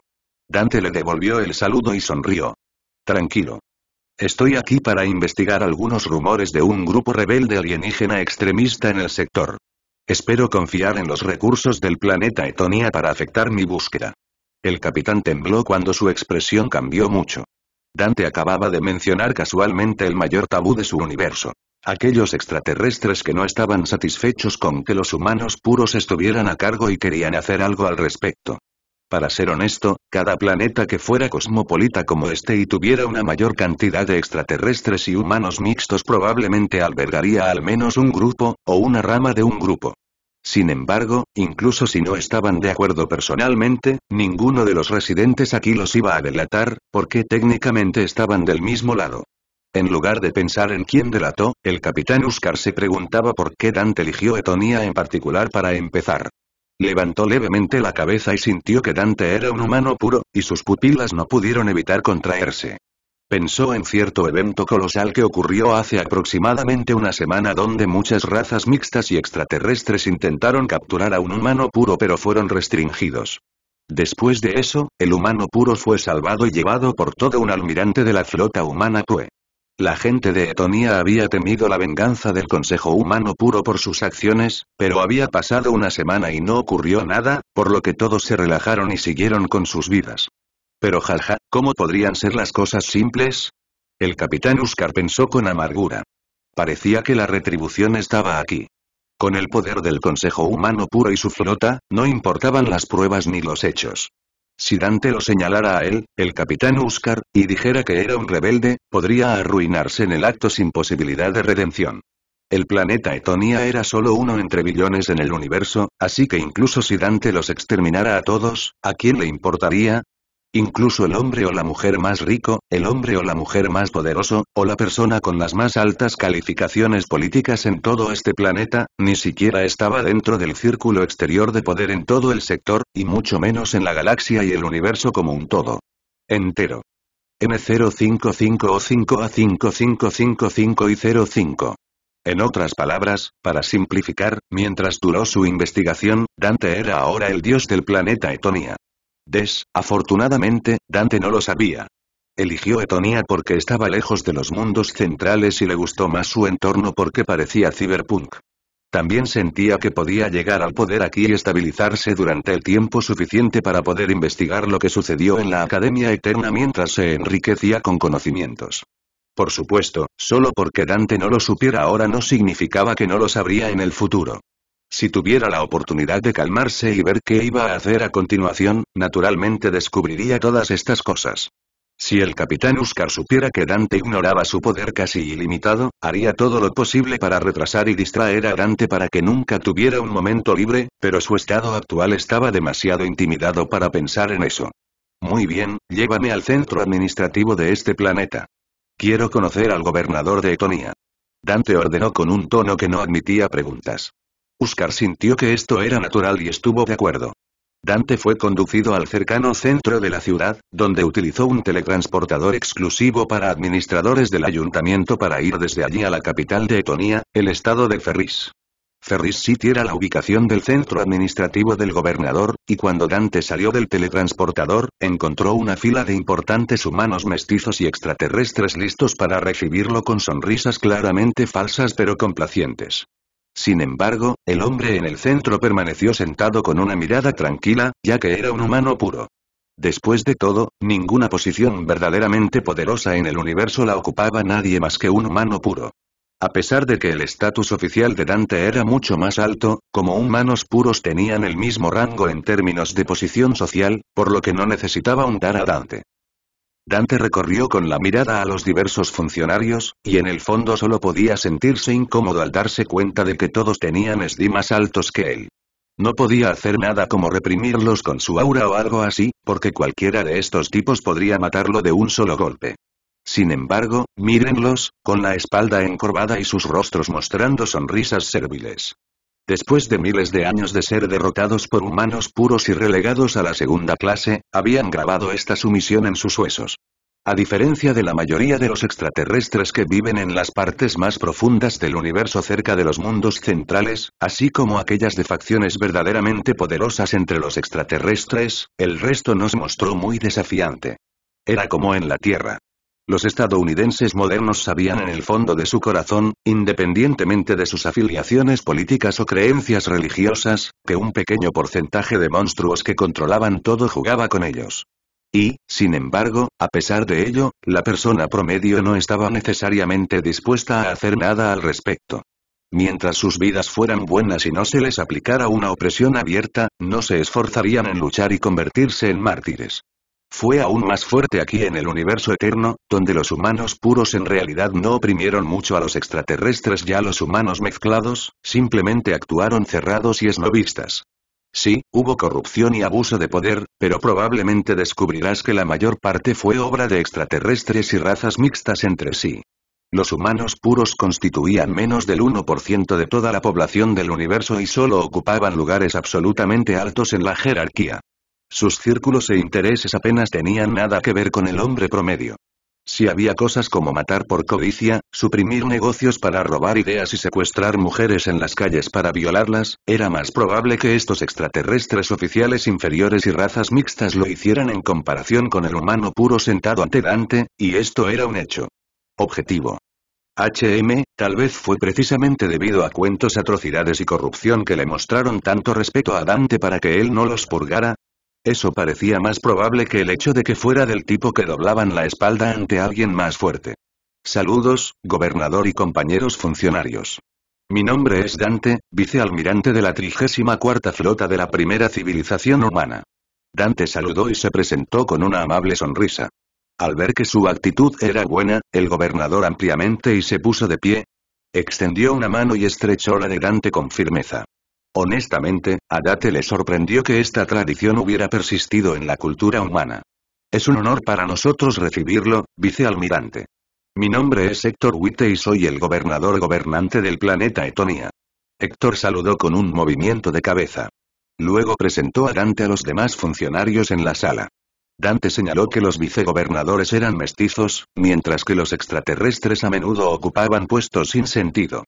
Dante le devolvió el saludo y sonrió. Tranquilo. Estoy aquí para investigar algunos rumores de un grupo rebelde alienígena extremista en el sector. Espero confiar en los recursos del planeta Etonia para afectar mi búsqueda. El capitán tembló cuando su expresión cambió mucho. Dante acababa de mencionar casualmente el mayor tabú de su universo. Aquellos extraterrestres que no estaban satisfechos con que los humanos puros estuvieran a cargo y querían hacer algo al respecto. Para ser honesto, cada planeta que fuera cosmopolita como este y tuviera una mayor cantidad de extraterrestres y humanos mixtos probablemente albergaría al menos un grupo, o una rama de un grupo. Sin embargo, incluso si no estaban de acuerdo personalmente, ninguno de los residentes aquí los iba a delatar, porque técnicamente estaban del mismo lado. En lugar de pensar en quién delató, el capitán Óscar se preguntaba por qué Dante eligió Etonia en particular para empezar. Levantó levemente la cabeza y sintió que Dante era un humano puro, y sus pupilas no pudieron evitar contraerse. Pensó en cierto evento colosal que ocurrió hace aproximadamente una semana donde muchas razas mixtas y extraterrestres intentaron capturar a un humano puro pero fueron restringidos. Después de eso, el humano puro fue salvado y llevado por todo un almirante de la flota humana Pue. La gente de Etonia había temido la venganza del Consejo Humano Puro por sus acciones, pero había pasado una semana y no ocurrió nada, por lo que todos se relajaron y siguieron con sus vidas. Pero jaja, ¿cómo podrían ser las cosas simples? El capitán Úscar pensó con amargura. Parecía que la retribución estaba aquí. Con el poder del Consejo Humano Puro y su flota, no importaban las pruebas ni los hechos. Si Dante lo señalara a él, el capitán Óscar, y dijera que era un rebelde, podría arruinarse en el acto sin posibilidad de redención. El planeta Etonia era solo uno entre billones en el universo, así que incluso si Dante los exterminara a todos, ¿a quién le importaría? Incluso el hombre o la mujer más rico, el hombre o la mujer más poderoso, o la persona con las más altas calificaciones políticas en todo este planeta, ni siquiera estaba dentro del círculo exterior de poder en todo el sector, y mucho menos en la galaxia y el universo como un todo. Entero. M055O5A5555 05. En otras palabras, para simplificar, mientras duró su investigación, Dante era ahora el dios del planeta Etonia afortunadamente, Dante no lo sabía. Eligió Etonia porque estaba lejos de los mundos centrales y le gustó más su entorno porque parecía cyberpunk. También sentía que podía llegar al poder aquí y estabilizarse durante el tiempo suficiente para poder investigar lo que sucedió en la Academia Eterna mientras se enriquecía con conocimientos. Por supuesto, solo porque Dante no lo supiera ahora no significaba que no lo sabría en el futuro. Si tuviera la oportunidad de calmarse y ver qué iba a hacer a continuación, naturalmente descubriría todas estas cosas. Si el capitán Uscar supiera que Dante ignoraba su poder casi ilimitado, haría todo lo posible para retrasar y distraer a Dante para que nunca tuviera un momento libre, pero su estado actual estaba demasiado intimidado para pensar en eso. Muy bien, llévame al centro administrativo de este planeta. Quiero conocer al gobernador de Etonia. Dante ordenó con un tono que no admitía preguntas. Oscar sintió que esto era natural y estuvo de acuerdo. Dante fue conducido al cercano centro de la ciudad, donde utilizó un teletransportador exclusivo para administradores del ayuntamiento para ir desde allí a la capital de Etonia, el estado de Ferris. Ferris City era la ubicación del centro administrativo del gobernador, y cuando Dante salió del teletransportador, encontró una fila de importantes humanos mestizos y extraterrestres listos para recibirlo con sonrisas claramente falsas pero complacientes. Sin embargo, el hombre en el centro permaneció sentado con una mirada tranquila, ya que era un humano puro. Después de todo, ninguna posición verdaderamente poderosa en el universo la ocupaba nadie más que un humano puro. A pesar de que el estatus oficial de Dante era mucho más alto, como humanos puros tenían el mismo rango en términos de posición social, por lo que no necesitaba untar a Dante. Dante recorrió con la mirada a los diversos funcionarios, y en el fondo solo podía sentirse incómodo al darse cuenta de que todos tenían más altos que él. No podía hacer nada como reprimirlos con su aura o algo así, porque cualquiera de estos tipos podría matarlo de un solo golpe. Sin embargo, mírenlos, con la espalda encorvada y sus rostros mostrando sonrisas serviles. Después de miles de años de ser derrotados por humanos puros y relegados a la segunda clase, habían grabado esta sumisión en sus huesos. A diferencia de la mayoría de los extraterrestres que viven en las partes más profundas del universo cerca de los mundos centrales, así como aquellas de facciones verdaderamente poderosas entre los extraterrestres, el resto nos mostró muy desafiante. Era como en la Tierra. Los estadounidenses modernos sabían en el fondo de su corazón, independientemente de sus afiliaciones políticas o creencias religiosas, que un pequeño porcentaje de monstruos que controlaban todo jugaba con ellos. Y, sin embargo, a pesar de ello, la persona promedio no estaba necesariamente dispuesta a hacer nada al respecto. Mientras sus vidas fueran buenas y no se les aplicara una opresión abierta, no se esforzarían en luchar y convertirse en mártires fue aún más fuerte aquí en el universo eterno, donde los humanos puros en realidad no oprimieron mucho a los extraterrestres ya los humanos mezclados, simplemente actuaron cerrados y esnovistas. Sí, hubo corrupción y abuso de poder, pero probablemente descubrirás que la mayor parte fue obra de extraterrestres y razas mixtas entre sí. Los humanos puros constituían menos del 1% de toda la población del universo y solo ocupaban lugares absolutamente altos en la jerarquía. Sus círculos e intereses apenas tenían nada que ver con el hombre promedio. Si había cosas como matar por codicia, suprimir negocios para robar ideas y secuestrar mujeres en las calles para violarlas, era más probable que estos extraterrestres oficiales inferiores y razas mixtas lo hicieran en comparación con el humano puro sentado ante Dante, y esto era un hecho. Objetivo. HM, tal vez fue precisamente debido a cuentos atrocidades y corrupción que le mostraron tanto respeto a Dante para que él no los purgara, eso parecía más probable que el hecho de que fuera del tipo que doblaban la espalda ante alguien más fuerte. Saludos, gobernador y compañeros funcionarios. Mi nombre es Dante, vicealmirante de la 34 Flota de la Primera Civilización Humana. Dante saludó y se presentó con una amable sonrisa. Al ver que su actitud era buena, el gobernador ampliamente y se puso de pie. Extendió una mano y estrechó la de Dante con firmeza. Honestamente, a Dante le sorprendió que esta tradición hubiera persistido en la cultura humana. Es un honor para nosotros recibirlo, vicealmirante. Mi nombre es Héctor Witte y soy el gobernador gobernante del planeta Etonia. Héctor saludó con un movimiento de cabeza. Luego presentó a Dante a los demás funcionarios en la sala. Dante señaló que los vicegobernadores eran mestizos, mientras que los extraterrestres a menudo ocupaban puestos sin sentido.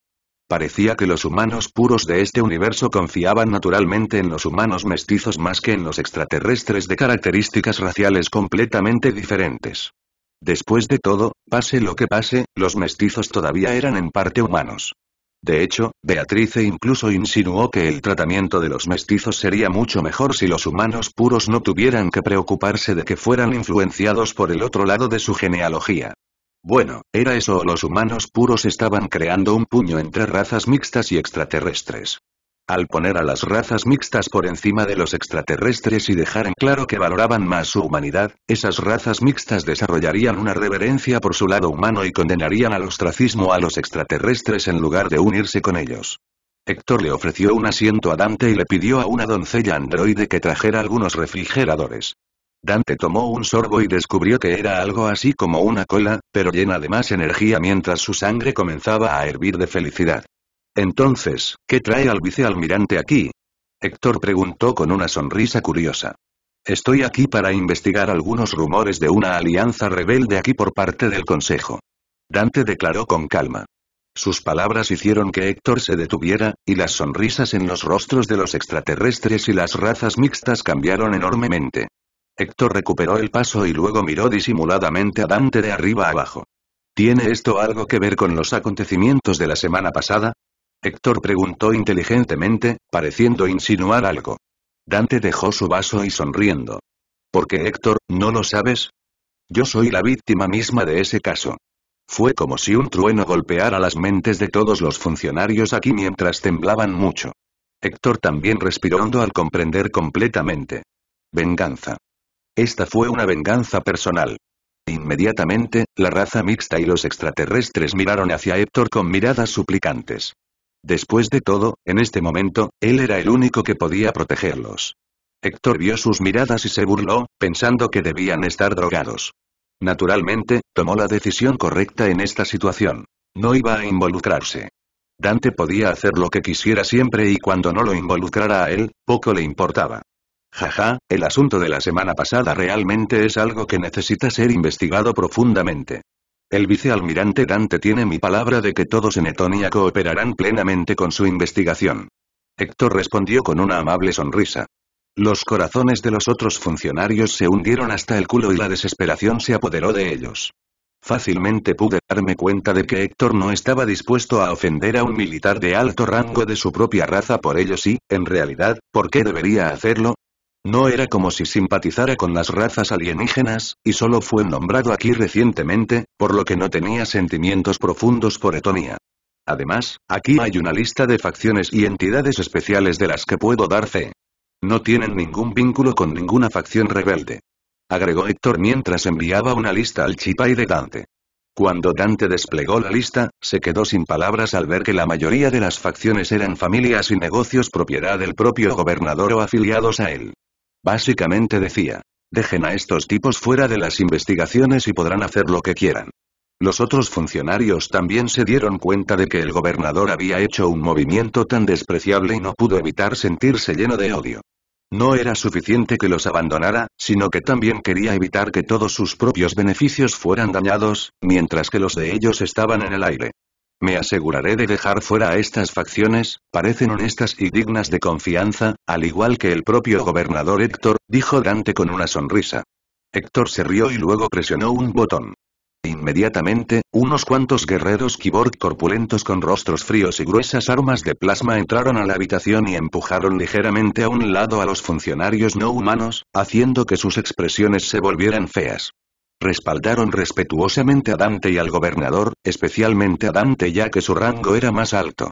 Parecía que los humanos puros de este universo confiaban naturalmente en los humanos mestizos más que en los extraterrestres de características raciales completamente diferentes. Después de todo, pase lo que pase, los mestizos todavía eran en parte humanos. De hecho, Beatrice incluso insinuó que el tratamiento de los mestizos sería mucho mejor si los humanos puros no tuvieran que preocuparse de que fueran influenciados por el otro lado de su genealogía. Bueno, ¿era eso o los humanos puros estaban creando un puño entre razas mixtas y extraterrestres? Al poner a las razas mixtas por encima de los extraterrestres y dejar en claro que valoraban más su humanidad, esas razas mixtas desarrollarían una reverencia por su lado humano y condenarían al ostracismo a los extraterrestres en lugar de unirse con ellos. Héctor le ofreció un asiento a Dante y le pidió a una doncella androide que trajera algunos refrigeradores. Dante tomó un sorbo y descubrió que era algo así como una cola, pero llena de más energía mientras su sangre comenzaba a hervir de felicidad. Entonces, ¿qué trae al vicealmirante aquí? Héctor preguntó con una sonrisa curiosa. Estoy aquí para investigar algunos rumores de una alianza rebelde aquí por parte del Consejo. Dante declaró con calma. Sus palabras hicieron que Héctor se detuviera, y las sonrisas en los rostros de los extraterrestres y las razas mixtas cambiaron enormemente. Héctor recuperó el paso y luego miró disimuladamente a Dante de arriba abajo. ¿Tiene esto algo que ver con los acontecimientos de la semana pasada? Héctor preguntó inteligentemente, pareciendo insinuar algo. Dante dejó su vaso y sonriendo. ¿Por qué Héctor, ¿no lo sabes? Yo soy la víctima misma de ese caso. Fue como si un trueno golpeara las mentes de todos los funcionarios aquí mientras temblaban mucho. Héctor también respiró hondo al comprender completamente. Venganza. Esta fue una venganza personal. Inmediatamente, la raza mixta y los extraterrestres miraron hacia Héctor con miradas suplicantes. Después de todo, en este momento, él era el único que podía protegerlos. Héctor vio sus miradas y se burló, pensando que debían estar drogados. Naturalmente, tomó la decisión correcta en esta situación. No iba a involucrarse. Dante podía hacer lo que quisiera siempre y cuando no lo involucrara a él, poco le importaba. Jaja, el asunto de la semana pasada realmente es algo que necesita ser investigado profundamente. El vicealmirante Dante tiene mi palabra de que todos en Etonia cooperarán plenamente con su investigación. Héctor respondió con una amable sonrisa. Los corazones de los otros funcionarios se hundieron hasta el culo y la desesperación se apoderó de ellos. Fácilmente pude darme cuenta de que Héctor no estaba dispuesto a ofender a un militar de alto rango de su propia raza por ello sí, en realidad, ¿por qué debería hacerlo? No era como si simpatizara con las razas alienígenas, y solo fue nombrado aquí recientemente, por lo que no tenía sentimientos profundos por Etonia. Además, aquí hay una lista de facciones y entidades especiales de las que puedo dar fe. No tienen ningún vínculo con ninguna facción rebelde. Agregó Héctor mientras enviaba una lista al Chipai de Dante. Cuando Dante desplegó la lista, se quedó sin palabras al ver que la mayoría de las facciones eran familias y negocios propiedad del propio gobernador o afiliados a él. Básicamente decía, dejen a estos tipos fuera de las investigaciones y podrán hacer lo que quieran. Los otros funcionarios también se dieron cuenta de que el gobernador había hecho un movimiento tan despreciable y no pudo evitar sentirse lleno de odio. No era suficiente que los abandonara, sino que también quería evitar que todos sus propios beneficios fueran dañados, mientras que los de ellos estaban en el aire. Me aseguraré de dejar fuera a estas facciones, parecen honestas y dignas de confianza, al igual que el propio gobernador Héctor, dijo Dante con una sonrisa. Héctor se rió y luego presionó un botón. Inmediatamente, unos cuantos guerreros kiborg corpulentos con rostros fríos y gruesas armas de plasma entraron a la habitación y empujaron ligeramente a un lado a los funcionarios no humanos, haciendo que sus expresiones se volvieran feas respaldaron respetuosamente a Dante y al gobernador, especialmente a Dante ya que su rango era más alto.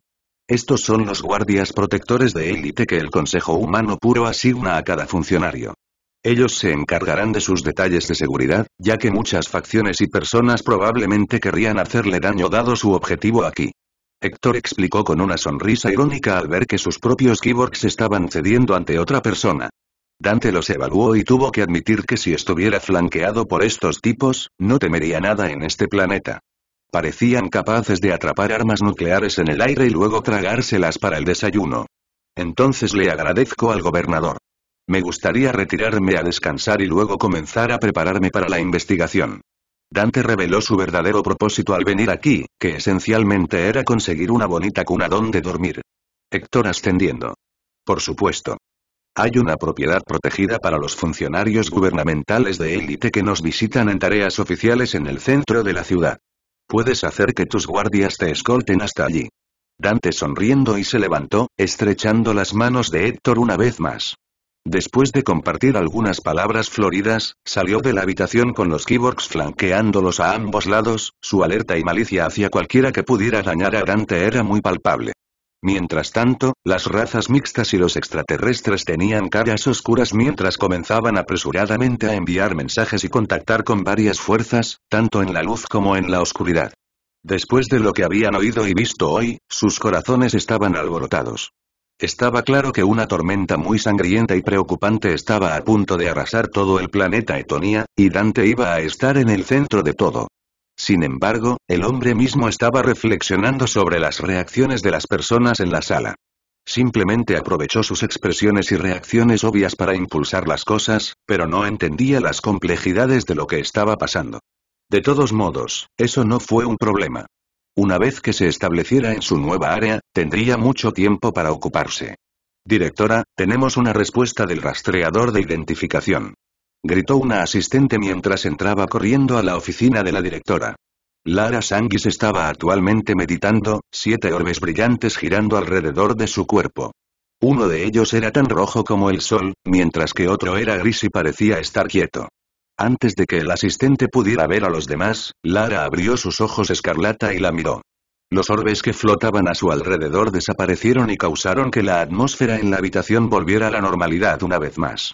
Estos son los guardias protectores de élite que el Consejo Humano Puro asigna a cada funcionario. Ellos se encargarán de sus detalles de seguridad, ya que muchas facciones y personas probablemente querrían hacerle daño dado su objetivo aquí. Héctor explicó con una sonrisa irónica al ver que sus propios keyboards estaban cediendo ante otra persona. Dante los evaluó y tuvo que admitir que si estuviera flanqueado por estos tipos, no temería nada en este planeta. Parecían capaces de atrapar armas nucleares en el aire y luego tragárselas para el desayuno. Entonces le agradezco al gobernador. Me gustaría retirarme a descansar y luego comenzar a prepararme para la investigación. Dante reveló su verdadero propósito al venir aquí, que esencialmente era conseguir una bonita cuna donde dormir. Héctor ascendiendo. Por supuesto. Hay una propiedad protegida para los funcionarios gubernamentales de élite que nos visitan en tareas oficiales en el centro de la ciudad. Puedes hacer que tus guardias te escolten hasta allí. Dante sonriendo y se levantó, estrechando las manos de Héctor una vez más. Después de compartir algunas palabras floridas, salió de la habitación con los kiborgs flanqueándolos a ambos lados, su alerta y malicia hacia cualquiera que pudiera dañar a Dante era muy palpable. Mientras tanto, las razas mixtas y los extraterrestres tenían caras oscuras mientras comenzaban apresuradamente a enviar mensajes y contactar con varias fuerzas, tanto en la luz como en la oscuridad. Después de lo que habían oído y visto hoy, sus corazones estaban alborotados. Estaba claro que una tormenta muy sangrienta y preocupante estaba a punto de arrasar todo el planeta Etonia, y Dante iba a estar en el centro de todo. Sin embargo, el hombre mismo estaba reflexionando sobre las reacciones de las personas en la sala. Simplemente aprovechó sus expresiones y reacciones obvias para impulsar las cosas, pero no entendía las complejidades de lo que estaba pasando. De todos modos, eso no fue un problema. Una vez que se estableciera en su nueva área, tendría mucho tiempo para ocuparse. Directora, tenemos una respuesta del rastreador de identificación gritó una asistente mientras entraba corriendo a la oficina de la directora. Lara Sanguis estaba actualmente meditando, siete orbes brillantes girando alrededor de su cuerpo. Uno de ellos era tan rojo como el sol, mientras que otro era gris y parecía estar quieto. Antes de que el asistente pudiera ver a los demás, Lara abrió sus ojos escarlata y la miró. Los orbes que flotaban a su alrededor desaparecieron y causaron que la atmósfera en la habitación volviera a la normalidad una vez más.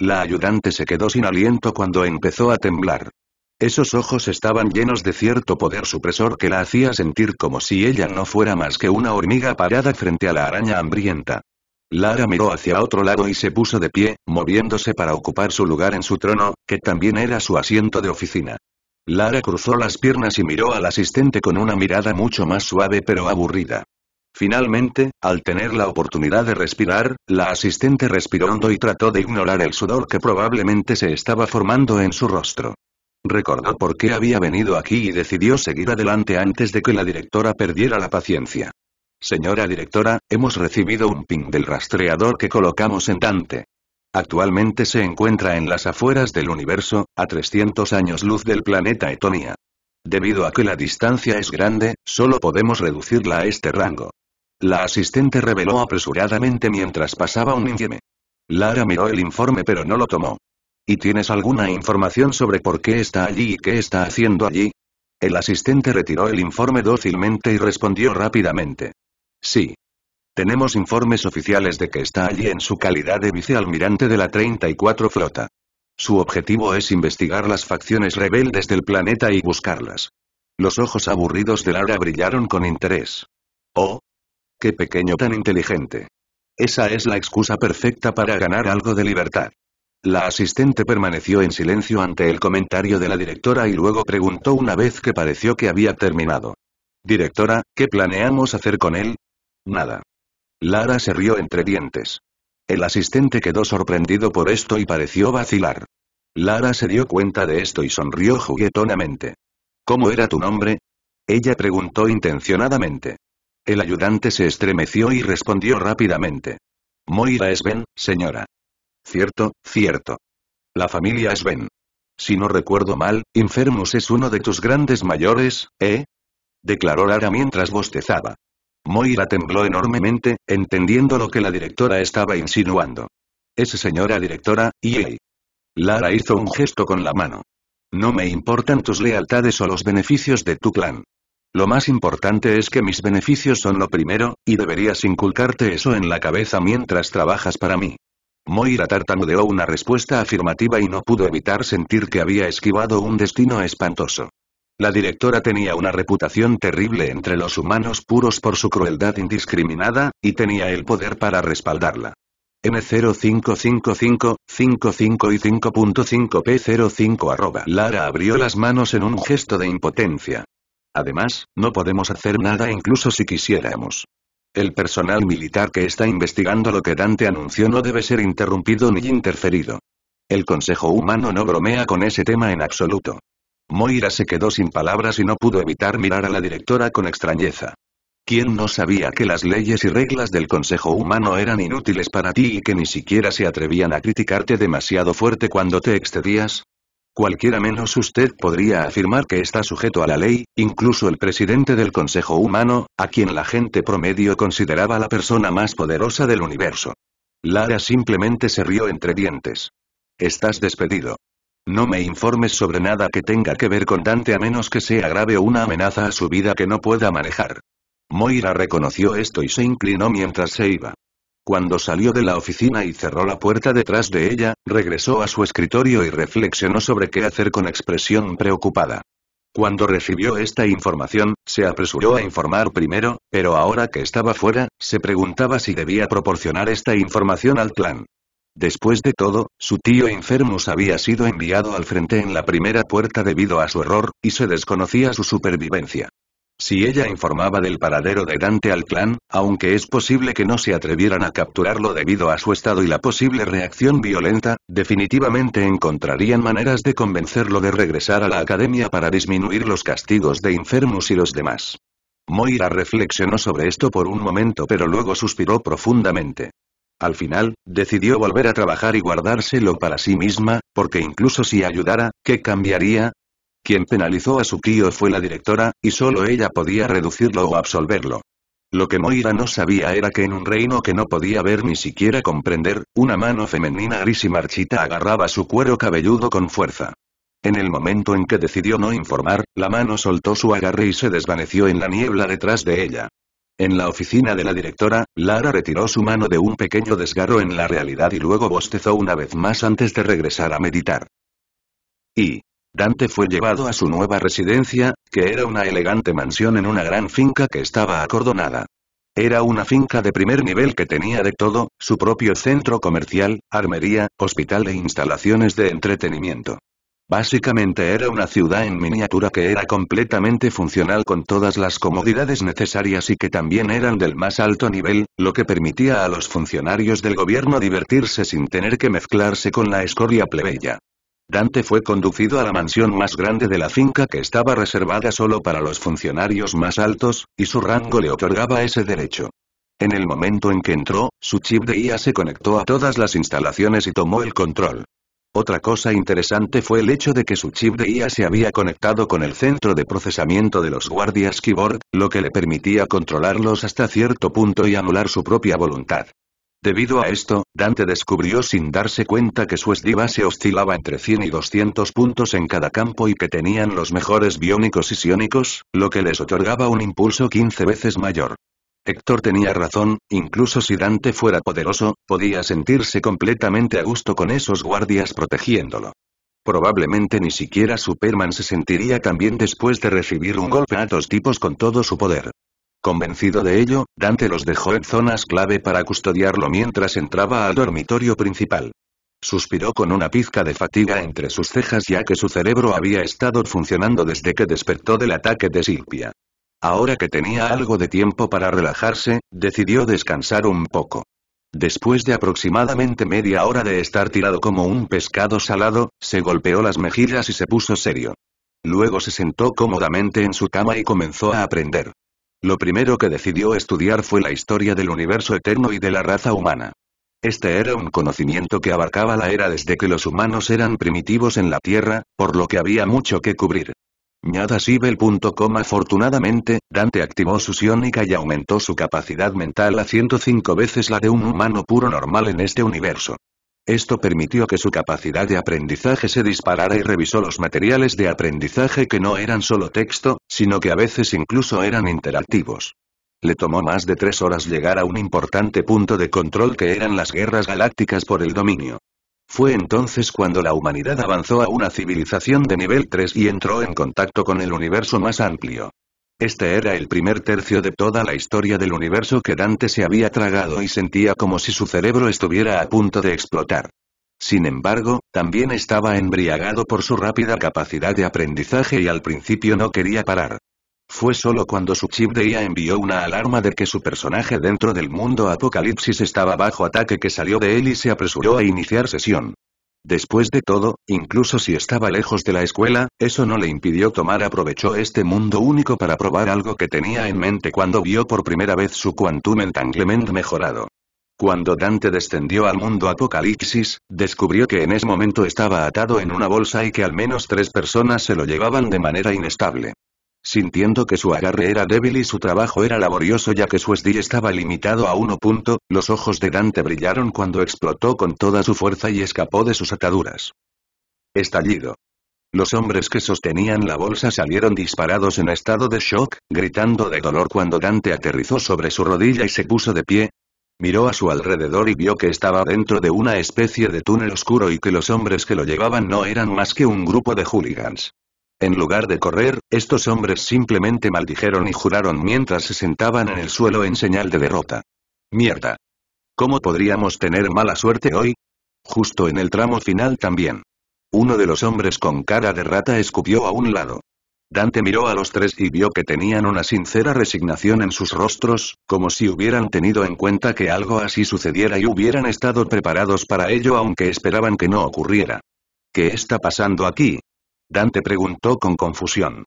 La ayudante se quedó sin aliento cuando empezó a temblar. Esos ojos estaban llenos de cierto poder supresor que la hacía sentir como si ella no fuera más que una hormiga parada frente a la araña hambrienta. Lara miró hacia otro lado y se puso de pie, moviéndose para ocupar su lugar en su trono, que también era su asiento de oficina. Lara cruzó las piernas y miró al asistente con una mirada mucho más suave pero aburrida. Finalmente, al tener la oportunidad de respirar, la asistente respiró hondo y trató de ignorar el sudor que probablemente se estaba formando en su rostro. Recordó por qué había venido aquí y decidió seguir adelante antes de que la directora perdiera la paciencia. Señora directora, hemos recibido un ping del rastreador que colocamos en Dante. Actualmente se encuentra en las afueras del universo, a 300 años luz del planeta Etonia. Debido a que la distancia es grande, solo podemos reducirla a este rango. La asistente reveló apresuradamente mientras pasaba un informe. Lara miró el informe pero no lo tomó. ¿Y tienes alguna información sobre por qué está allí y qué está haciendo allí? El asistente retiró el informe dócilmente y respondió rápidamente. Sí. Tenemos informes oficiales de que está allí en su calidad de vicealmirante de la 34 Flota. Su objetivo es investigar las facciones rebeldes del planeta y buscarlas. Los ojos aburridos de Lara brillaron con interés. Oh, ¡Qué pequeño tan inteligente! Esa es la excusa perfecta para ganar algo de libertad. La asistente permaneció en silencio ante el comentario de la directora y luego preguntó una vez que pareció que había terminado. Directora, ¿qué planeamos hacer con él? Nada. Lara se rió entre dientes. El asistente quedó sorprendido por esto y pareció vacilar. Lara se dio cuenta de esto y sonrió juguetonamente. ¿Cómo era tu nombre? Ella preguntó intencionadamente. El ayudante se estremeció y respondió rápidamente. Moira Ben, señora. Cierto, cierto. La familia Ben. Si no recuerdo mal, Infermus es uno de tus grandes mayores, ¿eh? Declaró Lara mientras bostezaba. Moira tembló enormemente, entendiendo lo que la directora estaba insinuando. Es señora directora, y... Lara hizo un gesto con la mano. No me importan tus lealtades o los beneficios de tu clan. Lo más importante es que mis beneficios son lo primero, y deberías inculcarte eso en la cabeza mientras trabajas para mí. Moira tartanudeó una respuesta afirmativa y no pudo evitar sentir que había esquivado un destino espantoso. La directora tenía una reputación terrible entre los humanos puros por su crueldad indiscriminada, y tenía el poder para respaldarla. M0555, 55 y 5.5 P05 arroba. Lara abrió las manos en un gesto de impotencia. Además, no podemos hacer nada incluso si quisiéramos. El personal militar que está investigando lo que Dante anunció no debe ser interrumpido ni interferido. El Consejo Humano no bromea con ese tema en absoluto. Moira se quedó sin palabras y no pudo evitar mirar a la directora con extrañeza. ¿Quién no sabía que las leyes y reglas del Consejo Humano eran inútiles para ti y que ni siquiera se atrevían a criticarte demasiado fuerte cuando te excedías? Cualquiera menos usted podría afirmar que está sujeto a la ley, incluso el presidente del Consejo Humano, a quien la gente promedio consideraba la persona más poderosa del universo. Lara simplemente se rió entre dientes. Estás despedido. No me informes sobre nada que tenga que ver con Dante a menos que sea grave una amenaza a su vida que no pueda manejar. Moira reconoció esto y se inclinó mientras se iba. Cuando salió de la oficina y cerró la puerta detrás de ella, regresó a su escritorio y reflexionó sobre qué hacer con expresión preocupada. Cuando recibió esta información, se apresuró a informar primero, pero ahora que estaba fuera, se preguntaba si debía proporcionar esta información al clan. Después de todo, su tío Infermus había sido enviado al frente en la primera puerta debido a su error, y se desconocía su supervivencia. Si ella informaba del paradero de Dante al clan, aunque es posible que no se atrevieran a capturarlo debido a su estado y la posible reacción violenta, definitivamente encontrarían maneras de convencerlo de regresar a la academia para disminuir los castigos de enfermos y los demás. Moira reflexionó sobre esto por un momento pero luego suspiró profundamente. Al final, decidió volver a trabajar y guardárselo para sí misma, porque incluso si ayudara, ¿qué cambiaría? Quien penalizó a su tío fue la directora, y solo ella podía reducirlo o absolverlo. Lo que Moira no sabía era que en un reino que no podía ver ni siquiera comprender, una mano femenina gris y marchita agarraba su cuero cabelludo con fuerza. En el momento en que decidió no informar, la mano soltó su agarre y se desvaneció en la niebla detrás de ella. En la oficina de la directora, Lara retiró su mano de un pequeño desgarro en la realidad y luego bostezó una vez más antes de regresar a meditar. Y, Dante fue llevado a su nueva residencia, que era una elegante mansión en una gran finca que estaba acordonada. Era una finca de primer nivel que tenía de todo, su propio centro comercial, armería, hospital e instalaciones de entretenimiento. Básicamente era una ciudad en miniatura que era completamente funcional con todas las comodidades necesarias y que también eran del más alto nivel, lo que permitía a los funcionarios del gobierno divertirse sin tener que mezclarse con la escoria plebeya. Dante fue conducido a la mansión más grande de la finca que estaba reservada solo para los funcionarios más altos, y su rango le otorgaba ese derecho. En el momento en que entró, su chip de IA se conectó a todas las instalaciones y tomó el control. Otra cosa interesante fue el hecho de que su chip de IA se había conectado con el centro de procesamiento de los guardias Keyboard, lo que le permitía controlarlos hasta cierto punto y anular su propia voluntad. Debido a esto, Dante descubrió sin darse cuenta que su esdiva se oscilaba entre 100 y 200 puntos en cada campo y que tenían los mejores biónicos y siónicos, lo que les otorgaba un impulso 15 veces mayor. Héctor tenía razón, incluso si Dante fuera poderoso, podía sentirse completamente a gusto con esos guardias protegiéndolo. Probablemente ni siquiera Superman se sentiría tan bien después de recibir un golpe a dos tipos con todo su poder. Convencido de ello, Dante los dejó en zonas clave para custodiarlo mientras entraba al dormitorio principal. Suspiró con una pizca de fatiga entre sus cejas ya que su cerebro había estado funcionando desde que despertó del ataque de Silpia. Ahora que tenía algo de tiempo para relajarse, decidió descansar un poco. Después de aproximadamente media hora de estar tirado como un pescado salado, se golpeó las mejillas y se puso serio. Luego se sentó cómodamente en su cama y comenzó a aprender. Lo primero que decidió estudiar fue la historia del universo eterno y de la raza humana. Este era un conocimiento que abarcaba la era desde que los humanos eran primitivos en la Tierra, por lo que había mucho que cubrir. Ñadasibel.com Afortunadamente, Dante activó su psiónica y aumentó su capacidad mental a 105 veces la de un humano puro normal en este universo. Esto permitió que su capacidad de aprendizaje se disparara y revisó los materiales de aprendizaje que no eran solo texto, sino que a veces incluso eran interactivos. Le tomó más de tres horas llegar a un importante punto de control que eran las guerras galácticas por el dominio. Fue entonces cuando la humanidad avanzó a una civilización de nivel 3 y entró en contacto con el universo más amplio. Este era el primer tercio de toda la historia del universo que Dante se había tragado y sentía como si su cerebro estuviera a punto de explotar. Sin embargo, también estaba embriagado por su rápida capacidad de aprendizaje y al principio no quería parar. Fue solo cuando su chip de IA envió una alarma de que su personaje dentro del mundo Apocalipsis estaba bajo ataque que salió de él y se apresuró a iniciar sesión. Después de todo, incluso si estaba lejos de la escuela, eso no le impidió tomar aprovechó este mundo único para probar algo que tenía en mente cuando vio por primera vez su Quantum Entanglement mejorado. Cuando Dante descendió al mundo Apocalipsis, descubrió que en ese momento estaba atado en una bolsa y que al menos tres personas se lo llevaban de manera inestable. Sintiendo que su agarre era débil y su trabajo era laborioso ya que su SD estaba limitado a uno punto, los ojos de Dante brillaron cuando explotó con toda su fuerza y escapó de sus ataduras. Estallido. Los hombres que sostenían la bolsa salieron disparados en estado de shock, gritando de dolor cuando Dante aterrizó sobre su rodilla y se puso de pie. Miró a su alrededor y vio que estaba dentro de una especie de túnel oscuro y que los hombres que lo llevaban no eran más que un grupo de hooligans. En lugar de correr, estos hombres simplemente maldijeron y juraron mientras se sentaban en el suelo en señal de derrota. Mierda. ¿Cómo podríamos tener mala suerte hoy? Justo en el tramo final también. Uno de los hombres con cara de rata escupió a un lado. Dante miró a los tres y vio que tenían una sincera resignación en sus rostros, como si hubieran tenido en cuenta que algo así sucediera y hubieran estado preparados para ello aunque esperaban que no ocurriera. ¿Qué está pasando aquí? Dante preguntó con confusión.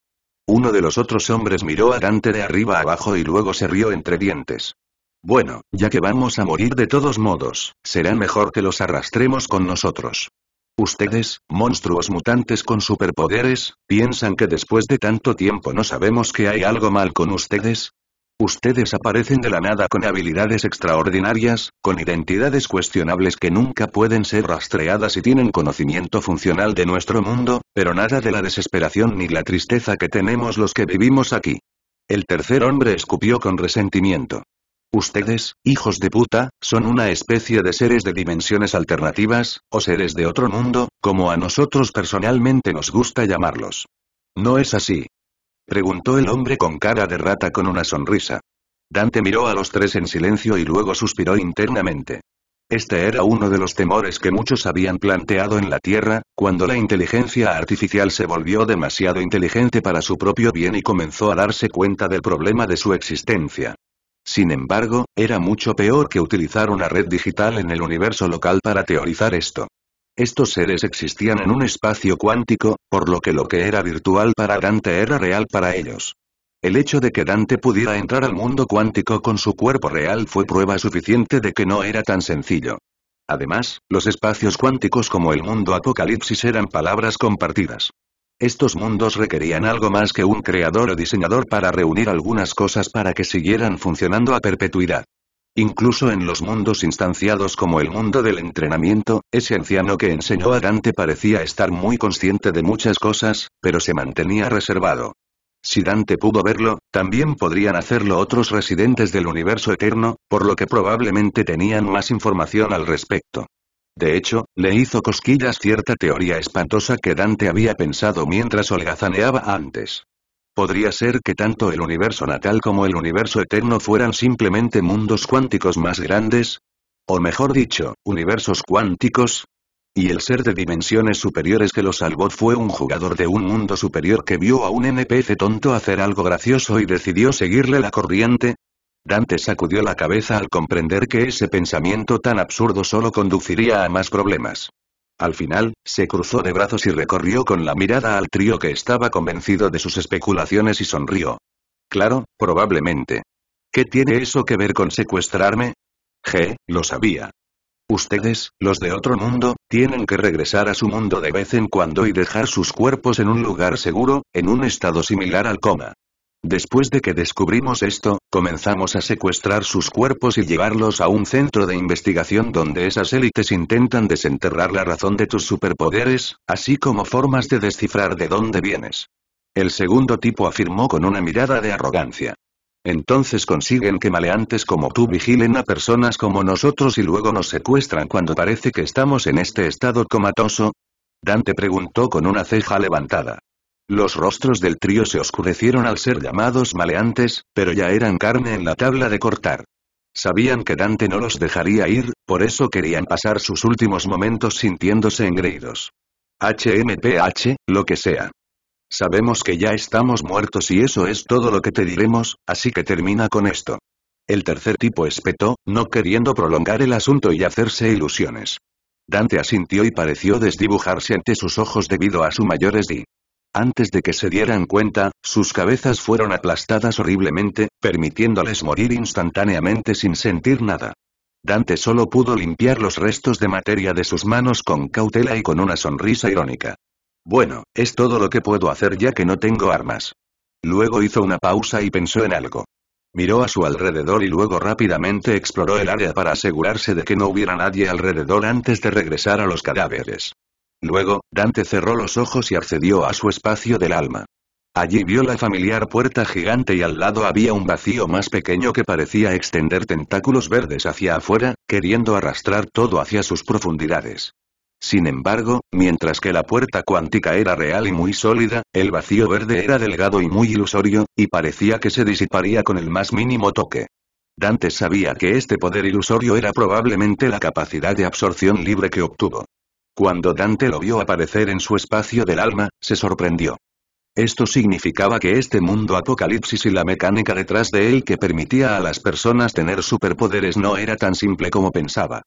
Uno de los otros hombres miró a Dante de arriba abajo y luego se rió entre dientes. Bueno, ya que vamos a morir de todos modos, será mejor que los arrastremos con nosotros. Ustedes, monstruos mutantes con superpoderes, piensan que después de tanto tiempo no sabemos que hay algo mal con ustedes, Ustedes aparecen de la nada con habilidades extraordinarias, con identidades cuestionables que nunca pueden ser rastreadas y tienen conocimiento funcional de nuestro mundo, pero nada de la desesperación ni la tristeza que tenemos los que vivimos aquí. El tercer hombre escupió con resentimiento. Ustedes, hijos de puta, son una especie de seres de dimensiones alternativas, o seres de otro mundo, como a nosotros personalmente nos gusta llamarlos. No es así, Preguntó el hombre con cara de rata con una sonrisa. Dante miró a los tres en silencio y luego suspiró internamente. Este era uno de los temores que muchos habían planteado en la Tierra, cuando la inteligencia artificial se volvió demasiado inteligente para su propio bien y comenzó a darse cuenta del problema de su existencia. Sin embargo, era mucho peor que utilizar una red digital en el universo local para teorizar esto. Estos seres existían en un espacio cuántico, por lo que lo que era virtual para Dante era real para ellos. El hecho de que Dante pudiera entrar al mundo cuántico con su cuerpo real fue prueba suficiente de que no era tan sencillo. Además, los espacios cuánticos como el mundo apocalipsis eran palabras compartidas. Estos mundos requerían algo más que un creador o diseñador para reunir algunas cosas para que siguieran funcionando a perpetuidad. Incluso en los mundos instanciados como el mundo del entrenamiento, ese anciano que enseñó a Dante parecía estar muy consciente de muchas cosas, pero se mantenía reservado. Si Dante pudo verlo, también podrían hacerlo otros residentes del universo eterno, por lo que probablemente tenían más información al respecto. De hecho, le hizo cosquillas cierta teoría espantosa que Dante había pensado mientras holgazaneaba antes. Podría ser que tanto el universo natal como el universo eterno fueran simplemente mundos cuánticos más grandes, o mejor dicho, universos cuánticos, y el ser de dimensiones superiores que lo salvó fue un jugador de un mundo superior que vio a un NPC tonto hacer algo gracioso y decidió seguirle la corriente. Dante sacudió la cabeza al comprender que ese pensamiento tan absurdo solo conduciría a más problemas. Al final, se cruzó de brazos y recorrió con la mirada al trío que estaba convencido de sus especulaciones y sonrió. Claro, probablemente. ¿Qué tiene eso que ver con secuestrarme? Je, lo sabía. Ustedes, los de otro mundo, tienen que regresar a su mundo de vez en cuando y dejar sus cuerpos en un lugar seguro, en un estado similar al coma. Después de que descubrimos esto, comenzamos a secuestrar sus cuerpos y llevarlos a un centro de investigación donde esas élites intentan desenterrar la razón de tus superpoderes, así como formas de descifrar de dónde vienes. El segundo tipo afirmó con una mirada de arrogancia. Entonces consiguen que maleantes como tú vigilen a personas como nosotros y luego nos secuestran cuando parece que estamos en este estado comatoso. Dante preguntó con una ceja levantada. Los rostros del trío se oscurecieron al ser llamados maleantes, pero ya eran carne en la tabla de cortar. Sabían que Dante no los dejaría ir, por eso querían pasar sus últimos momentos sintiéndose engreídos. HMPH, lo que sea. Sabemos que ya estamos muertos y eso es todo lo que te diremos, así que termina con esto. El tercer tipo espetó, no queriendo prolongar el asunto y hacerse ilusiones. Dante asintió y pareció desdibujarse ante sus ojos debido a su mayor esdí. Antes de que se dieran cuenta, sus cabezas fueron aplastadas horriblemente, permitiéndoles morir instantáneamente sin sentir nada. Dante solo pudo limpiar los restos de materia de sus manos con cautela y con una sonrisa irónica. Bueno, es todo lo que puedo hacer ya que no tengo armas. Luego hizo una pausa y pensó en algo. Miró a su alrededor y luego rápidamente exploró el área para asegurarse de que no hubiera nadie alrededor antes de regresar a los cadáveres. Luego, Dante cerró los ojos y accedió a su espacio del alma. Allí vio la familiar puerta gigante y al lado había un vacío más pequeño que parecía extender tentáculos verdes hacia afuera, queriendo arrastrar todo hacia sus profundidades. Sin embargo, mientras que la puerta cuántica era real y muy sólida, el vacío verde era delgado y muy ilusorio, y parecía que se disiparía con el más mínimo toque. Dante sabía que este poder ilusorio era probablemente la capacidad de absorción libre que obtuvo. Cuando Dante lo vio aparecer en su espacio del alma, se sorprendió. Esto significaba que este mundo apocalipsis y la mecánica detrás de él que permitía a las personas tener superpoderes no era tan simple como pensaba.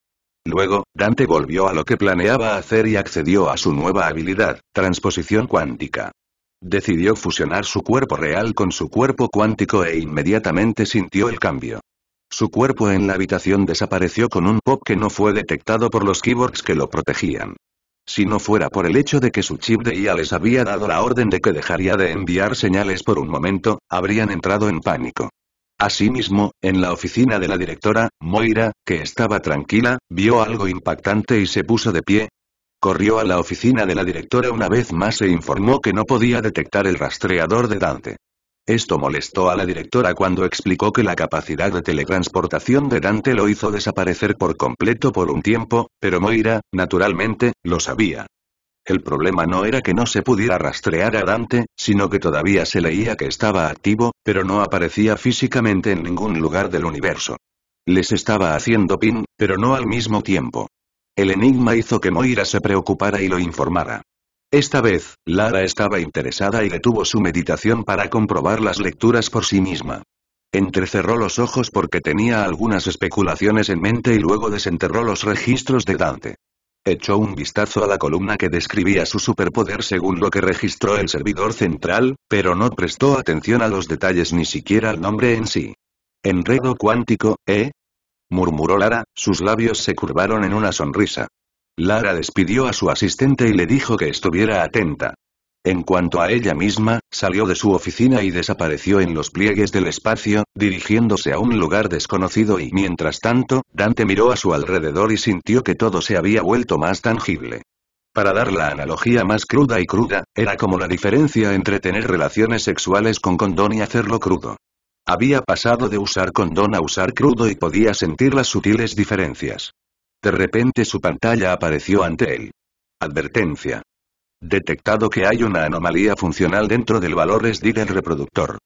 Luego, Dante volvió a lo que planeaba hacer y accedió a su nueva habilidad, transposición cuántica. Decidió fusionar su cuerpo real con su cuerpo cuántico e inmediatamente sintió el cambio. Su cuerpo en la habitación desapareció con un pop que no fue detectado por los keyboards que lo protegían. Si no fuera por el hecho de que su chip de IA les había dado la orden de que dejaría de enviar señales por un momento, habrían entrado en pánico. Asimismo, en la oficina de la directora, Moira, que estaba tranquila, vio algo impactante y se puso de pie. Corrió a la oficina de la directora una vez más e informó que no podía detectar el rastreador de Dante. Esto molestó a la directora cuando explicó que la capacidad de teletransportación de Dante lo hizo desaparecer por completo por un tiempo, pero Moira, naturalmente, lo sabía. El problema no era que no se pudiera rastrear a Dante, sino que todavía se leía que estaba activo, pero no aparecía físicamente en ningún lugar del universo. Les estaba haciendo pin, pero no al mismo tiempo. El enigma hizo que Moira se preocupara y lo informara. Esta vez, Lara estaba interesada y detuvo su meditación para comprobar las lecturas por sí misma. Entrecerró los ojos porque tenía algunas especulaciones en mente y luego desenterró los registros de Dante. Echó un vistazo a la columna que describía su superpoder según lo que registró el servidor central, pero no prestó atención a los detalles ni siquiera al nombre en sí. Enredo cuántico, ¿eh? murmuró Lara, sus labios se curvaron en una sonrisa. Lara despidió a su asistente y le dijo que estuviera atenta. En cuanto a ella misma, salió de su oficina y desapareció en los pliegues del espacio, dirigiéndose a un lugar desconocido y mientras tanto, Dante miró a su alrededor y sintió que todo se había vuelto más tangible. Para dar la analogía más cruda y cruda, era como la diferencia entre tener relaciones sexuales con condón y hacerlo crudo. Había pasado de usar condón a usar crudo y podía sentir las sutiles diferencias. De repente su pantalla apareció ante él. Advertencia. Detectado que hay una anomalía funcional dentro del valor SD del reproductor.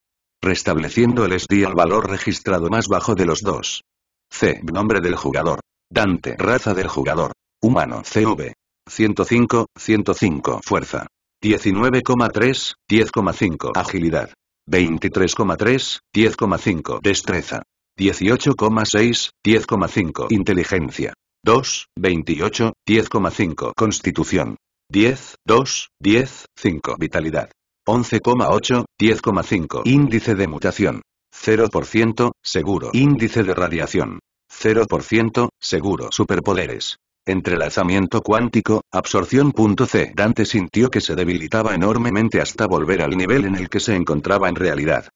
Restableciendo el SD al valor registrado más bajo de los dos. C. Nombre del jugador. Dante. Raza del jugador. Humano. CV. 105, 105. Fuerza. 19,3, 10,5. Agilidad. 23,3, 10,5. Destreza. 18,6, 10,5. Inteligencia. 2, 28, 10,5 Constitución. 10, 2, 10, 5 Vitalidad. 11,8, 10,5 Índice de mutación. 0%, seguro. Índice de radiación. 0%, seguro. Superpoderes. Entrelazamiento cuántico, absorción. C. Dante sintió que se debilitaba enormemente hasta volver al nivel en el que se encontraba en realidad.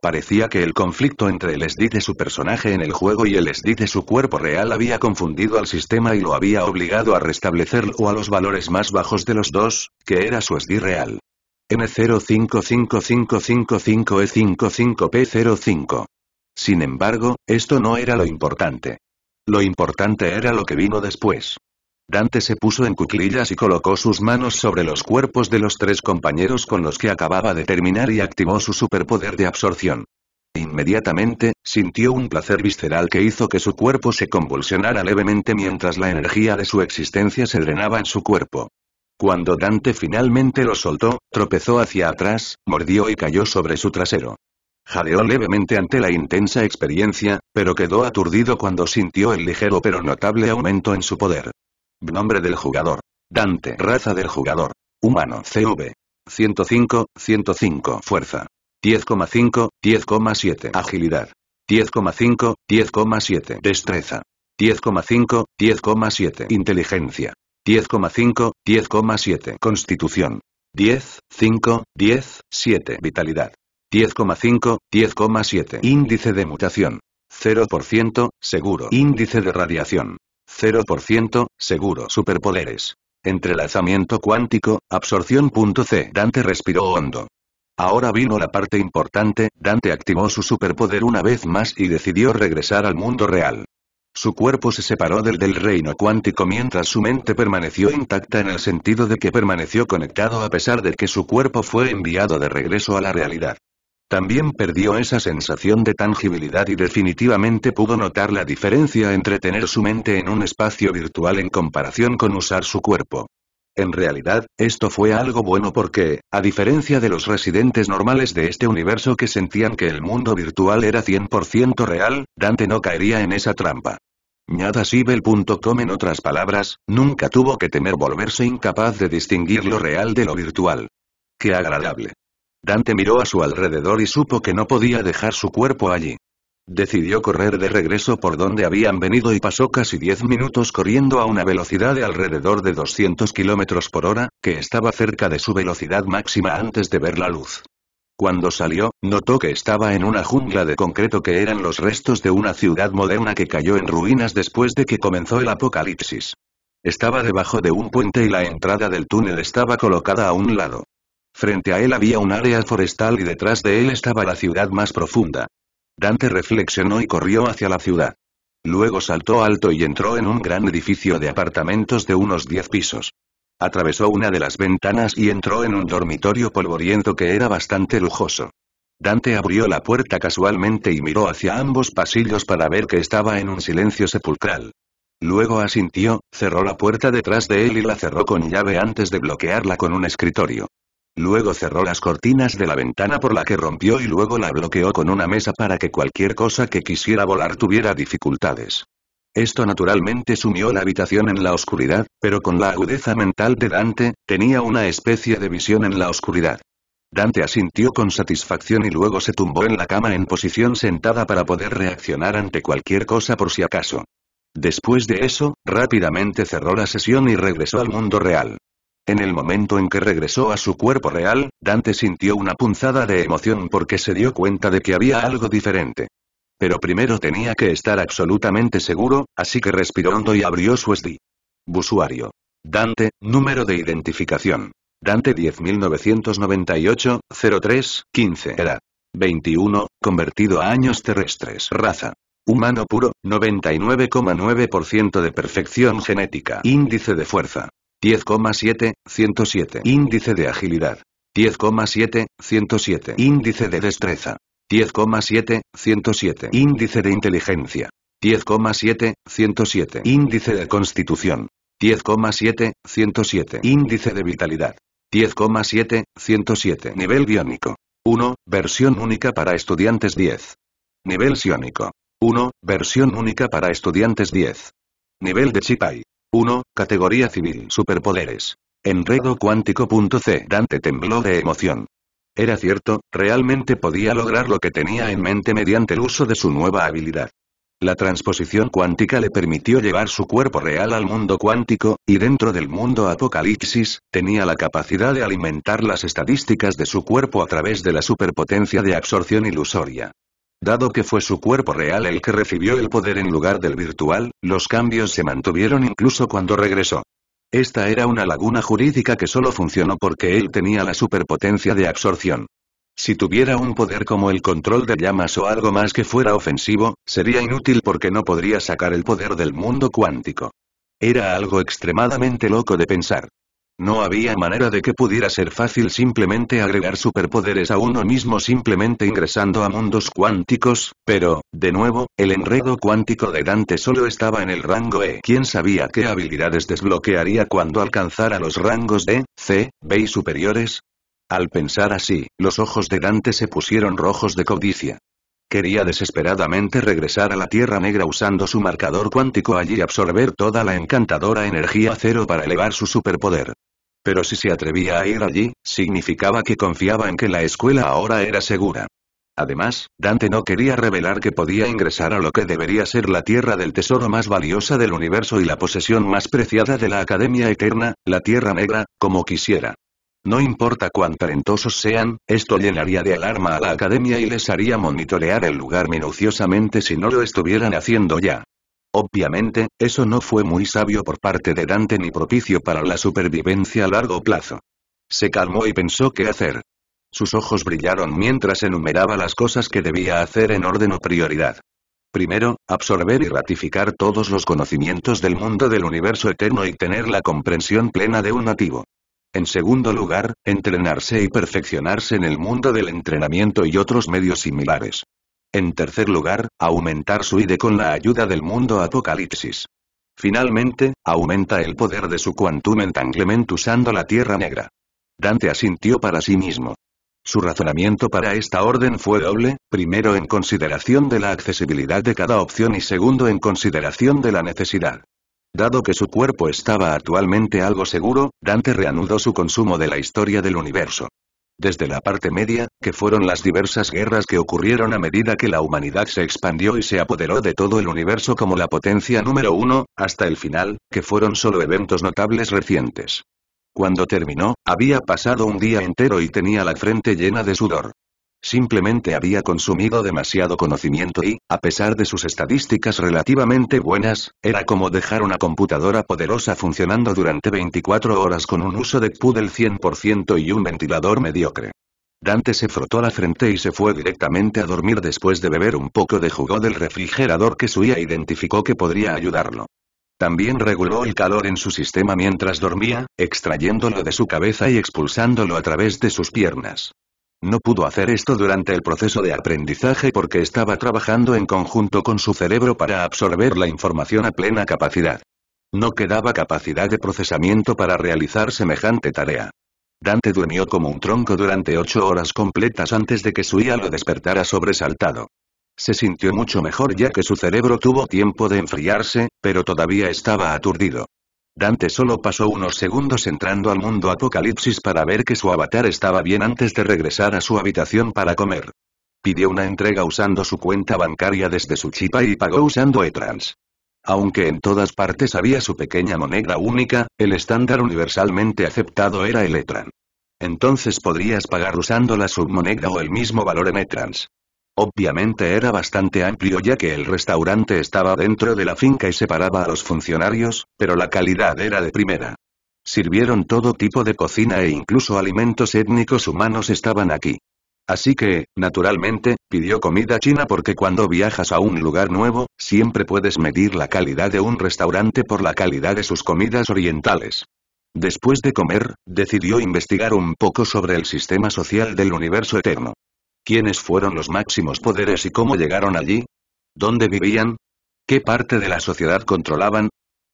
Parecía que el conflicto entre el SD de su personaje en el juego y el SD de su cuerpo real había confundido al sistema y lo había obligado a restablecerlo a los valores más bajos de los dos, que era su SD real. N055555E55P05. Sin embargo, esto no era lo importante. Lo importante era lo que vino después. Dante se puso en cuclillas y colocó sus manos sobre los cuerpos de los tres compañeros con los que acababa de terminar y activó su superpoder de absorción. Inmediatamente, sintió un placer visceral que hizo que su cuerpo se convulsionara levemente mientras la energía de su existencia se drenaba en su cuerpo. Cuando Dante finalmente lo soltó, tropezó hacia atrás, mordió y cayó sobre su trasero. Jadeó levemente ante la intensa experiencia, pero quedó aturdido cuando sintió el ligero pero notable aumento en su poder. Nombre del jugador. Dante. Raza del jugador. Humano. CV. 105, 105. Fuerza. 10,5, 10,7. Agilidad. 10,5, 10,7. Destreza. 10,5, 10,7. Inteligencia. 10,5, 10,7. Constitución. 10,5, 10,7. Vitalidad. 10,5, 10,7. Índice de mutación. 0%, seguro. Índice de radiación. 0%, seguro superpoderes. Entrelazamiento cuántico, absorción. C. Dante respiró hondo. Ahora vino la parte importante, Dante activó su superpoder una vez más y decidió regresar al mundo real. Su cuerpo se separó del del reino cuántico mientras su mente permaneció intacta en el sentido de que permaneció conectado a pesar de que su cuerpo fue enviado de regreso a la realidad. También perdió esa sensación de tangibilidad y definitivamente pudo notar la diferencia entre tener su mente en un espacio virtual en comparación con usar su cuerpo. En realidad, esto fue algo bueno porque, a diferencia de los residentes normales de este universo que sentían que el mundo virtual era 100% real, Dante no caería en esa trampa. Ñadasibel.com en otras palabras, nunca tuvo que temer volverse incapaz de distinguir lo real de lo virtual. ¡Qué agradable! Dante miró a su alrededor y supo que no podía dejar su cuerpo allí. Decidió correr de regreso por donde habían venido y pasó casi 10 minutos corriendo a una velocidad de alrededor de 200 km por hora, que estaba cerca de su velocidad máxima antes de ver la luz. Cuando salió, notó que estaba en una jungla de concreto que eran los restos de una ciudad moderna que cayó en ruinas después de que comenzó el apocalipsis. Estaba debajo de un puente y la entrada del túnel estaba colocada a un lado. Frente a él había un área forestal y detrás de él estaba la ciudad más profunda. Dante reflexionó y corrió hacia la ciudad. Luego saltó alto y entró en un gran edificio de apartamentos de unos diez pisos. Atravesó una de las ventanas y entró en un dormitorio polvoriento que era bastante lujoso. Dante abrió la puerta casualmente y miró hacia ambos pasillos para ver que estaba en un silencio sepulcral. Luego asintió, cerró la puerta detrás de él y la cerró con llave antes de bloquearla con un escritorio. Luego cerró las cortinas de la ventana por la que rompió y luego la bloqueó con una mesa para que cualquier cosa que quisiera volar tuviera dificultades. Esto naturalmente sumió la habitación en la oscuridad, pero con la agudeza mental de Dante, tenía una especie de visión en la oscuridad. Dante asintió con satisfacción y luego se tumbó en la cama en posición sentada para poder reaccionar ante cualquier cosa por si acaso. Después de eso, rápidamente cerró la sesión y regresó al mundo real. En el momento en que regresó a su cuerpo real, Dante sintió una punzada de emoción porque se dio cuenta de que había algo diferente. Pero primero tenía que estar absolutamente seguro, así que respiró hondo y abrió su SD. Busuario. Dante, número de identificación. Dante 10998-03-15 era. 21, convertido a años terrestres. Raza. Humano puro, 99,9% de perfección genética. Índice de fuerza. 10,7, 107. Índice de agilidad. 10,7, 107. Índice de destreza. 10,7, 107. Índice de inteligencia. 10,7, 107. Índice de constitución. 10,7, 107. Índice de vitalidad. 10,7, 107. Nivel biónico. 1. Versión única para estudiantes 10. Nivel Psiónico 1. Versión única para estudiantes 10. Nivel de Chipai. 1. Categoría civil. Superpoderes. Enredo cuántico.c. Dante tembló de emoción. Era cierto, realmente podía lograr lo que tenía en mente mediante el uso de su nueva habilidad. La transposición cuántica le permitió llevar su cuerpo real al mundo cuántico, y dentro del mundo apocalipsis, tenía la capacidad de alimentar las estadísticas de su cuerpo a través de la superpotencia de absorción ilusoria. Dado que fue su cuerpo real el que recibió el poder en lugar del virtual, los cambios se mantuvieron incluso cuando regresó. Esta era una laguna jurídica que solo funcionó porque él tenía la superpotencia de absorción. Si tuviera un poder como el control de llamas o algo más que fuera ofensivo, sería inútil porque no podría sacar el poder del mundo cuántico. Era algo extremadamente loco de pensar. No había manera de que pudiera ser fácil simplemente agregar superpoderes a uno mismo simplemente ingresando a mundos cuánticos, pero, de nuevo, el enredo cuántico de Dante solo estaba en el rango E. ¿Quién sabía qué habilidades desbloquearía cuando alcanzara los rangos D, e, C, B y superiores? Al pensar así, los ojos de Dante se pusieron rojos de codicia. Quería desesperadamente regresar a la Tierra Negra usando su marcador cuántico allí y absorber toda la encantadora energía cero para elevar su superpoder pero si se atrevía a ir allí, significaba que confiaba en que la escuela ahora era segura. Además, Dante no quería revelar que podía ingresar a lo que debería ser la tierra del tesoro más valiosa del universo y la posesión más preciada de la Academia Eterna, la Tierra Negra, como quisiera. No importa cuán talentosos sean, esto llenaría de alarma a la Academia y les haría monitorear el lugar minuciosamente si no lo estuvieran haciendo ya. Obviamente, eso no fue muy sabio por parte de Dante ni propicio para la supervivencia a largo plazo. Se calmó y pensó qué hacer. Sus ojos brillaron mientras enumeraba las cosas que debía hacer en orden o prioridad. Primero, absorber y ratificar todos los conocimientos del mundo del universo eterno y tener la comprensión plena de un nativo. En segundo lugar, entrenarse y perfeccionarse en el mundo del entrenamiento y otros medios similares. En tercer lugar, aumentar su ID con la ayuda del mundo apocalipsis. Finalmente, aumenta el poder de su quantum entanglement usando la Tierra Negra. Dante asintió para sí mismo. Su razonamiento para esta orden fue doble, primero en consideración de la accesibilidad de cada opción y segundo en consideración de la necesidad. Dado que su cuerpo estaba actualmente algo seguro, Dante reanudó su consumo de la historia del universo desde la parte media, que fueron las diversas guerras que ocurrieron a medida que la humanidad se expandió y se apoderó de todo el universo como la potencia número uno, hasta el final, que fueron solo eventos notables recientes. Cuando terminó, había pasado un día entero y tenía la frente llena de sudor. Simplemente había consumido demasiado conocimiento y, a pesar de sus estadísticas relativamente buenas, era como dejar una computadora poderosa funcionando durante 24 horas con un uso de CPU del 100% y un ventilador mediocre. Dante se frotó la frente y se fue directamente a dormir después de beber un poco de jugo del refrigerador que Suya identificó que podría ayudarlo. También reguló el calor en su sistema mientras dormía, extrayéndolo de su cabeza y expulsándolo a través de sus piernas. No pudo hacer esto durante el proceso de aprendizaje porque estaba trabajando en conjunto con su cerebro para absorber la información a plena capacidad. No quedaba capacidad de procesamiento para realizar semejante tarea. Dante durmió como un tronco durante ocho horas completas antes de que su IA lo despertara sobresaltado. Se sintió mucho mejor ya que su cerebro tuvo tiempo de enfriarse, pero todavía estaba aturdido. Dante solo pasó unos segundos entrando al mundo Apocalipsis para ver que su avatar estaba bien antes de regresar a su habitación para comer. Pidió una entrega usando su cuenta bancaria desde su chipa y pagó usando e-trans. Aunque en todas partes había su pequeña moneda única, el estándar universalmente aceptado era el E-Trans. Entonces podrías pagar usando la submoneda o el mismo valor en ETRANS. Obviamente era bastante amplio ya que el restaurante estaba dentro de la finca y separaba a los funcionarios, pero la calidad era de primera. Sirvieron todo tipo de cocina e incluso alimentos étnicos humanos estaban aquí. Así que, naturalmente, pidió comida china porque cuando viajas a un lugar nuevo, siempre puedes medir la calidad de un restaurante por la calidad de sus comidas orientales. Después de comer, decidió investigar un poco sobre el sistema social del universo eterno. ¿Quiénes fueron los máximos poderes y cómo llegaron allí? ¿Dónde vivían? ¿Qué parte de la sociedad controlaban?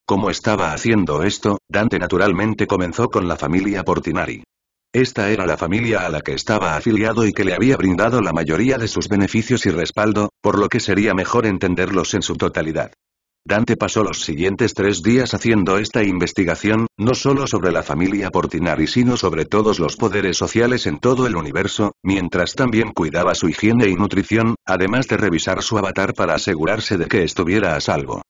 ¿Cómo estaba haciendo esto, Dante naturalmente comenzó con la familia Portinari. Esta era la familia a la que estaba afiliado y que le había brindado la mayoría de sus beneficios y respaldo, por lo que sería mejor entenderlos en su totalidad. Dante pasó los siguientes tres días haciendo esta investigación, no solo sobre la familia Portinari sino sobre todos los poderes sociales en todo el universo, mientras también cuidaba su higiene y nutrición, además de revisar su avatar para asegurarse de que estuviera a salvo.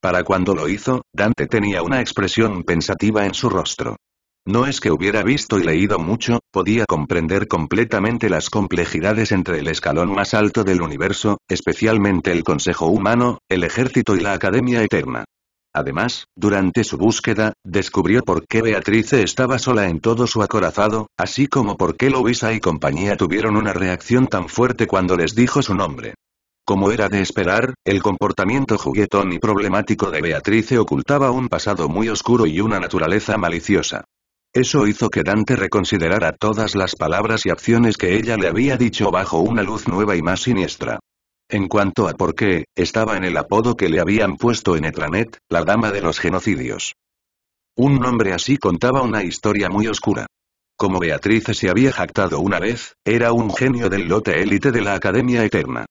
Para cuando lo hizo, Dante tenía una expresión pensativa en su rostro. No es que hubiera visto y leído mucho, podía comprender completamente las complejidades entre el escalón más alto del universo, especialmente el Consejo Humano, el Ejército y la Academia Eterna. Además, durante su búsqueda, descubrió por qué Beatrice estaba sola en todo su acorazado, así como por qué Lovisa y compañía tuvieron una reacción tan fuerte cuando les dijo su nombre. Como era de esperar, el comportamiento juguetón y problemático de Beatrice ocultaba un pasado muy oscuro y una naturaleza maliciosa. Eso hizo que Dante reconsiderara todas las palabras y acciones que ella le había dicho bajo una luz nueva y más siniestra. En cuanto a por qué, estaba en el apodo que le habían puesto en Etranet, la dama de los genocidios. Un nombre así contaba una historia muy oscura. Como Beatriz se había jactado una vez, era un genio del lote élite de la Academia Eterna.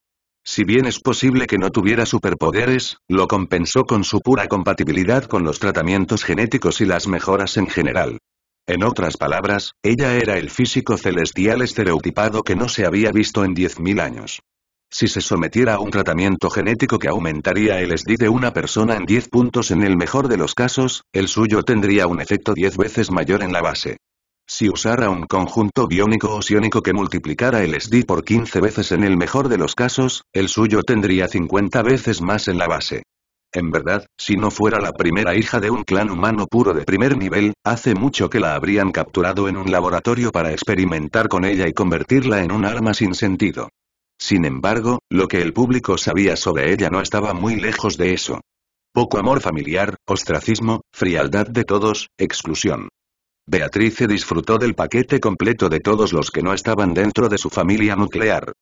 Si bien es posible que no tuviera superpoderes, lo compensó con su pura compatibilidad con los tratamientos genéticos y las mejoras en general. En otras palabras, ella era el físico celestial estereotipado que no se había visto en 10.000 años. Si se sometiera a un tratamiento genético que aumentaría el SD de una persona en 10 puntos en el mejor de los casos, el suyo tendría un efecto 10 veces mayor en la base. Si usara un conjunto biónico o siónico que multiplicara el SD por 15 veces en el mejor de los casos, el suyo tendría 50 veces más en la base. En verdad, si no fuera la primera hija de un clan humano puro de primer nivel, hace mucho que la habrían capturado en un laboratorio para experimentar con ella y convertirla en un arma sin sentido. Sin embargo, lo que el público sabía sobre ella no estaba muy lejos de eso. Poco amor familiar, ostracismo, frialdad de todos, exclusión. Beatrice disfrutó del paquete completo de todos los que no estaban dentro de su familia nuclear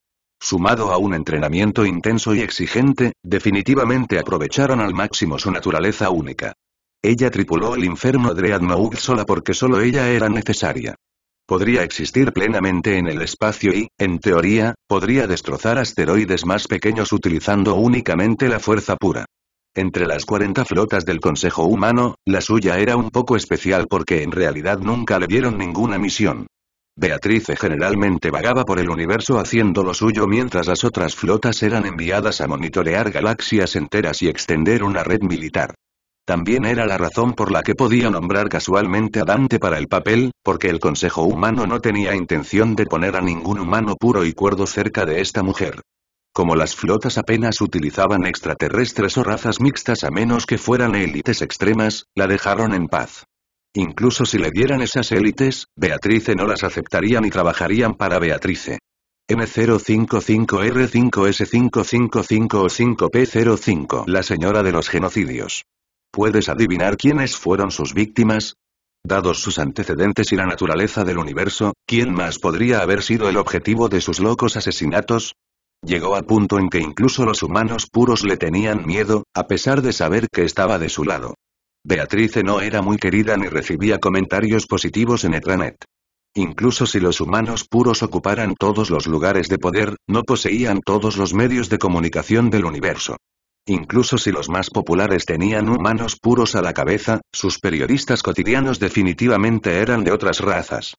sumado a un entrenamiento intenso y exigente, definitivamente aprovecharon al máximo su naturaleza única. Ella tripuló el infierno Dreadnought sola porque solo ella era necesaria. Podría existir plenamente en el espacio y, en teoría, podría destrozar asteroides más pequeños utilizando únicamente la fuerza pura. Entre las 40 flotas del Consejo Humano, la suya era un poco especial porque en realidad nunca le dieron ninguna misión. Beatrice generalmente vagaba por el universo haciendo lo suyo mientras las otras flotas eran enviadas a monitorear galaxias enteras y extender una red militar. También era la razón por la que podía nombrar casualmente a Dante para el papel, porque el Consejo Humano no tenía intención de poner a ningún humano puro y cuerdo cerca de esta mujer. Como las flotas apenas utilizaban extraterrestres o razas mixtas a menos que fueran élites extremas, la dejaron en paz. Incluso si le dieran esas élites, Beatrice no las aceptaría ni trabajarían para Beatrice. M055R5S555 o 5P05 La señora de los genocidios. ¿Puedes adivinar quiénes fueron sus víctimas? Dados sus antecedentes y la naturaleza del universo, ¿quién más podría haber sido el objetivo de sus locos asesinatos? Llegó a punto en que incluso los humanos puros le tenían miedo, a pesar de saber que estaba de su lado. Beatrice no era muy querida ni recibía comentarios positivos en Etranet. Incluso si los humanos puros ocuparan todos los lugares de poder, no poseían todos los medios de comunicación del universo. Incluso si los más populares tenían humanos puros a la cabeza, sus periodistas cotidianos definitivamente eran de otras razas.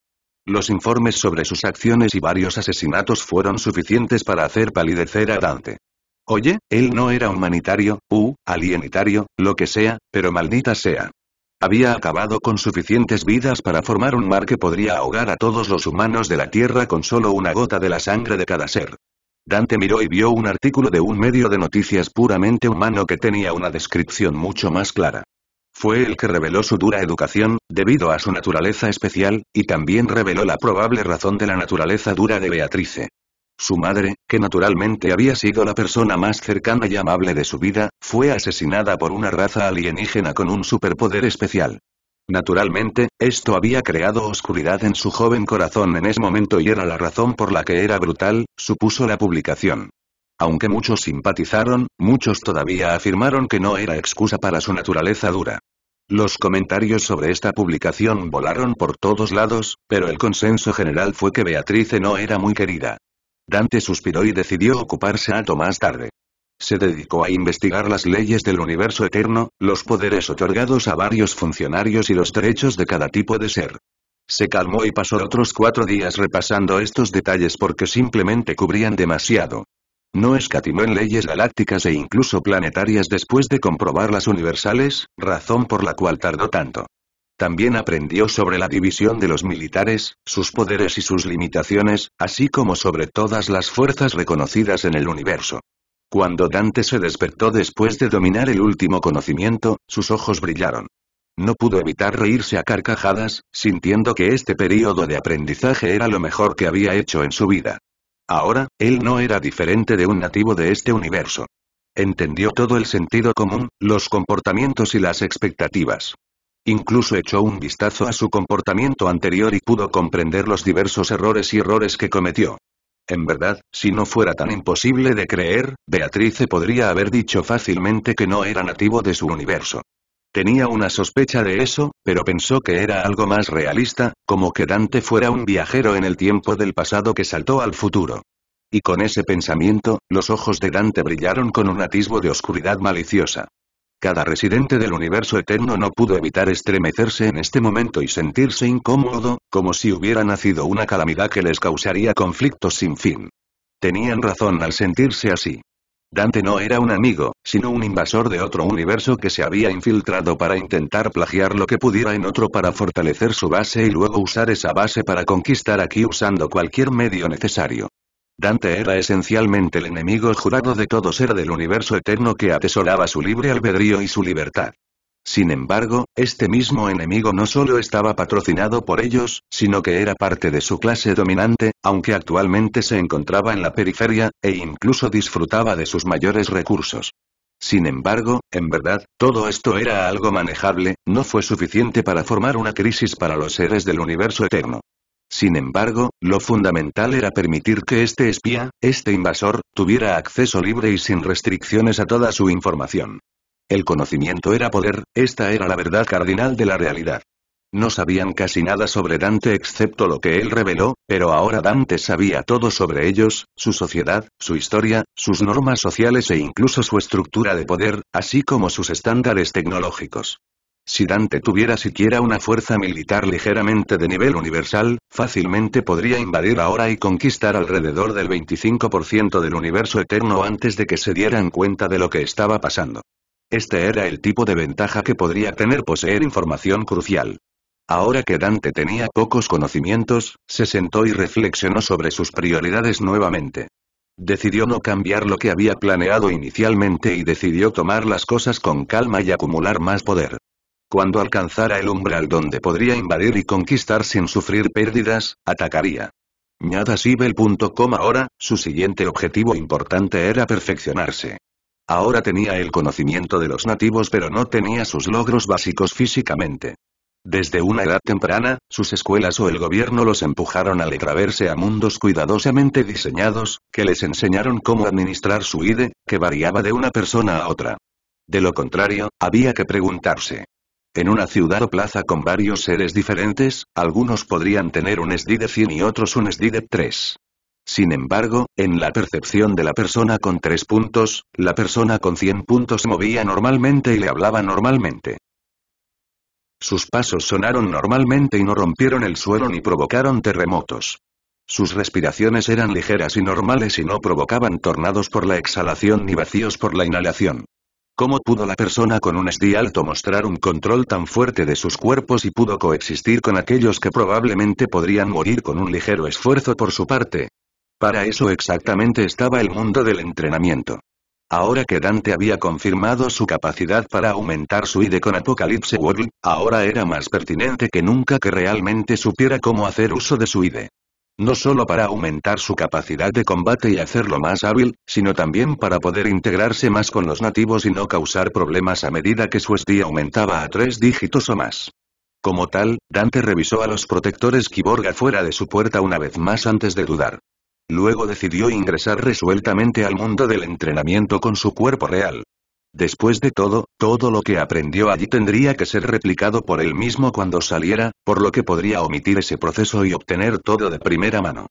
Los informes sobre sus acciones y varios asesinatos fueron suficientes para hacer palidecer a Dante. Oye, él no era humanitario, u, alienitario, lo que sea, pero maldita sea. Había acabado con suficientes vidas para formar un mar que podría ahogar a todos los humanos de la Tierra con solo una gota de la sangre de cada ser. Dante miró y vio un artículo de un medio de noticias puramente humano que tenía una descripción mucho más clara. Fue el que reveló su dura educación, debido a su naturaleza especial, y también reveló la probable razón de la naturaleza dura de Beatrice. Su madre, que naturalmente había sido la persona más cercana y amable de su vida, fue asesinada por una raza alienígena con un superpoder especial. Naturalmente, esto había creado oscuridad en su joven corazón en ese momento y era la razón por la que era brutal, supuso la publicación. Aunque muchos simpatizaron, muchos todavía afirmaron que no era excusa para su naturaleza dura. Los comentarios sobre esta publicación volaron por todos lados, pero el consenso general fue que Beatrice no era muy querida. Dante suspiró y decidió ocuparse algo más tarde. Se dedicó a investigar las leyes del universo eterno, los poderes otorgados a varios funcionarios y los derechos de cada tipo de ser. Se calmó y pasó otros cuatro días repasando estos detalles porque simplemente cubrían demasiado. No escatimó en leyes galácticas e incluso planetarias después de comprobar las universales, razón por la cual tardó tanto. También aprendió sobre la división de los militares, sus poderes y sus limitaciones, así como sobre todas las fuerzas reconocidas en el universo. Cuando Dante se despertó después de dominar el último conocimiento, sus ojos brillaron. No pudo evitar reírse a carcajadas, sintiendo que este periodo de aprendizaje era lo mejor que había hecho en su vida. Ahora, él no era diferente de un nativo de este universo. Entendió todo el sentido común, los comportamientos y las expectativas. Incluso echó un vistazo a su comportamiento anterior y pudo comprender los diversos errores y errores que cometió. En verdad, si no fuera tan imposible de creer, Beatrice podría haber dicho fácilmente que no era nativo de su universo. Tenía una sospecha de eso, pero pensó que era algo más realista, como que Dante fuera un viajero en el tiempo del pasado que saltó al futuro. Y con ese pensamiento, los ojos de Dante brillaron con un atisbo de oscuridad maliciosa. Cada residente del universo eterno no pudo evitar estremecerse en este momento y sentirse incómodo, como si hubiera nacido una calamidad que les causaría conflictos sin fin. Tenían razón al sentirse así. Dante no era un amigo, sino un invasor de otro universo que se había infiltrado para intentar plagiar lo que pudiera en otro para fortalecer su base y luego usar esa base para conquistar aquí usando cualquier medio necesario. Dante era esencialmente el enemigo jurado de todo ser del universo eterno que atesoraba su libre albedrío y su libertad. Sin embargo, este mismo enemigo no solo estaba patrocinado por ellos, sino que era parte de su clase dominante, aunque actualmente se encontraba en la periferia, e incluso disfrutaba de sus mayores recursos. Sin embargo, en verdad, todo esto era algo manejable, no fue suficiente para formar una crisis para los seres del universo eterno. Sin embargo, lo fundamental era permitir que este espía, este invasor, tuviera acceso libre y sin restricciones a toda su información. El conocimiento era poder, esta era la verdad cardinal de la realidad. No sabían casi nada sobre Dante excepto lo que él reveló, pero ahora Dante sabía todo sobre ellos, su sociedad, su historia, sus normas sociales e incluso su estructura de poder, así como sus estándares tecnológicos. Si Dante tuviera siquiera una fuerza militar ligeramente de nivel universal, fácilmente podría invadir ahora y conquistar alrededor del 25% del universo eterno antes de que se dieran cuenta de lo que estaba pasando. Este era el tipo de ventaja que podría tener poseer información crucial. Ahora que Dante tenía pocos conocimientos, se sentó y reflexionó sobre sus prioridades nuevamente. Decidió no cambiar lo que había planeado inicialmente y decidió tomar las cosas con calma y acumular más poder. Cuando alcanzara el umbral donde podría invadir y conquistar sin sufrir pérdidas, atacaría. Nyadasibel.com ahora, su siguiente objetivo importante era perfeccionarse. Ahora tenía el conocimiento de los nativos pero no tenía sus logros básicos físicamente. Desde una edad temprana, sus escuelas o el gobierno los empujaron a letraverse a mundos cuidadosamente diseñados, que les enseñaron cómo administrar su IDE, que variaba de una persona a otra. De lo contrario, había que preguntarse, en una ciudad o plaza con varios seres diferentes, algunos podrían tener un SD de 100 y otros un SD de 3. Sin embargo, en la percepción de la persona con 3 puntos, la persona con 100 puntos movía normalmente y le hablaba normalmente. Sus pasos sonaron normalmente y no rompieron el suelo ni provocaron terremotos. Sus respiraciones eran ligeras y normales y no provocaban tornados por la exhalación ni vacíos por la inhalación. ¿Cómo pudo la persona con un SD alto mostrar un control tan fuerte de sus cuerpos y pudo coexistir con aquellos que probablemente podrían morir con un ligero esfuerzo por su parte? Para eso exactamente estaba el mundo del entrenamiento. Ahora que Dante había confirmado su capacidad para aumentar su ide con Apocalypse World, ahora era más pertinente que nunca que realmente supiera cómo hacer uso de su ide. No solo para aumentar su capacidad de combate y hacerlo más hábil, sino también para poder integrarse más con los nativos y no causar problemas a medida que su SD aumentaba a tres dígitos o más. Como tal, Dante revisó a los protectores Kiborga fuera de su puerta una vez más antes de dudar. Luego decidió ingresar resueltamente al mundo del entrenamiento con su cuerpo real. Después de todo, todo lo que aprendió allí tendría que ser replicado por él mismo cuando saliera, por lo que podría omitir ese proceso y obtener todo de primera mano.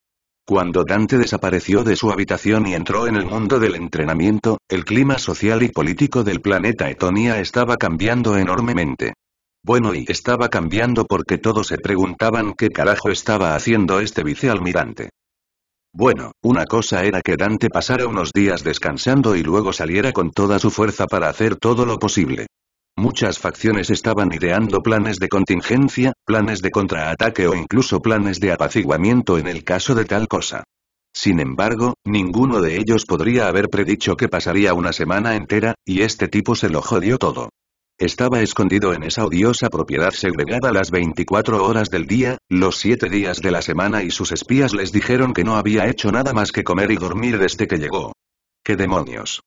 Cuando Dante desapareció de su habitación y entró en el mundo del entrenamiento, el clima social y político del planeta Etonia estaba cambiando enormemente. Bueno y estaba cambiando porque todos se preguntaban qué carajo estaba haciendo este vicealmirante. Bueno, una cosa era que Dante pasara unos días descansando y luego saliera con toda su fuerza para hacer todo lo posible. Muchas facciones estaban ideando planes de contingencia, planes de contraataque o incluso planes de apaciguamiento en el caso de tal cosa. Sin embargo, ninguno de ellos podría haber predicho que pasaría una semana entera, y este tipo se lo jodió todo. Estaba escondido en esa odiosa propiedad segregada las 24 horas del día, los 7 días de la semana y sus espías les dijeron que no había hecho nada más que comer y dormir desde que llegó. ¡Qué demonios!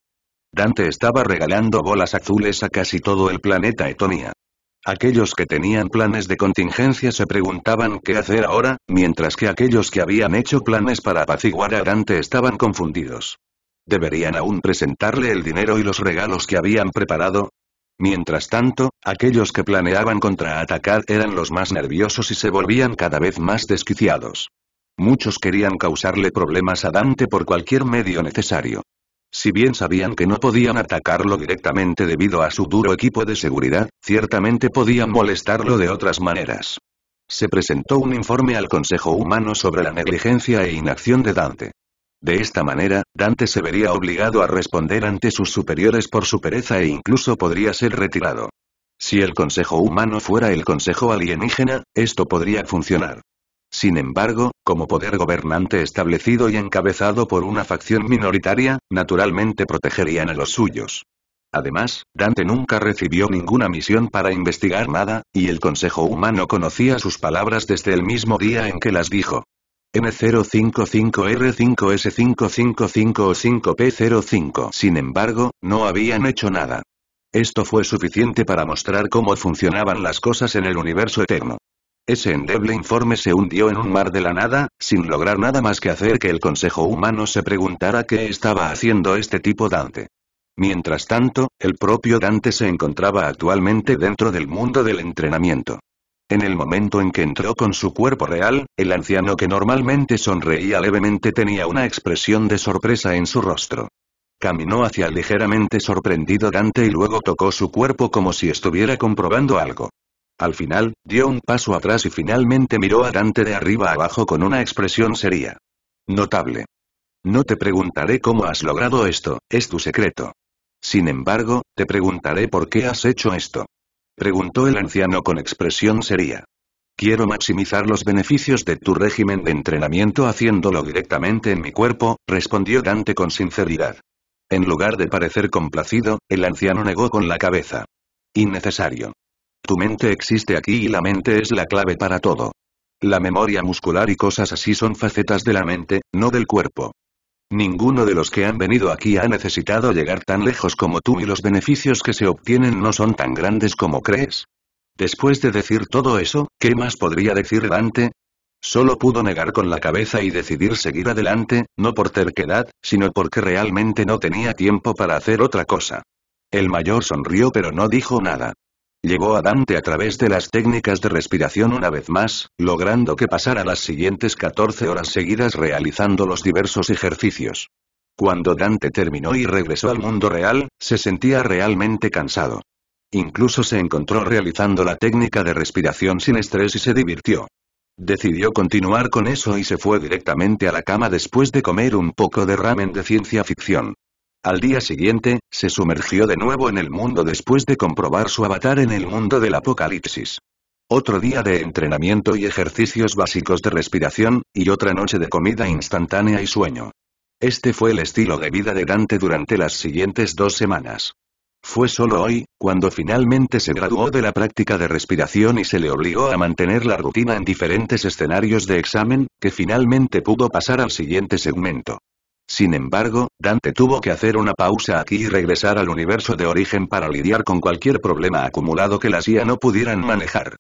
Dante estaba regalando bolas azules a casi todo el planeta Etonia. Aquellos que tenían planes de contingencia se preguntaban qué hacer ahora, mientras que aquellos que habían hecho planes para apaciguar a Dante estaban confundidos. ¿Deberían aún presentarle el dinero y los regalos que habían preparado? Mientras tanto, aquellos que planeaban contraatacar eran los más nerviosos y se volvían cada vez más desquiciados. Muchos querían causarle problemas a Dante por cualquier medio necesario. Si bien sabían que no podían atacarlo directamente debido a su duro equipo de seguridad, ciertamente podían molestarlo de otras maneras. Se presentó un informe al Consejo Humano sobre la negligencia e inacción de Dante. De esta manera, Dante se vería obligado a responder ante sus superiores por su pereza e incluso podría ser retirado. Si el consejo humano fuera el consejo alienígena, esto podría funcionar. Sin embargo, como poder gobernante establecido y encabezado por una facción minoritaria, naturalmente protegerían a los suyos. Además, Dante nunca recibió ninguna misión para investigar nada, y el Consejo Humano conocía sus palabras desde el mismo día en que las dijo. M055R5S555 o 5P05. Sin embargo, no habían hecho nada. Esto fue suficiente para mostrar cómo funcionaban las cosas en el universo eterno. Ese endeble informe se hundió en un mar de la nada, sin lograr nada más que hacer que el Consejo Humano se preguntara qué estaba haciendo este tipo Dante. Mientras tanto, el propio Dante se encontraba actualmente dentro del mundo del entrenamiento. En el momento en que entró con su cuerpo real, el anciano que normalmente sonreía levemente tenía una expresión de sorpresa en su rostro. Caminó hacia el ligeramente sorprendido Dante y luego tocó su cuerpo como si estuviera comprobando algo. Al final, dio un paso atrás y finalmente miró a Dante de arriba abajo con una expresión seria. Notable. No te preguntaré cómo has logrado esto, es tu secreto. Sin embargo, te preguntaré por qué has hecho esto. Preguntó el anciano con expresión seria. Quiero maximizar los beneficios de tu régimen de entrenamiento haciéndolo directamente en mi cuerpo, respondió Dante con sinceridad. En lugar de parecer complacido, el anciano negó con la cabeza. Innecesario. Tu mente existe aquí y la mente es la clave para todo. La memoria muscular y cosas así son facetas de la mente, no del cuerpo. Ninguno de los que han venido aquí ha necesitado llegar tan lejos como tú y los beneficios que se obtienen no son tan grandes como crees. Después de decir todo eso, ¿qué más podría decir Dante? Solo pudo negar con la cabeza y decidir seguir adelante, no por terquedad, sino porque realmente no tenía tiempo para hacer otra cosa. El mayor sonrió pero no dijo nada. Llegó a Dante a través de las técnicas de respiración una vez más, logrando que pasara las siguientes 14 horas seguidas realizando los diversos ejercicios. Cuando Dante terminó y regresó al mundo real, se sentía realmente cansado. Incluso se encontró realizando la técnica de respiración sin estrés y se divirtió. Decidió continuar con eso y se fue directamente a la cama después de comer un poco de ramen de ciencia ficción. Al día siguiente, se sumergió de nuevo en el mundo después de comprobar su avatar en el mundo del apocalipsis. Otro día de entrenamiento y ejercicios básicos de respiración, y otra noche de comida instantánea y sueño. Este fue el estilo de vida de Dante durante las siguientes dos semanas. Fue solo hoy, cuando finalmente se graduó de la práctica de respiración y se le obligó a mantener la rutina en diferentes escenarios de examen, que finalmente pudo pasar al siguiente segmento. Sin embargo, Dante tuvo que hacer una pausa aquí y regresar al universo de origen para lidiar con cualquier problema acumulado que las IA no pudieran manejar.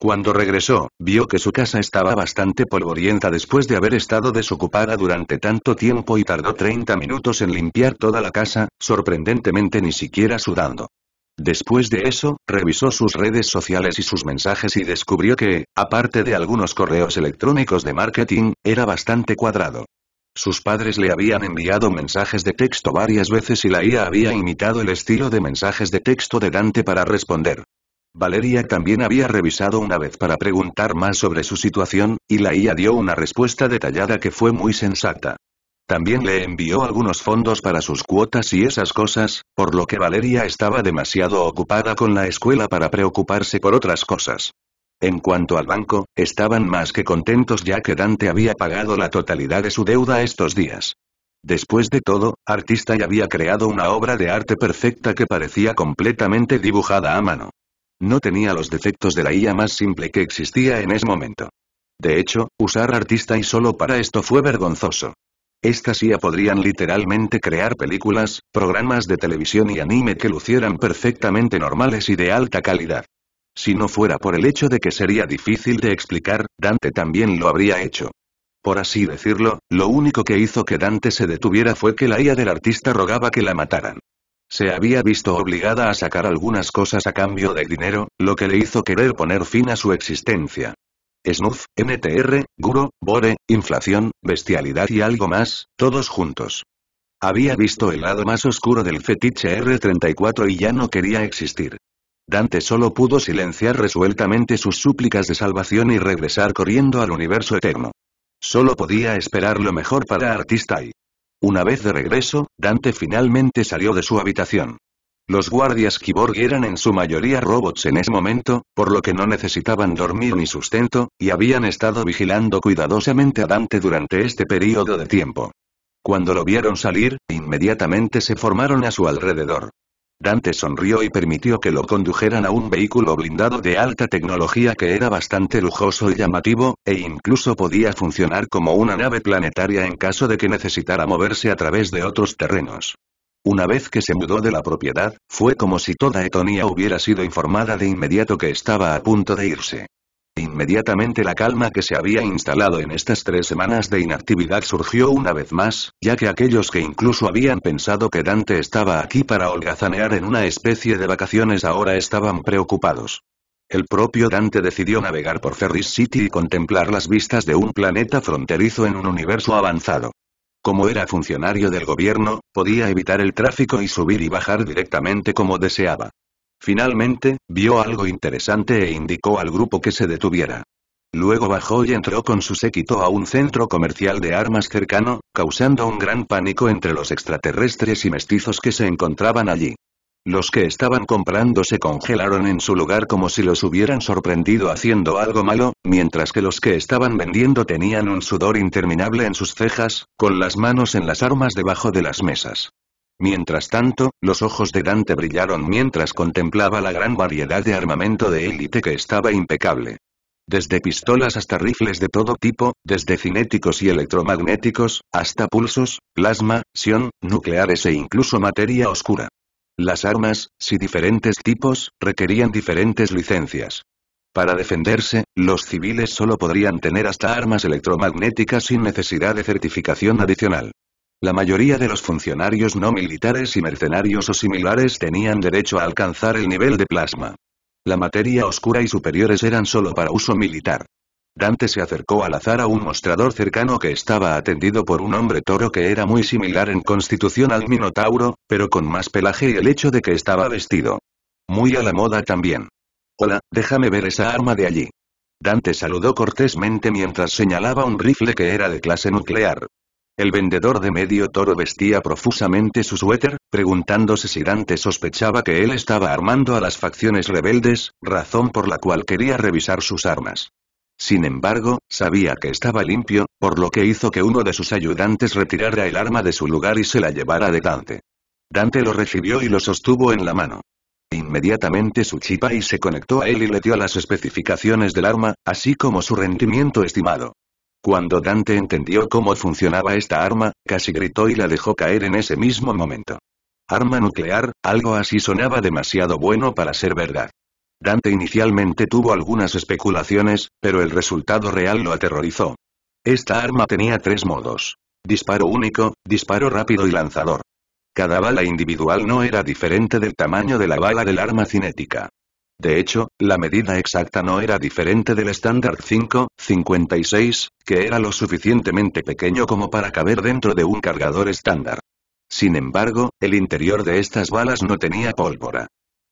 Cuando regresó, vio que su casa estaba bastante polvorienta después de haber estado desocupada durante tanto tiempo y tardó 30 minutos en limpiar toda la casa, sorprendentemente ni siquiera sudando. Después de eso, revisó sus redes sociales y sus mensajes y descubrió que, aparte de algunos correos electrónicos de marketing, era bastante cuadrado. Sus padres le habían enviado mensajes de texto varias veces y la IA había imitado el estilo de mensajes de texto de Dante para responder. Valeria también había revisado una vez para preguntar más sobre su situación, y la IA dio una respuesta detallada que fue muy sensata. También le envió algunos fondos para sus cuotas y esas cosas, por lo que Valeria estaba demasiado ocupada con la escuela para preocuparse por otras cosas. En cuanto al banco, estaban más que contentos ya que Dante había pagado la totalidad de su deuda estos días. Después de todo, artista ya había creado una obra de arte perfecta que parecía completamente dibujada a mano. No tenía los defectos de la IA más simple que existía en ese momento. De hecho, usar artista y solo para esto fue vergonzoso. Estas IA podrían literalmente crear películas, programas de televisión y anime que lucieran perfectamente normales y de alta calidad. Si no fuera por el hecho de que sería difícil de explicar, Dante también lo habría hecho. Por así decirlo, lo único que hizo que Dante se detuviera fue que la IA del artista rogaba que la mataran. Se había visto obligada a sacar algunas cosas a cambio de dinero, lo que le hizo querer poner fin a su existencia. Snuff, NTR, Guro, Bore, inflación, bestialidad y algo más, todos juntos. Había visto el lado más oscuro del fetiche R34 y ya no quería existir. Dante solo pudo silenciar resueltamente sus súplicas de salvación y regresar corriendo al universo eterno. Solo podía esperar lo mejor para Artista y. Una vez de regreso, Dante finalmente salió de su habitación. Los guardias Kiborg eran en su mayoría robots en ese momento, por lo que no necesitaban dormir ni sustento, y habían estado vigilando cuidadosamente a Dante durante este periodo de tiempo. Cuando lo vieron salir, inmediatamente se formaron a su alrededor. Dante sonrió y permitió que lo condujeran a un vehículo blindado de alta tecnología que era bastante lujoso y llamativo, e incluso podía funcionar como una nave planetaria en caso de que necesitara moverse a través de otros terrenos. Una vez que se mudó de la propiedad, fue como si toda Etonia hubiera sido informada de inmediato que estaba a punto de irse. Inmediatamente la calma que se había instalado en estas tres semanas de inactividad surgió una vez más, ya que aquellos que incluso habían pensado que Dante estaba aquí para holgazanear en una especie de vacaciones ahora estaban preocupados. El propio Dante decidió navegar por Ferris City y contemplar las vistas de un planeta fronterizo en un universo avanzado. Como era funcionario del gobierno, podía evitar el tráfico y subir y bajar directamente como deseaba. Finalmente, vio algo interesante e indicó al grupo que se detuviera. Luego bajó y entró con su séquito a un centro comercial de armas cercano, causando un gran pánico entre los extraterrestres y mestizos que se encontraban allí. Los que estaban comprando se congelaron en su lugar como si los hubieran sorprendido haciendo algo malo, mientras que los que estaban vendiendo tenían un sudor interminable en sus cejas, con las manos en las armas debajo de las mesas. Mientras tanto, los ojos de Dante brillaron mientras contemplaba la gran variedad de armamento de élite que estaba impecable. Desde pistolas hasta rifles de todo tipo, desde cinéticos y electromagnéticos, hasta pulsos, plasma, sion, nucleares e incluso materia oscura. Las armas, si diferentes tipos, requerían diferentes licencias. Para defenderse, los civiles solo podrían tener hasta armas electromagnéticas sin necesidad de certificación adicional. La mayoría de los funcionarios no militares y mercenarios o similares tenían derecho a alcanzar el nivel de plasma. La materia oscura y superiores eran solo para uso militar. Dante se acercó al azar a un mostrador cercano que estaba atendido por un hombre toro que era muy similar en constitución al Minotauro, pero con más pelaje y el hecho de que estaba vestido. Muy a la moda también. Hola, déjame ver esa arma de allí. Dante saludó cortésmente mientras señalaba un rifle que era de clase nuclear. El vendedor de medio toro vestía profusamente su suéter, preguntándose si Dante sospechaba que él estaba armando a las facciones rebeldes, razón por la cual quería revisar sus armas. Sin embargo, sabía que estaba limpio, por lo que hizo que uno de sus ayudantes retirara el arma de su lugar y se la llevara de Dante. Dante lo recibió y lo sostuvo en la mano. Inmediatamente su y se conectó a él y le dio las especificaciones del arma, así como su rendimiento estimado. Cuando Dante entendió cómo funcionaba esta arma, casi gritó y la dejó caer en ese mismo momento. Arma nuclear, algo así sonaba demasiado bueno para ser verdad. Dante inicialmente tuvo algunas especulaciones, pero el resultado real lo aterrorizó. Esta arma tenía tres modos. Disparo único, disparo rápido y lanzador. Cada bala individual no era diferente del tamaño de la bala del arma cinética. De hecho, la medida exacta no era diferente del estándar 5-56, que era lo suficientemente pequeño como para caber dentro de un cargador estándar. Sin embargo, el interior de estas balas no tenía pólvora.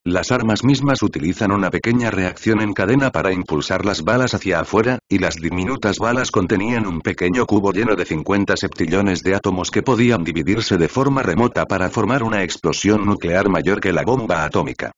Las armas mismas utilizan una pequeña reacción en cadena para impulsar las balas hacia afuera, y las diminutas balas contenían un pequeño cubo lleno de 50 septillones de átomos que podían dividirse de forma remota para formar una explosión nuclear mayor que la bomba atómica.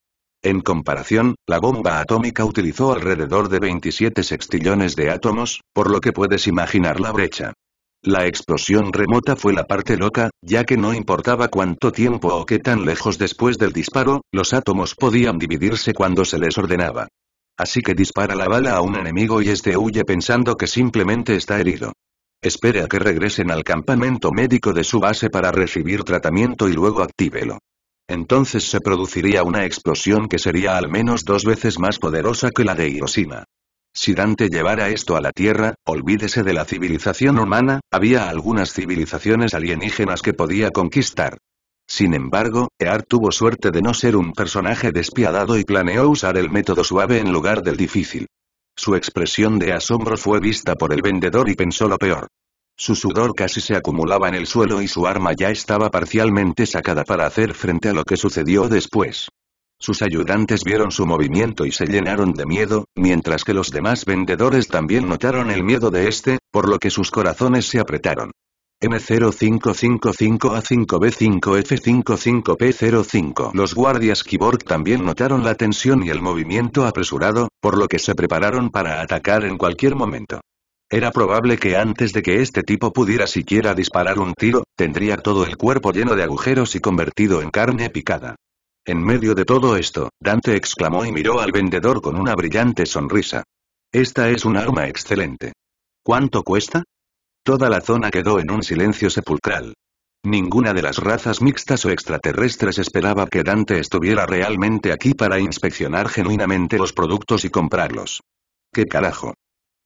En comparación, la bomba atómica utilizó alrededor de 27 sextillones de átomos, por lo que puedes imaginar la brecha. La explosión remota fue la parte loca, ya que no importaba cuánto tiempo o qué tan lejos después del disparo, los átomos podían dividirse cuando se les ordenaba. Así que dispara la bala a un enemigo y este huye pensando que simplemente está herido. Espera a que regresen al campamento médico de su base para recibir tratamiento y luego actívelo. Entonces se produciría una explosión que sería al menos dos veces más poderosa que la de Hiroshima. Si Dante llevara esto a la Tierra, olvídese de la civilización humana, había algunas civilizaciones alienígenas que podía conquistar. Sin embargo, Ear tuvo suerte de no ser un personaje despiadado y planeó usar el método suave en lugar del difícil. Su expresión de asombro fue vista por el vendedor y pensó lo peor. Su sudor casi se acumulaba en el suelo y su arma ya estaba parcialmente sacada para hacer frente a lo que sucedió después. Sus ayudantes vieron su movimiento y se llenaron de miedo, mientras que los demás vendedores también notaron el miedo de este, por lo que sus corazones se apretaron. M0555A5B5F55P05 Los guardias Kiborg también notaron la tensión y el movimiento apresurado, por lo que se prepararon para atacar en cualquier momento. Era probable que antes de que este tipo pudiera siquiera disparar un tiro, tendría todo el cuerpo lleno de agujeros y convertido en carne picada. En medio de todo esto, Dante exclamó y miró al vendedor con una brillante sonrisa. Esta es un arma excelente. ¿Cuánto cuesta? Toda la zona quedó en un silencio sepulcral. Ninguna de las razas mixtas o extraterrestres esperaba que Dante estuviera realmente aquí para inspeccionar genuinamente los productos y comprarlos. ¿Qué carajo?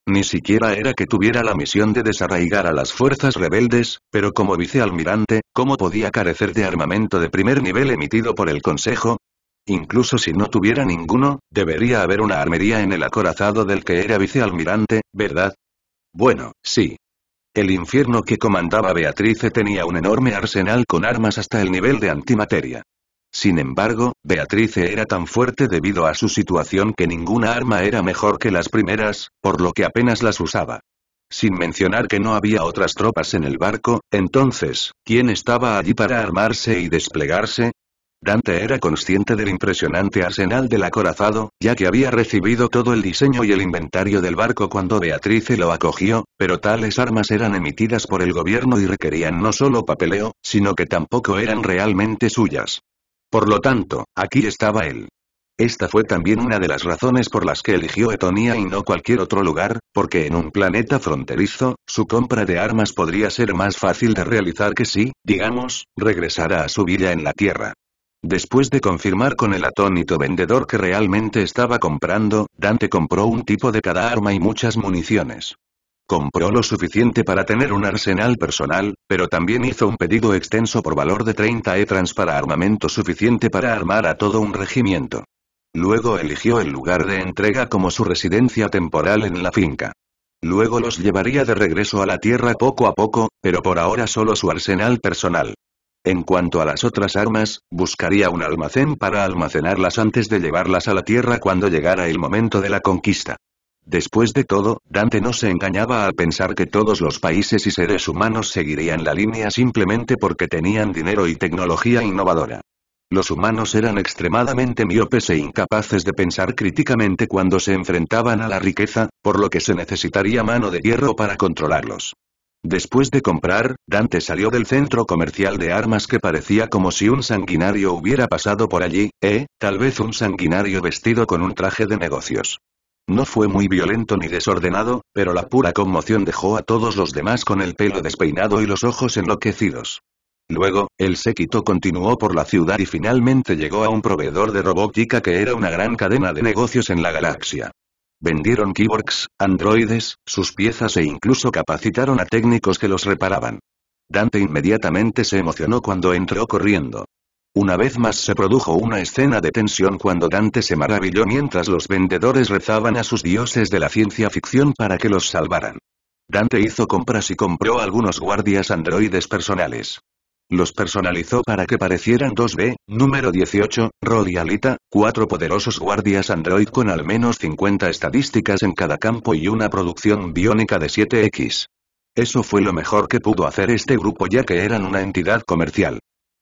Ni siquiera era que tuviera la misión de desarraigar a las fuerzas rebeldes, pero como vicealmirante, ¿cómo podía carecer de armamento de primer nivel emitido por el Consejo? Incluso si no tuviera ninguno, debería haber una armería en el acorazado del que era vicealmirante, ¿verdad? Bueno, sí. El infierno que comandaba Beatrice tenía un enorme arsenal con armas hasta el nivel de antimateria. Sin embargo, Beatrice era tan fuerte debido a su situación que ninguna arma era mejor que las primeras, por lo que apenas las usaba. Sin mencionar que no había otras tropas en el barco, entonces, ¿quién estaba allí para armarse y desplegarse? Dante era consciente del impresionante arsenal del acorazado, ya que había recibido todo el diseño y el inventario del barco cuando Beatrice lo acogió, pero tales armas eran emitidas por el gobierno y requerían no solo papeleo, sino que tampoco eran realmente suyas. Por lo tanto, aquí estaba él. Esta fue también una de las razones por las que eligió Etonia y no cualquier otro lugar, porque en un planeta fronterizo, su compra de armas podría ser más fácil de realizar que si, digamos, regresara a su villa en la Tierra. Después de confirmar con el atónito vendedor que realmente estaba comprando, Dante compró un tipo de cada arma y muchas municiones. Compró lo suficiente para tener un arsenal personal, pero también hizo un pedido extenso por valor de 30 etrans para armamento suficiente para armar a todo un regimiento. Luego eligió el lugar de entrega como su residencia temporal en la finca. Luego los llevaría de regreso a la Tierra poco a poco, pero por ahora solo su arsenal personal. En cuanto a las otras armas, buscaría un almacén para almacenarlas antes de llevarlas a la Tierra cuando llegara el momento de la conquista. Después de todo, Dante no se engañaba al pensar que todos los países y seres humanos seguirían la línea simplemente porque tenían dinero y tecnología innovadora. Los humanos eran extremadamente miopes e incapaces de pensar críticamente cuando se enfrentaban a la riqueza, por lo que se necesitaría mano de hierro para controlarlos. Después de comprar, Dante salió del centro comercial de armas que parecía como si un sanguinario hubiera pasado por allí, eh, tal vez un sanguinario vestido con un traje de negocios. No fue muy violento ni desordenado, pero la pura conmoción dejó a todos los demás con el pelo despeinado y los ojos enloquecidos. Luego, el séquito continuó por la ciudad y finalmente llegó a un proveedor de robótica que era una gran cadena de negocios en la galaxia. Vendieron keyboards, androides, sus piezas e incluso capacitaron a técnicos que los reparaban. Dante inmediatamente se emocionó cuando entró corriendo. Una vez más se produjo una escena de tensión cuando Dante se maravilló mientras los vendedores rezaban a sus dioses de la ciencia ficción para que los salvaran. Dante hizo compras y compró algunos guardias androides personales. Los personalizó para que parecieran 2B, número 18, Alita, cuatro poderosos guardias androides con al menos 50 estadísticas en cada campo y una producción biónica de 7X. Eso fue lo mejor que pudo hacer este grupo ya que eran una entidad comercial.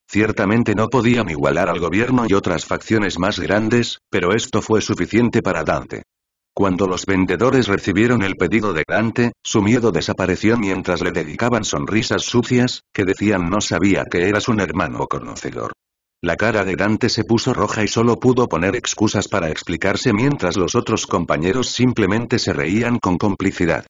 Ciertamente no podían igualar al gobierno y otras facciones más grandes, pero esto fue suficiente para Dante. Cuando los vendedores recibieron el pedido de Dante, su miedo desapareció mientras le dedicaban sonrisas sucias, que decían no sabía que eras un hermano conocedor. La cara de Dante se puso roja y solo pudo poner excusas para explicarse mientras los otros compañeros simplemente se reían con complicidad.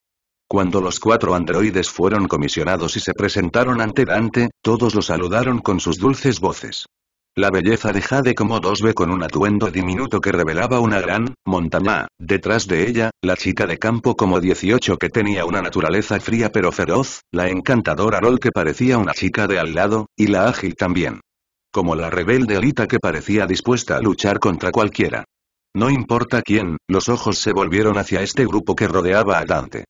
Cuando los cuatro androides fueron comisionados y se presentaron ante Dante, todos lo saludaron con sus dulces voces. La belleza de Jade como dos ve con un atuendo diminuto que revelaba una gran montaña. Detrás de ella, la chica de campo como 18 que tenía una naturaleza fría pero feroz, la encantadora Rol que parecía una chica de al lado, y la ágil también. Como la rebelde Alita que parecía dispuesta a luchar contra cualquiera. No importa quién, los ojos se volvieron hacia este grupo que rodeaba a Dante.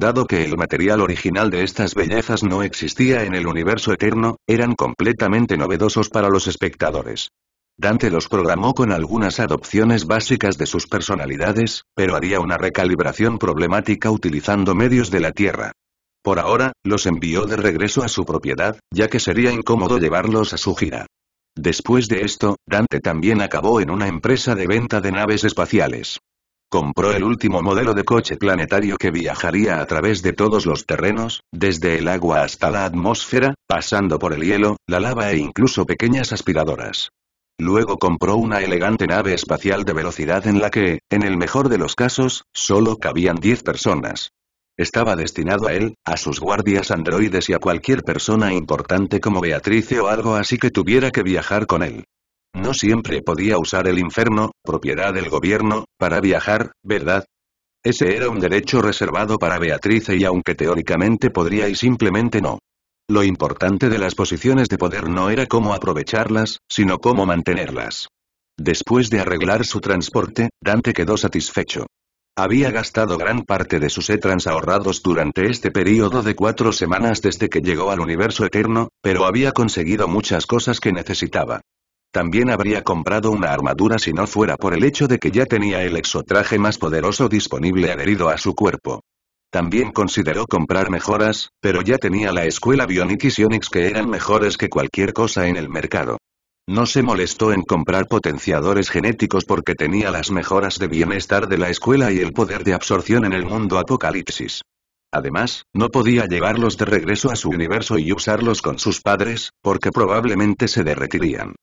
Dado que el material original de estas bellezas no existía en el universo eterno, eran completamente novedosos para los espectadores. Dante los programó con algunas adopciones básicas de sus personalidades, pero haría una recalibración problemática utilizando medios de la Tierra. Por ahora, los envió de regreso a su propiedad, ya que sería incómodo llevarlos a su gira. Después de esto, Dante también acabó en una empresa de venta de naves espaciales. Compró el último modelo de coche planetario que viajaría a través de todos los terrenos, desde el agua hasta la atmósfera, pasando por el hielo, la lava e incluso pequeñas aspiradoras. Luego compró una elegante nave espacial de velocidad en la que, en el mejor de los casos, solo cabían 10 personas. Estaba destinado a él, a sus guardias androides y a cualquier persona importante como Beatrice o algo así que tuviera que viajar con él. No siempre podía usar el inferno, propiedad del gobierno, para viajar, ¿verdad? Ese era un derecho reservado para Beatriz y aunque teóricamente podría y simplemente no. Lo importante de las posiciones de poder no era cómo aprovecharlas, sino cómo mantenerlas. Después de arreglar su transporte, Dante quedó satisfecho. Había gastado gran parte de sus etrans ahorrados durante este periodo de cuatro semanas desde que llegó al universo eterno, pero había conseguido muchas cosas que necesitaba. También habría comprado una armadura si no fuera por el hecho de que ya tenía el exotraje más poderoso disponible adherido a su cuerpo. También consideró comprar mejoras, pero ya tenía la escuela Bionic y Sionix que eran mejores que cualquier cosa en el mercado. No se molestó en comprar potenciadores genéticos porque tenía las mejoras de bienestar de la escuela y el poder de absorción en el mundo apocalipsis. Además, no podía llevarlos de regreso a su universo y usarlos con sus padres, porque probablemente se derretirían.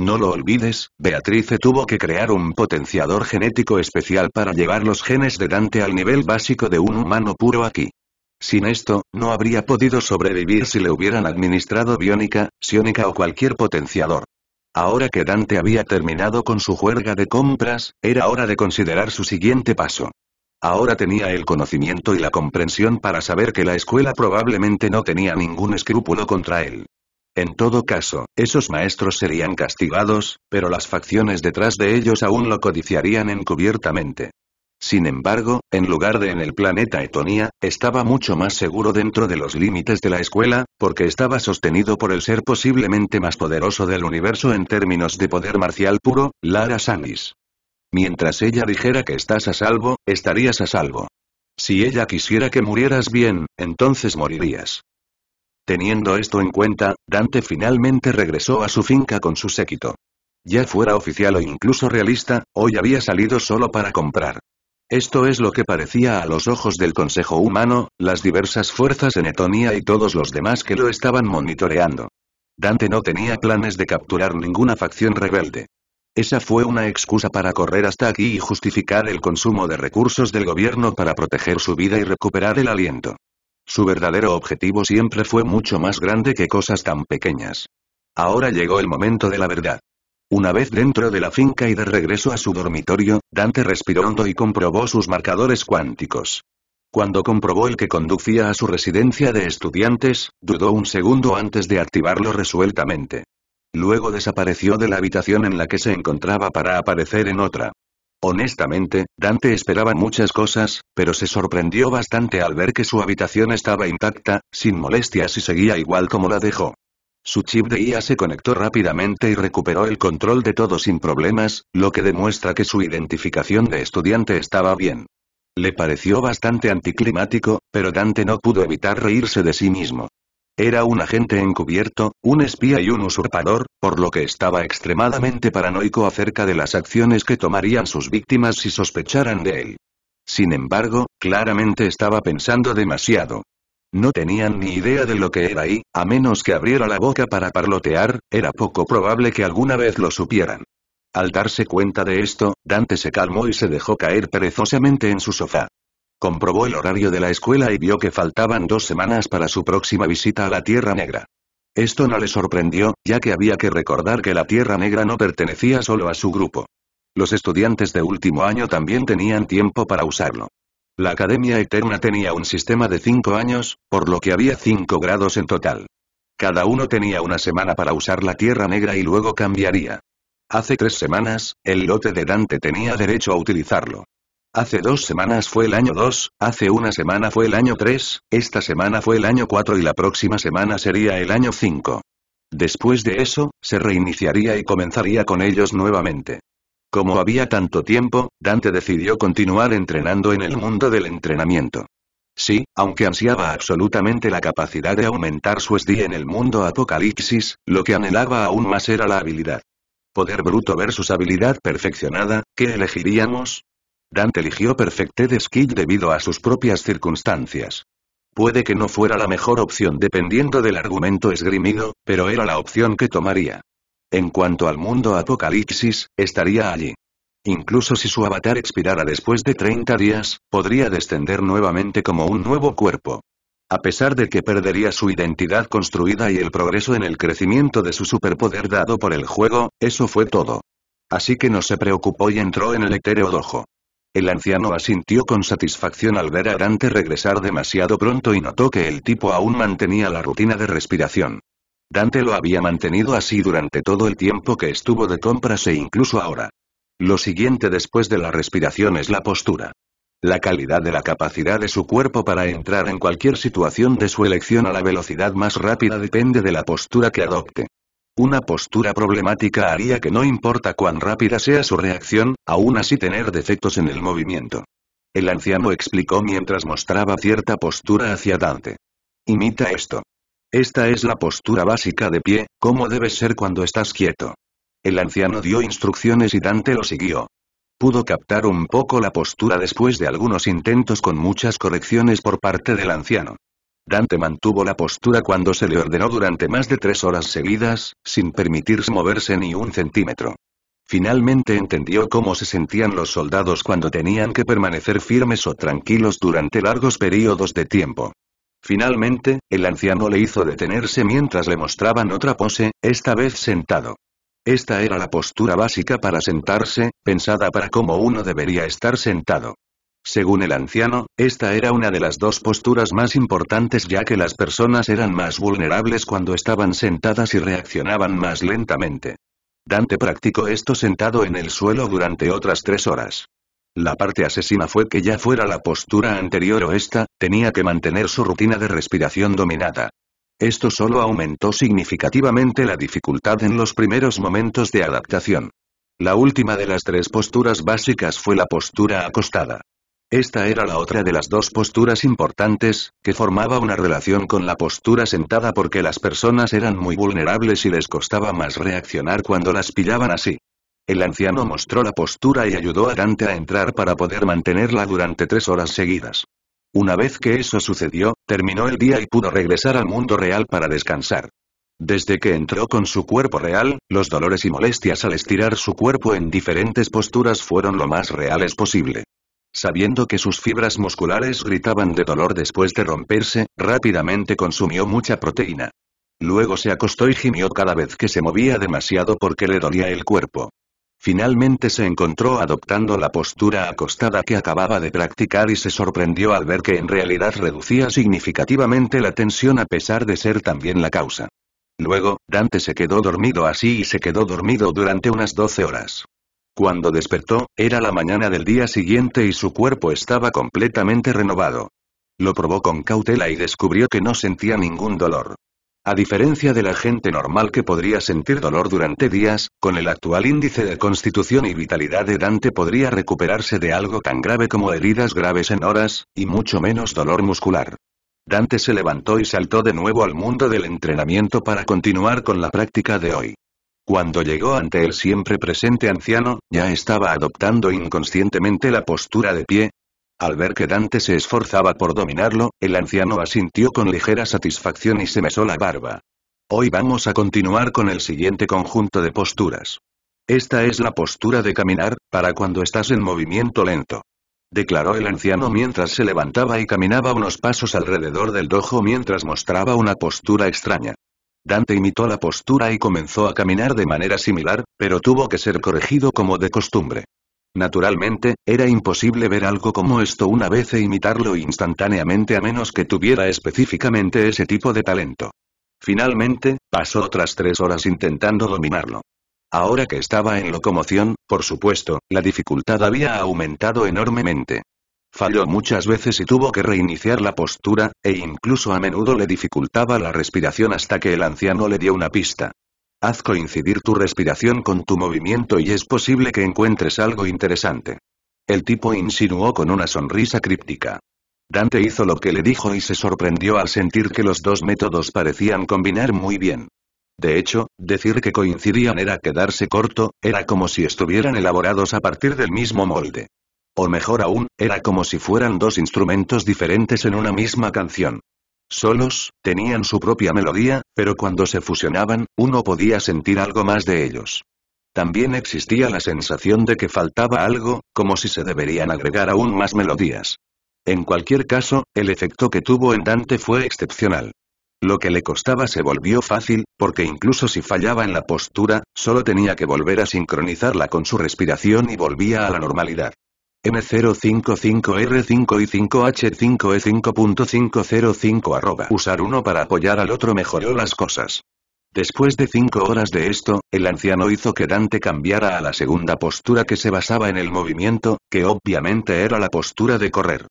No lo olvides, Beatrice tuvo que crear un potenciador genético especial para llevar los genes de Dante al nivel básico de un humano puro aquí. Sin esto, no habría podido sobrevivir si le hubieran administrado biónica, siónica o cualquier potenciador. Ahora que Dante había terminado con su juerga de compras, era hora de considerar su siguiente paso. Ahora tenía el conocimiento y la comprensión para saber que la escuela probablemente no tenía ningún escrúpulo contra él. En todo caso, esos maestros serían castigados, pero las facciones detrás de ellos aún lo codiciarían encubiertamente. Sin embargo, en lugar de en el planeta Etonia, estaba mucho más seguro dentro de los límites de la escuela, porque estaba sostenido por el ser posiblemente más poderoso del universo en términos de poder marcial puro, Lara Sanis. Mientras ella dijera que estás a salvo, estarías a salvo. Si ella quisiera que murieras bien, entonces morirías. Teniendo esto en cuenta, Dante finalmente regresó a su finca con su séquito. Ya fuera oficial o incluso realista, hoy había salido solo para comprar. Esto es lo que parecía a los ojos del Consejo Humano, las diversas fuerzas en Etonia y todos los demás que lo estaban monitoreando. Dante no tenía planes de capturar ninguna facción rebelde. Esa fue una excusa para correr hasta aquí y justificar el consumo de recursos del gobierno para proteger su vida y recuperar el aliento. Su verdadero objetivo siempre fue mucho más grande que cosas tan pequeñas. Ahora llegó el momento de la verdad. Una vez dentro de la finca y de regreso a su dormitorio, Dante respiró hondo y comprobó sus marcadores cuánticos. Cuando comprobó el que conducía a su residencia de estudiantes, dudó un segundo antes de activarlo resueltamente. Luego desapareció de la habitación en la que se encontraba para aparecer en otra. Honestamente, Dante esperaba muchas cosas, pero se sorprendió bastante al ver que su habitación estaba intacta, sin molestias y seguía igual como la dejó. Su chip de IA se conectó rápidamente y recuperó el control de todo sin problemas, lo que demuestra que su identificación de estudiante estaba bien. Le pareció bastante anticlimático, pero Dante no pudo evitar reírse de sí mismo. Era un agente encubierto, un espía y un usurpador, por lo que estaba extremadamente paranoico acerca de las acciones que tomarían sus víctimas si sospecharan de él. Sin embargo, claramente estaba pensando demasiado. No tenían ni idea de lo que era y, a menos que abriera la boca para parlotear, era poco probable que alguna vez lo supieran. Al darse cuenta de esto, Dante se calmó y se dejó caer perezosamente en su sofá. Comprobó el horario de la escuela y vio que faltaban dos semanas para su próxima visita a la Tierra Negra. Esto no le sorprendió, ya que había que recordar que la Tierra Negra no pertenecía solo a su grupo. Los estudiantes de último año también tenían tiempo para usarlo. La Academia Eterna tenía un sistema de cinco años, por lo que había cinco grados en total. Cada uno tenía una semana para usar la Tierra Negra y luego cambiaría. Hace tres semanas, el lote de Dante tenía derecho a utilizarlo. Hace dos semanas fue el año 2, hace una semana fue el año 3, esta semana fue el año 4 y la próxima semana sería el año 5. Después de eso, se reiniciaría y comenzaría con ellos nuevamente. Como había tanto tiempo, Dante decidió continuar entrenando en el mundo del entrenamiento. Sí, aunque ansiaba absolutamente la capacidad de aumentar su SD en el mundo apocalipsis, lo que anhelaba aún más era la habilidad. Poder bruto versus habilidad perfeccionada, ¿qué elegiríamos? Dante eligió Perfected Skill debido a sus propias circunstancias. Puede que no fuera la mejor opción dependiendo del argumento esgrimido, pero era la opción que tomaría. En cuanto al mundo apocalipsis, estaría allí. Incluso si su avatar expirara después de 30 días, podría descender nuevamente como un nuevo cuerpo. A pesar de que perdería su identidad construida y el progreso en el crecimiento de su superpoder dado por el juego, eso fue todo. Así que no se preocupó y entró en el etéreo dojo. El anciano asintió con satisfacción al ver a Dante regresar demasiado pronto y notó que el tipo aún mantenía la rutina de respiración. Dante lo había mantenido así durante todo el tiempo que estuvo de compras e incluso ahora. Lo siguiente después de la respiración es la postura. La calidad de la capacidad de su cuerpo para entrar en cualquier situación de su elección a la velocidad más rápida depende de la postura que adopte. Una postura problemática haría que no importa cuán rápida sea su reacción, aún así tener defectos en el movimiento. El anciano explicó mientras mostraba cierta postura hacia Dante. Imita esto. Esta es la postura básica de pie, como debes ser cuando estás quieto. El anciano dio instrucciones y Dante lo siguió. Pudo captar un poco la postura después de algunos intentos con muchas correcciones por parte del anciano. Dante mantuvo la postura cuando se le ordenó durante más de tres horas seguidas, sin permitirse moverse ni un centímetro. Finalmente entendió cómo se sentían los soldados cuando tenían que permanecer firmes o tranquilos durante largos periodos de tiempo. Finalmente, el anciano le hizo detenerse mientras le mostraban otra pose, esta vez sentado. Esta era la postura básica para sentarse, pensada para cómo uno debería estar sentado. Según el anciano, esta era una de las dos posturas más importantes ya que las personas eran más vulnerables cuando estaban sentadas y reaccionaban más lentamente. Dante practicó esto sentado en el suelo durante otras tres horas. La parte asesina fue que ya fuera la postura anterior o esta, tenía que mantener su rutina de respiración dominada. Esto solo aumentó significativamente la dificultad en los primeros momentos de adaptación. La última de las tres posturas básicas fue la postura acostada. Esta era la otra de las dos posturas importantes, que formaba una relación con la postura sentada porque las personas eran muy vulnerables y les costaba más reaccionar cuando las pillaban así. El anciano mostró la postura y ayudó a Dante a entrar para poder mantenerla durante tres horas seguidas. Una vez que eso sucedió, terminó el día y pudo regresar al mundo real para descansar. Desde que entró con su cuerpo real, los dolores y molestias al estirar su cuerpo en diferentes posturas fueron lo más reales posible sabiendo que sus fibras musculares gritaban de dolor después de romperse, rápidamente consumió mucha proteína. Luego se acostó y gimió cada vez que se movía demasiado porque le dolía el cuerpo. Finalmente se encontró adoptando la postura acostada que acababa de practicar y se sorprendió al ver que en realidad reducía significativamente la tensión a pesar de ser también la causa. Luego, Dante se quedó dormido así y se quedó dormido durante unas 12 horas. Cuando despertó, era la mañana del día siguiente y su cuerpo estaba completamente renovado. Lo probó con cautela y descubrió que no sentía ningún dolor. A diferencia de la gente normal que podría sentir dolor durante días, con el actual índice de constitución y vitalidad de Dante podría recuperarse de algo tan grave como heridas graves en horas, y mucho menos dolor muscular. Dante se levantó y saltó de nuevo al mundo del entrenamiento para continuar con la práctica de hoy. Cuando llegó ante el siempre presente anciano, ya estaba adoptando inconscientemente la postura de pie. Al ver que Dante se esforzaba por dominarlo, el anciano asintió con ligera satisfacción y se mesó la barba. Hoy vamos a continuar con el siguiente conjunto de posturas. Esta es la postura de caminar, para cuando estás en movimiento lento. Declaró el anciano mientras se levantaba y caminaba unos pasos alrededor del dojo mientras mostraba una postura extraña. Dante imitó la postura y comenzó a caminar de manera similar, pero tuvo que ser corregido como de costumbre. Naturalmente, era imposible ver algo como esto una vez e imitarlo instantáneamente a menos que tuviera específicamente ese tipo de talento. Finalmente, pasó otras tres horas intentando dominarlo. Ahora que estaba en locomoción, por supuesto, la dificultad había aumentado enormemente. Falló muchas veces y tuvo que reiniciar la postura, e incluso a menudo le dificultaba la respiración hasta que el anciano le dio una pista. Haz coincidir tu respiración con tu movimiento y es posible que encuentres algo interesante. El tipo insinuó con una sonrisa críptica. Dante hizo lo que le dijo y se sorprendió al sentir que los dos métodos parecían combinar muy bien. De hecho, decir que coincidían era quedarse corto, era como si estuvieran elaborados a partir del mismo molde. O mejor aún, era como si fueran dos instrumentos diferentes en una misma canción. Solos, tenían su propia melodía, pero cuando se fusionaban, uno podía sentir algo más de ellos. También existía la sensación de que faltaba algo, como si se deberían agregar aún más melodías. En cualquier caso, el efecto que tuvo en Dante fue excepcional. Lo que le costaba se volvió fácil, porque incluso si fallaba en la postura, solo tenía que volver a sincronizarla con su respiración y volvía a la normalidad. M055R5 y 5H5E5.505 usar uno para apoyar al otro mejoró las cosas. Después de cinco horas de esto, el anciano hizo que Dante cambiara a la segunda postura que se basaba en el movimiento, que obviamente era la postura de correr.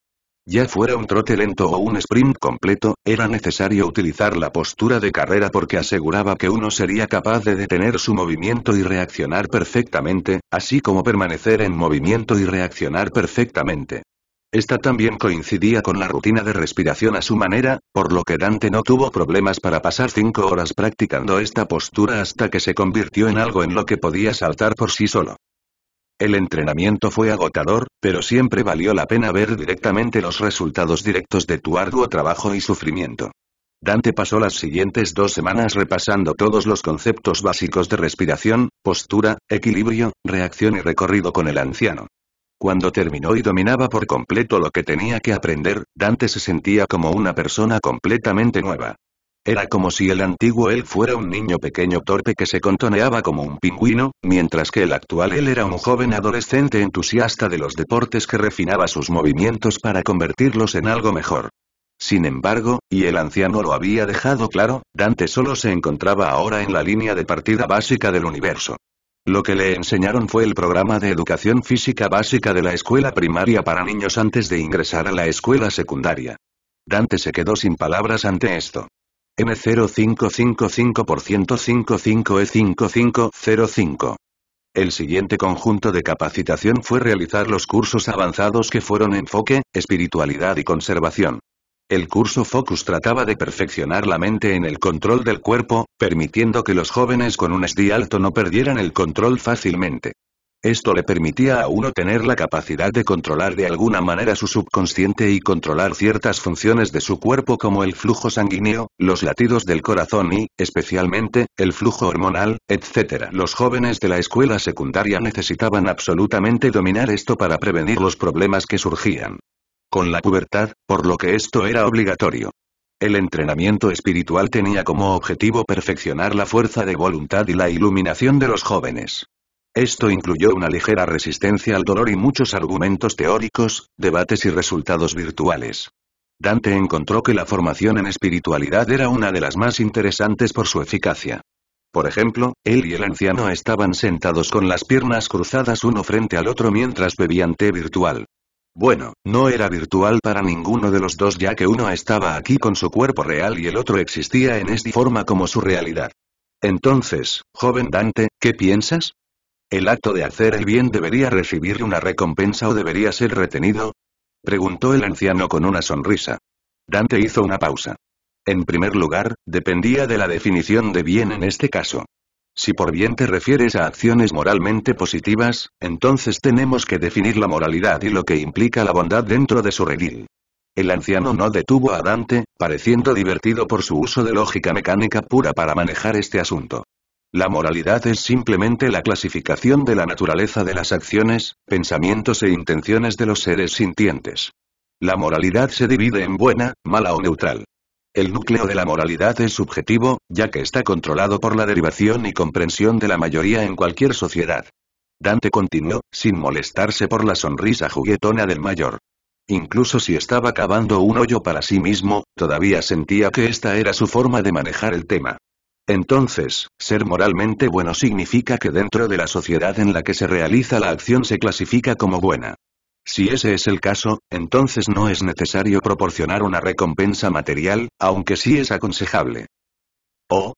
Ya fuera un trote lento o un sprint completo, era necesario utilizar la postura de carrera porque aseguraba que uno sería capaz de detener su movimiento y reaccionar perfectamente, así como permanecer en movimiento y reaccionar perfectamente. Esta también coincidía con la rutina de respiración a su manera, por lo que Dante no tuvo problemas para pasar cinco horas practicando esta postura hasta que se convirtió en algo en lo que podía saltar por sí solo. El entrenamiento fue agotador, pero siempre valió la pena ver directamente los resultados directos de tu arduo trabajo y sufrimiento. Dante pasó las siguientes dos semanas repasando todos los conceptos básicos de respiración, postura, equilibrio, reacción y recorrido con el anciano. Cuando terminó y dominaba por completo lo que tenía que aprender, Dante se sentía como una persona completamente nueva. Era como si el antiguo él fuera un niño pequeño torpe que se contoneaba como un pingüino, mientras que el actual él era un joven adolescente entusiasta de los deportes que refinaba sus movimientos para convertirlos en algo mejor. Sin embargo, y el anciano lo había dejado claro, Dante solo se encontraba ahora en la línea de partida básica del universo. Lo que le enseñaron fue el programa de educación física básica de la escuela primaria para niños antes de ingresar a la escuela secundaria. Dante se quedó sin palabras ante esto. M0555%55E5505. El siguiente conjunto de capacitación fue realizar los cursos avanzados que fueron enfoque, espiritualidad y conservación. El curso Focus trataba de perfeccionar la mente en el control del cuerpo, permitiendo que los jóvenes con un SD alto no perdieran el control fácilmente. Esto le permitía a uno tener la capacidad de controlar de alguna manera su subconsciente y controlar ciertas funciones de su cuerpo como el flujo sanguíneo, los latidos del corazón y, especialmente, el flujo hormonal, etc. Los jóvenes de la escuela secundaria necesitaban absolutamente dominar esto para prevenir los problemas que surgían. Con la pubertad, por lo que esto era obligatorio. El entrenamiento espiritual tenía como objetivo perfeccionar la fuerza de voluntad y la iluminación de los jóvenes. Esto incluyó una ligera resistencia al dolor y muchos argumentos teóricos, debates y resultados virtuales. Dante encontró que la formación en espiritualidad era una de las más interesantes por su eficacia. Por ejemplo, él y el anciano estaban sentados con las piernas cruzadas uno frente al otro mientras bebían té virtual. Bueno, no era virtual para ninguno de los dos ya que uno estaba aquí con su cuerpo real y el otro existía en esta forma como su realidad. Entonces, joven Dante, ¿qué piensas? ¿El acto de hacer el bien debería recibir una recompensa o debería ser retenido? Preguntó el anciano con una sonrisa. Dante hizo una pausa. En primer lugar, dependía de la definición de bien en este caso. Si por bien te refieres a acciones moralmente positivas, entonces tenemos que definir la moralidad y lo que implica la bondad dentro de su redil. El anciano no detuvo a Dante, pareciendo divertido por su uso de lógica mecánica pura para manejar este asunto. La moralidad es simplemente la clasificación de la naturaleza de las acciones, pensamientos e intenciones de los seres sintientes. La moralidad se divide en buena, mala o neutral. El núcleo de la moralidad es subjetivo, ya que está controlado por la derivación y comprensión de la mayoría en cualquier sociedad. Dante continuó, sin molestarse por la sonrisa juguetona del mayor. Incluso si estaba cavando un hoyo para sí mismo, todavía sentía que esta era su forma de manejar el tema. Entonces, ser moralmente bueno significa que dentro de la sociedad en la que se realiza la acción se clasifica como buena. Si ese es el caso, entonces no es necesario proporcionar una recompensa material, aunque sí es aconsejable. ¿Oh?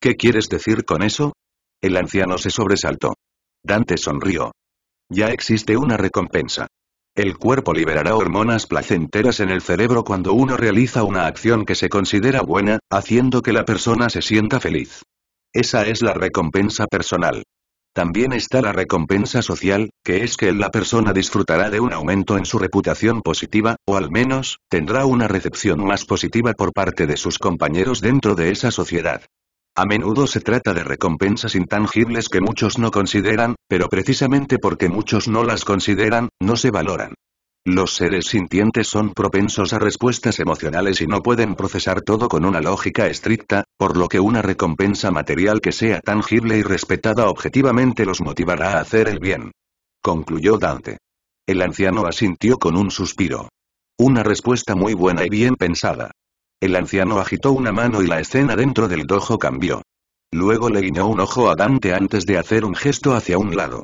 ¿Qué quieres decir con eso? El anciano se sobresaltó. Dante sonrió. Ya existe una recompensa. El cuerpo liberará hormonas placenteras en el cerebro cuando uno realiza una acción que se considera buena, haciendo que la persona se sienta feliz. Esa es la recompensa personal. También está la recompensa social, que es que la persona disfrutará de un aumento en su reputación positiva, o al menos, tendrá una recepción más positiva por parte de sus compañeros dentro de esa sociedad. A menudo se trata de recompensas intangibles que muchos no consideran, pero precisamente porque muchos no las consideran, no se valoran. Los seres sintientes son propensos a respuestas emocionales y no pueden procesar todo con una lógica estricta, por lo que una recompensa material que sea tangible y respetada objetivamente los motivará a hacer el bien. Concluyó Dante. El anciano asintió con un suspiro. Una respuesta muy buena y bien pensada. El anciano agitó una mano y la escena dentro del dojo cambió. Luego le guiñó un ojo a Dante antes de hacer un gesto hacia un lado.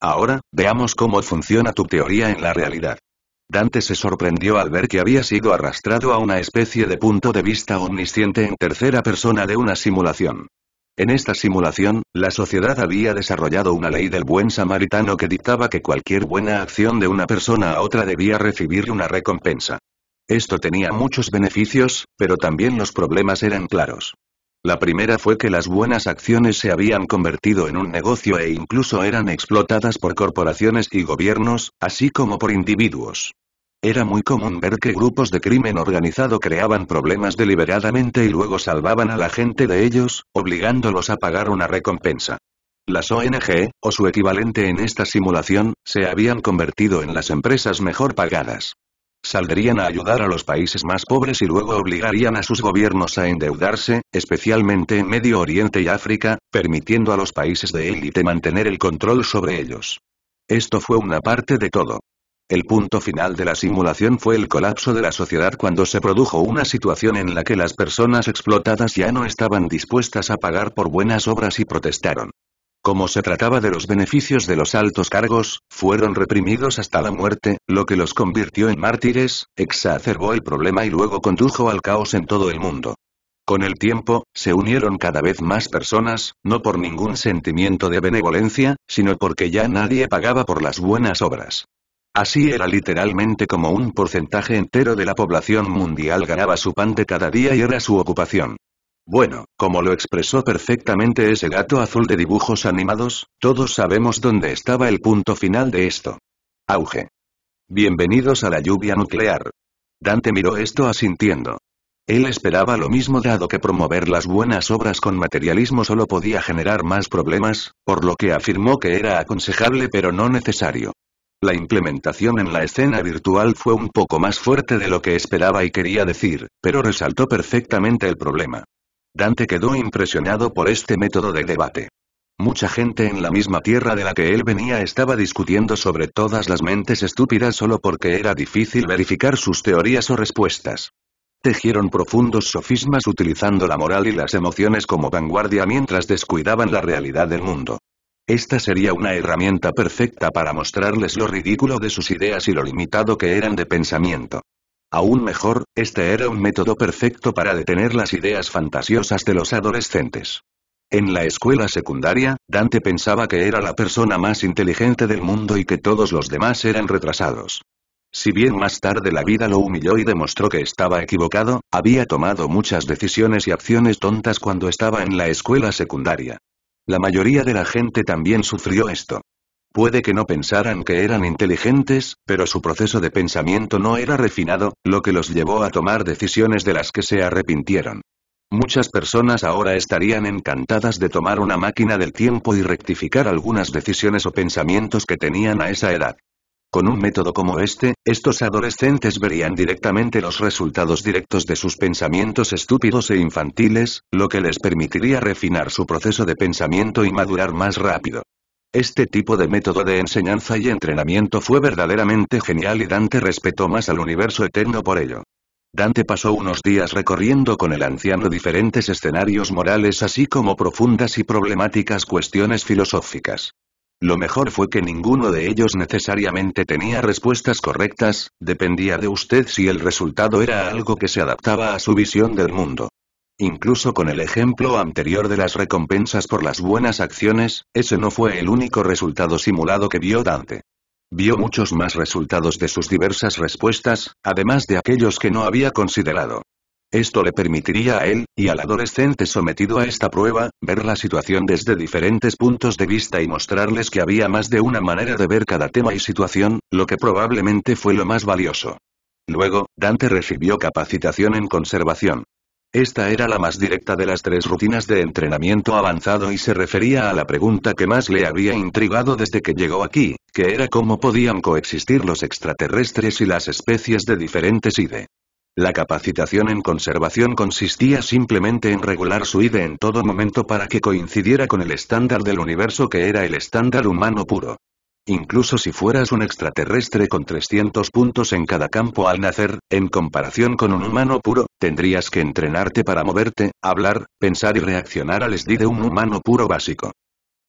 Ahora, veamos cómo funciona tu teoría en la realidad. Dante se sorprendió al ver que había sido arrastrado a una especie de punto de vista omnisciente en tercera persona de una simulación. En esta simulación, la sociedad había desarrollado una ley del buen samaritano que dictaba que cualquier buena acción de una persona a otra debía recibir una recompensa. Esto tenía muchos beneficios, pero también los problemas eran claros. La primera fue que las buenas acciones se habían convertido en un negocio e incluso eran explotadas por corporaciones y gobiernos, así como por individuos. Era muy común ver que grupos de crimen organizado creaban problemas deliberadamente y luego salvaban a la gente de ellos, obligándolos a pagar una recompensa. Las ONG, o su equivalente en esta simulación, se habían convertido en las empresas mejor pagadas. Saldrían a ayudar a los países más pobres y luego obligarían a sus gobiernos a endeudarse, especialmente en Medio Oriente y África, permitiendo a los países de élite mantener el control sobre ellos. Esto fue una parte de todo. El punto final de la simulación fue el colapso de la sociedad cuando se produjo una situación en la que las personas explotadas ya no estaban dispuestas a pagar por buenas obras y protestaron. Como se trataba de los beneficios de los altos cargos, fueron reprimidos hasta la muerte, lo que los convirtió en mártires, exacerbó el problema y luego condujo al caos en todo el mundo. Con el tiempo, se unieron cada vez más personas, no por ningún sentimiento de benevolencia, sino porque ya nadie pagaba por las buenas obras. Así era literalmente como un porcentaje entero de la población mundial ganaba su pan de cada día y era su ocupación. Bueno, como lo expresó perfectamente ese gato azul de dibujos animados, todos sabemos dónde estaba el punto final de esto. Auge. Bienvenidos a la lluvia nuclear. Dante miró esto asintiendo. Él esperaba lo mismo dado que promover las buenas obras con materialismo solo podía generar más problemas, por lo que afirmó que era aconsejable pero no necesario. La implementación en la escena virtual fue un poco más fuerte de lo que esperaba y quería decir, pero resaltó perfectamente el problema. Dante quedó impresionado por este método de debate. Mucha gente en la misma tierra de la que él venía estaba discutiendo sobre todas las mentes estúpidas solo porque era difícil verificar sus teorías o respuestas. Tejieron profundos sofismas utilizando la moral y las emociones como vanguardia mientras descuidaban la realidad del mundo. Esta sería una herramienta perfecta para mostrarles lo ridículo de sus ideas y lo limitado que eran de pensamiento. Aún mejor, este era un método perfecto para detener las ideas fantasiosas de los adolescentes. En la escuela secundaria, Dante pensaba que era la persona más inteligente del mundo y que todos los demás eran retrasados. Si bien más tarde la vida lo humilló y demostró que estaba equivocado, había tomado muchas decisiones y acciones tontas cuando estaba en la escuela secundaria. La mayoría de la gente también sufrió esto. Puede que no pensaran que eran inteligentes, pero su proceso de pensamiento no era refinado, lo que los llevó a tomar decisiones de las que se arrepintieron. Muchas personas ahora estarían encantadas de tomar una máquina del tiempo y rectificar algunas decisiones o pensamientos que tenían a esa edad. Con un método como este, estos adolescentes verían directamente los resultados directos de sus pensamientos estúpidos e infantiles, lo que les permitiría refinar su proceso de pensamiento y madurar más rápido. Este tipo de método de enseñanza y entrenamiento fue verdaderamente genial y Dante respetó más al universo eterno por ello. Dante pasó unos días recorriendo con el anciano diferentes escenarios morales así como profundas y problemáticas cuestiones filosóficas. Lo mejor fue que ninguno de ellos necesariamente tenía respuestas correctas, dependía de usted si el resultado era algo que se adaptaba a su visión del mundo. Incluso con el ejemplo anterior de las recompensas por las buenas acciones, ese no fue el único resultado simulado que vio Dante. Vio muchos más resultados de sus diversas respuestas, además de aquellos que no había considerado. Esto le permitiría a él, y al adolescente sometido a esta prueba, ver la situación desde diferentes puntos de vista y mostrarles que había más de una manera de ver cada tema y situación, lo que probablemente fue lo más valioso. Luego, Dante recibió capacitación en conservación. Esta era la más directa de las tres rutinas de entrenamiento avanzado y se refería a la pregunta que más le había intrigado desde que llegó aquí, que era cómo podían coexistir los extraterrestres y las especies de diferentes IDE. La capacitación en conservación consistía simplemente en regular su IDE en todo momento para que coincidiera con el estándar del universo que era el estándar humano puro. Incluso si fueras un extraterrestre con 300 puntos en cada campo al nacer, en comparación con un humano puro, Tendrías que entrenarte para moverte, hablar, pensar y reaccionar al SD de un humano puro básico.